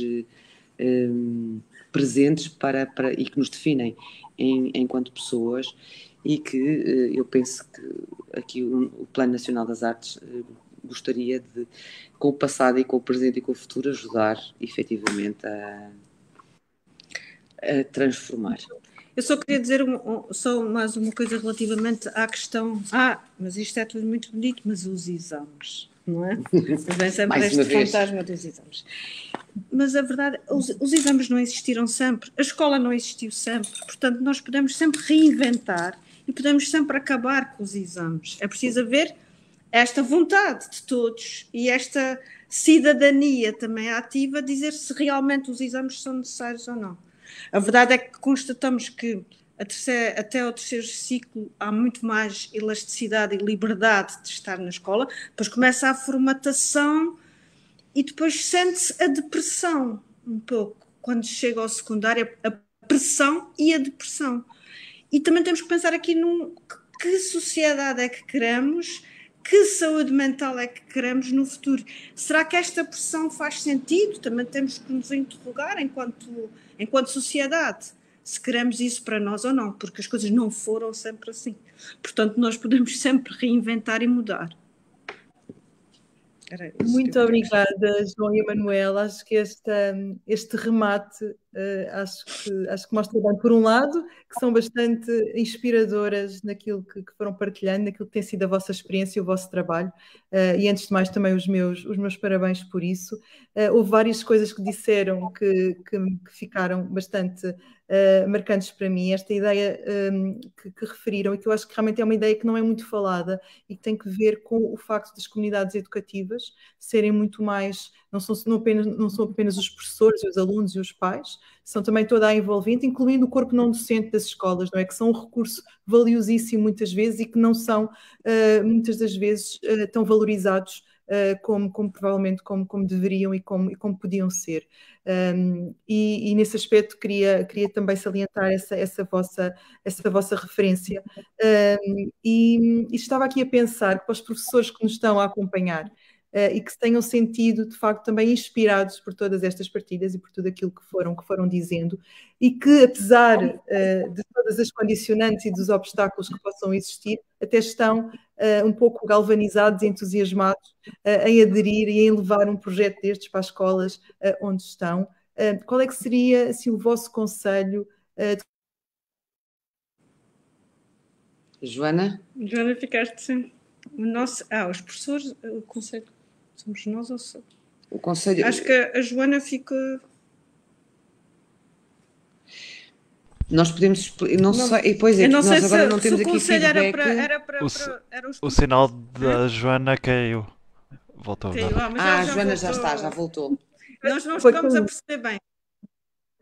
hum, presentes para, para, e que nos definem em, enquanto pessoas e que eh, eu penso que aqui o, Plano Nacional das Artes hum, gostaria de, com o passado e com o presente e com o futuro, ajudar efetivamente a, a transformar. Eu só queria dizer um, só mais uma coisa relativamente à questão. Ah, mas isto é tudo muito bonito, mas os exames, não é? Vem [LAUGHS] é sempre este fantasma dos exames. Mas a verdade, os, os exames não existiram sempre, a escola não existiu sempre, portanto, nós podemos sempre reinventar e podemos sempre acabar com os exames. É preciso haver esta vontade de todos e esta cidadania também ativa, dizer se realmente os exames são necessários ou não. A verdade é que constatamos que terceira, até o terceiro ciclo há muito mais elasticidade e liberdade de estar na escola, depois começa a formatação e depois sente-se a depressão um pouco quando chega ao secundário, a pressão e a depressão. E também temos que pensar aqui num que sociedade é que queremos que saúde mental é que queremos no futuro? Será que esta pressão faz sentido? Também temos que nos interrogar enquanto, enquanto sociedade se queremos isso para nós ou não, porque as coisas não foram sempre assim. Portanto, nós podemos [LAUGHS] sempre reinventar e mudar. Muito obrigada, João e Manuela. Acho que este, hum, este remate Uh, acho, que, acho que mostra bem, por um lado, que são bastante inspiradoras naquilo que, que, foram partilhando, naquilo que tem sido a vossa experiência e o vosso trabalho. Uh, e antes de mais, também os meus, os meus parabéns por isso. Uh, houve várias coisas que disseram que, que, que ficaram bastante marcantes para mim. Esta ideia um, ehm, que, que referiram e que eu acho que realmente é uma ideia que não é muito falada e que tem que ver com o facto das comunidades educativas serem muito mais não são, não, apenas, não são apenas os professores, os alunos e os pais, são também toda a envolvente, incluindo o corpo não docente das escolas, não é? Que são um recurso valiosíssimo muitas vezes e que não são, uh, muitas das vezes, uh, tão valorizados Uh, como, como, provavelmente como, como deveriam e como, e como podiam ser. Um, e, e, nesse aspecto queria, queria também salientar essa, essa, vossa, essa vossa referência. Um, e, e, estava aqui a pensar que para os professores que nos estão a acompanhar, uh, e que se tenham sentido de facto também inspirados por todas estas partilhas e por tudo aquilo que foram que foram dizendo e que apesar uh, de todas as condicionantes e dos obstáculos que possam existir até estão uh, um pouco galvanizados e entusiasmados em aderir e em levar um projeto destes para as escolas onde estão qual é que seria assim, o vosso conselho de Joana? Joana, ficaste sem. O nosso... Ah, os professores, o conselho Somos nós ou somos? O conselho... Acho que a Joana fica. Nós podemos. Não, não sei. Pois é, eu não nós sei agora se, não temos se o conselho era para, era para, o, para, era os... o sinal da Joana caiu. Voltou. Caiu. Ah, ah a Joana voltou. já está, já voltou. Nós não estamos a perceber bem.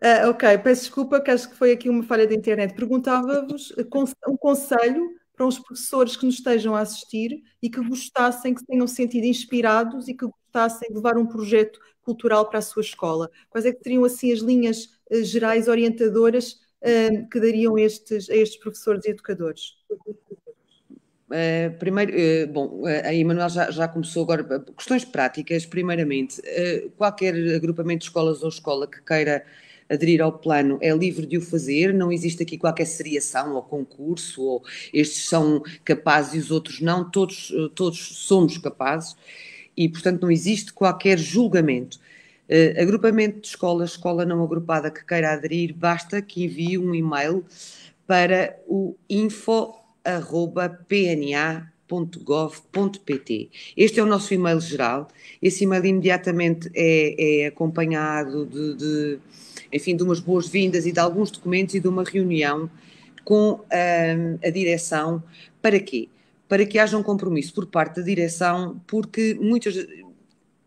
Uh, ok, peço desculpa, que acho que foi aqui uma falha da internet. Perguntava-vos um conselho para os professores que nos estejam a assistir e que gostassem, que se tenham sentido inspirados e que gostassem de levar um projeto cultural para a sua escola? Quais é que teriam assim as linhas eh, gerais orientadoras eh, que dariam estes, a estes professores e educadores? Uh, primeiro, uh, bom, a Emanuel já, já, começou agora. Questões práticas, primeiramente. qualquer agrupamento de escolas ou escola que queira aderir ao plano é livre de o fazer, não existe aqui qualquer seriação ou concurso, ou estes são capazes e os outros não, todos, eh, todos somos capazes e, portanto, não existe qualquer julgamento. Uh, agrupamento de escola, escola não agrupada que queira aderir, basta que envie um e-mail para o info.pna.gov.pt. Este é o nosso e-mail geral. Esse e-mail imediatamente é, é acompanhado de, de enfim, de umas boas-vindas e de alguns documentos e de uma reunião com a, a direção. Para quê? Para que haja um compromisso por parte da direção, porque muitas,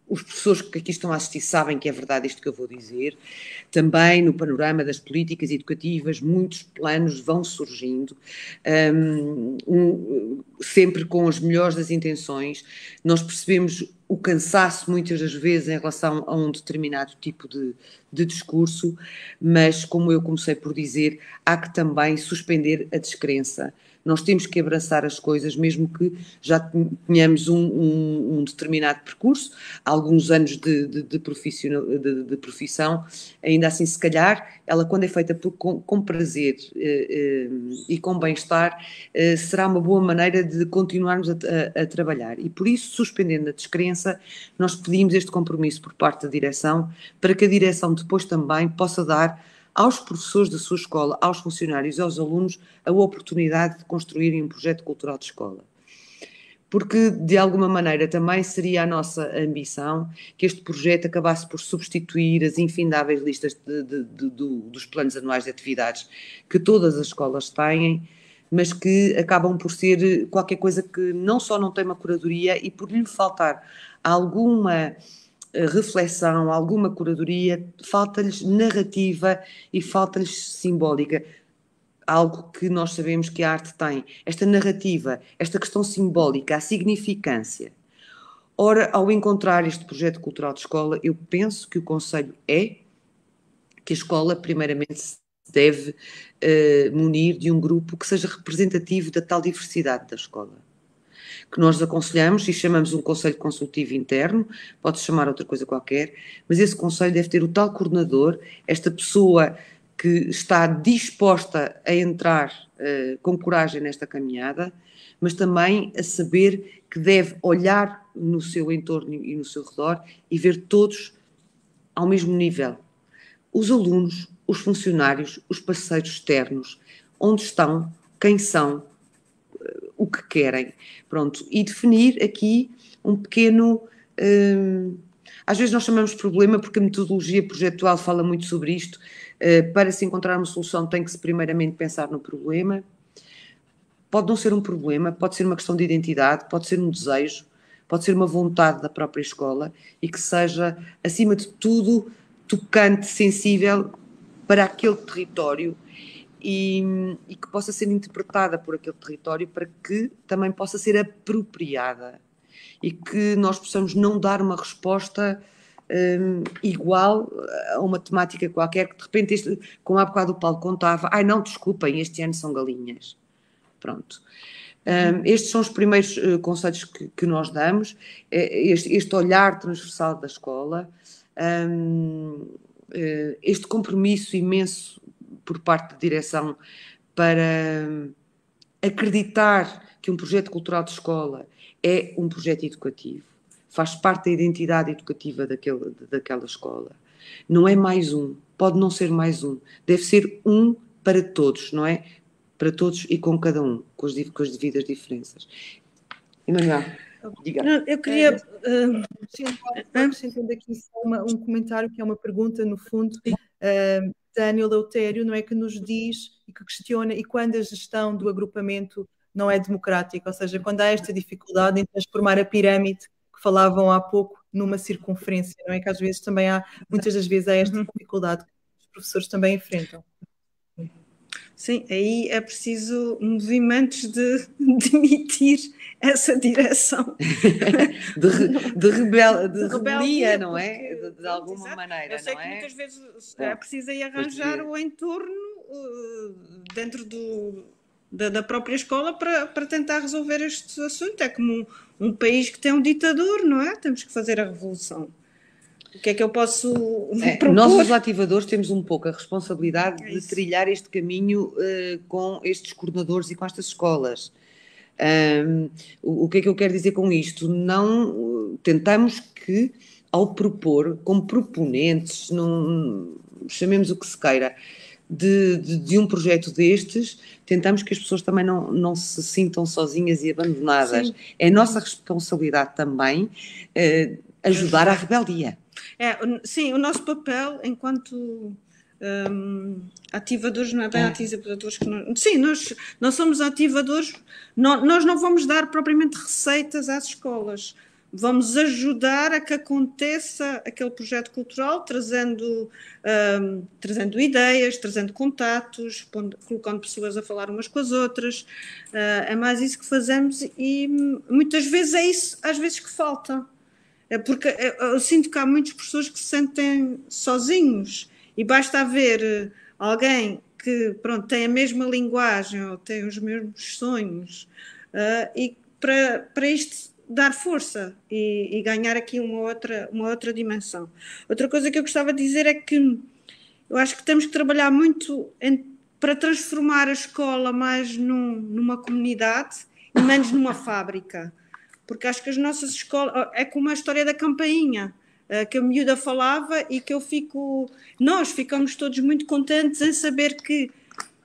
os professores que aqui estão a assistir sabem que é verdade isto que eu vou dizer. Também no panorama das políticas educativas, muitos planos vão surgindo, um, um, sempre com as melhores das intenções. Nós percebemos o cansaço, muitas das vezes, em relação a um determinado tipo de, de discurso, mas, como eu comecei por dizer, há que também suspender a descrença nós temos que abraçar as coisas, mesmo que já tenhamos um, um, um determinado percurso, alguns anos de, de, de, de, de profissão, ainda assim, se calhar, ela, quando é feita por, com, com, prazer eh, eh, e com bem-estar, eh, será uma boa maneira de continuarmos a, a, a trabalhar. E por isso, suspendendo a descrença, nós pedimos este compromisso por parte da direção, para que a direção depois também possa dar aos professores da sua escola, aos funcionários e aos alunos a oportunidade de construírem um projeto cultural de escola. Porque, de alguma maneira, também seria a nossa ambição que este projeto acabasse por substituir as infindáveis listas de, de, de, dos planos anuais de atividades que todas as escolas têm, mas que acabam por ser qualquer coisa que não só não tem uma curadoria e por lhe faltar alguma eh, reflexão, alguma curadoria, falta-lhes narrativa e falta-lhes simbólica. Algo que nós sabemos que a arte tem. Esta narrativa, esta questão simbólica, a significância. Ora, ao encontrar este projeto cultural de escola, eu penso que o conselho é que a escola, primeiramente, se deve uh, munir de um grupo que seja representativo da tal diversidade da escola que nós aconselhamos e chamamos um conselho consultivo interno, pode chamar outra coisa qualquer, mas esse conselho deve ter o tal coordenador, esta pessoa que está disposta a entrar uh, com coragem nesta caminhada, mas também a saber que deve olhar no seu entorno e no seu redor e ver todos ao mesmo nível. Os alunos, os funcionários, os parceiros externos, onde estão, quem são, o que querem. Pronto, e definir aqui um pequeno. Hum, às vezes nós chamamos problema porque a metodologia projetual fala muito sobre isto. Uh, para se encontrar uma solução, tem que se primeiramente pensar no problema. Pode não ser um problema, pode ser uma questão de identidade, pode ser um desejo, pode ser uma vontade da própria escola e que seja, acima de tudo, tocante, sensível para aquele território e, e que possa ser interpretada por aquele território para que também possa ser apropriada e que nós possamos não dar uma resposta um, igual a uma temática qualquer, que de repente, este, como há bocado o Paulo contava, ai não, desculpem, este ano são galinhas. Pronto. Um, estes são os primeiros uh, conselhos que, que, nós damos, eh, este, este olhar transversal da escola, um, eh, este compromisso imenso por parte de direção para hum, acreditar que um projeto cultural de escola é um projeto educativo, faz parte da identidade educativa daquele, daquela escola. Não é mais um, pode não ser mais um, deve ser um para todos, não é? Para todos e com cada um, com as, com as devidas diferenças. Emanuel. Diga. Eu queria. Uh, sim, aqui uma, um comentário que é uma pergunta, no fundo, uh, Daniel Leutério, não é que nos diz e que questiona e quando a gestão do agrupamento não é democrática, ou seja, quando há esta dificuldade em transformar a pirâmide que falavam há pouco numa circunferência, não é que às vezes também há, muitas das vezes há esta uhum. dificuldade que os professores também enfrentam. Sim, aí é preciso movimentos de [LAUGHS] demitir essa direção. [LAUGHS] de, re, de, rebel, de, de rebelia, não é? De, de alguma Exato. maneira. Eu sei que é? muitas vezes é preciso aí arranjar é. o entorno eh, dentro do, da, da, própria escola para, para tentar resolver este assunto. É como um, um país que tem um ditador, não é? Temos que fazer a revolução. O que é que eu posso é, [LAUGHS] Nós, os ativadores, temos um pouco a responsabilidade é de trilhar este caminho uh, com estes coordenadores e com estas escolas. Um, o, o, que é que eu quero dizer com isto? Não eh, tentamos que, ao propor, como proponentes, num, chamemos o que se queira, de, de, de, um projeto destes, tentamos que as pessoas também não, não se sintam sozinhas e abandonadas. Sim. É nossa responsabilidade também eh, ajudar à rebeldia. É, sim, o nosso papel enquanto um, ativadores, não é bem é. ativadores que nós, sim, nós, nós somos ativadores, não, nós não vamos dar propriamente receitas às escolas, vamos ajudar a que aconteça aquele projeto cultural, trazendo, um, trazendo ideias, trazendo contatos, pondo, colocando pessoas a falar umas com as outras, uh, é mais isso que fazemos e hum, muitas vezes é isso, às vezes que falta. É porque é, eu sinto que há muitas pessoas que se sentem sozinhos e basta haver eh, alguém que pronto, tem a mesma linguagem ou tem os mesmos sonhos uh, e para, para isto dar força e, e, ganhar aqui uma outra, uma outra dimensão. Outra coisa que eu gostava de dizer é que eu acho que temos que trabalhar muito em, para transformar a escola mais num, numa comunidade e menos numa fábrica porque acho que as nossas escolas. É como a história da campainha eh, que a miúda falava e que eu fico. Nós ficamos todos muito contentes em saber que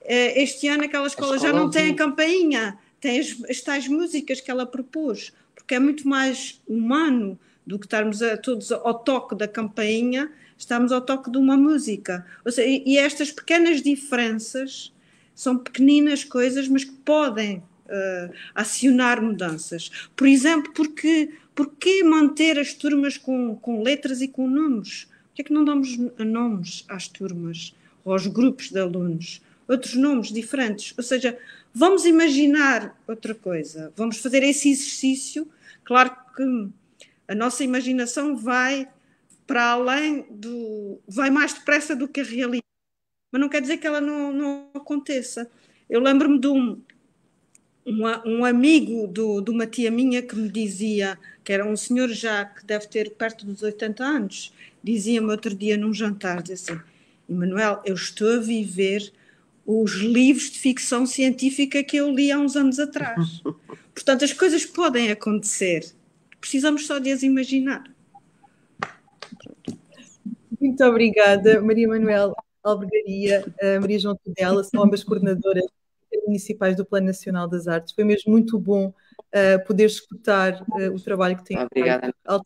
eh, este ano aquela escola, escola já não tem a campainha, tem as, as tais músicas que ela propôs, porque é muito mais humano do que estarmos a, todos ao toque da campainha, estamos ao toque de uma música. Seja, e, e estas pequenas diferenças são pequeninas coisas, mas que podem uh, acionar mudanças. Por exemplo, porque, porque manter as turmas com, com letras e com nomes? Por que é que não damos nomes às turmas ou aos grupos de alunos? Outros nomes diferentes. Ou seja, vamos imaginar outra coisa. Vamos fazer esse exercício. Claro que a nossa imaginação vai para além do. vai mais depressa do que a realidade. Mas não quer dizer que ela não, não aconteça. Eu lembro-me de um, um amigo do, de uma tia minha que me dizia, que era um senhor já que deve ter perto dos 80 anos, dizia-me outro dia num jantar, disse: assim, Emanuel, eu estou a viver os livros de ficção científica que eu li há uns anos atrás. [LAUGHS] Portanto, as coisas podem acontecer, precisamos só de as imaginar. Muito obrigada, Maria Manuel Albergaria, eh, Maria João Tudela, são ambas coordenadoras municipais do Plano Nacional das Artes. Foi mesmo muito bom uh, poder escutar uh, o trabalho que tem Feito,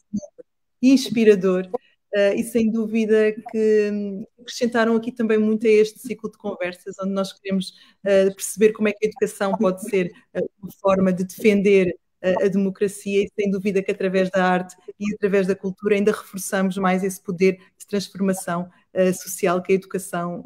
e inspirador. Uh, e sem dúvida que hum, acrescentaram aqui também muito a este ciclo de conversas, onde nós queremos uh, perceber como é que a educação pode ser uma forma de defender a democracia, e sem dúvida que através da arte e através da cultura ainda reforçamos mais esse poder de transformação social que a educação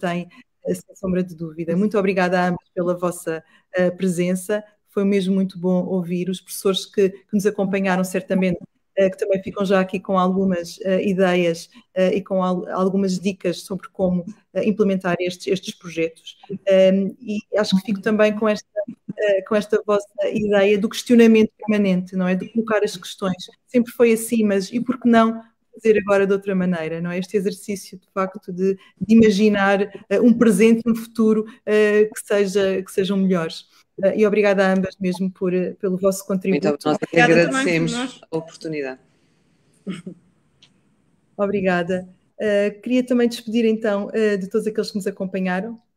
tem sem sombra de dúvida. Muito obrigada a ambos pela vossa uh, presença. Foi mesmo muito bom ouvir os professores que, que nos acompanharam, certamente, uh, que também ficam já aqui com algumas uh, ideias e com al algumas dicas sobre como implementar estes, estes projetos. Um, ehm, e acho que fico também com esta, com esta vossa ideia do questionamento permanente, não é? De colocar as questões. Sempre foi assim, mas e por que não fazer agora de outra maneira, não é? Este exercício de facto de, de imaginar uh, um presente e um futuro uh, que, seja, que sejam melhores. Uh, e obrigada a ambas mesmo por, pelo vosso contributo. Muito nós obrigada agradecemos a oportunidade. Obrigada. queria também despedir então de todos aqueles que nos acompanharam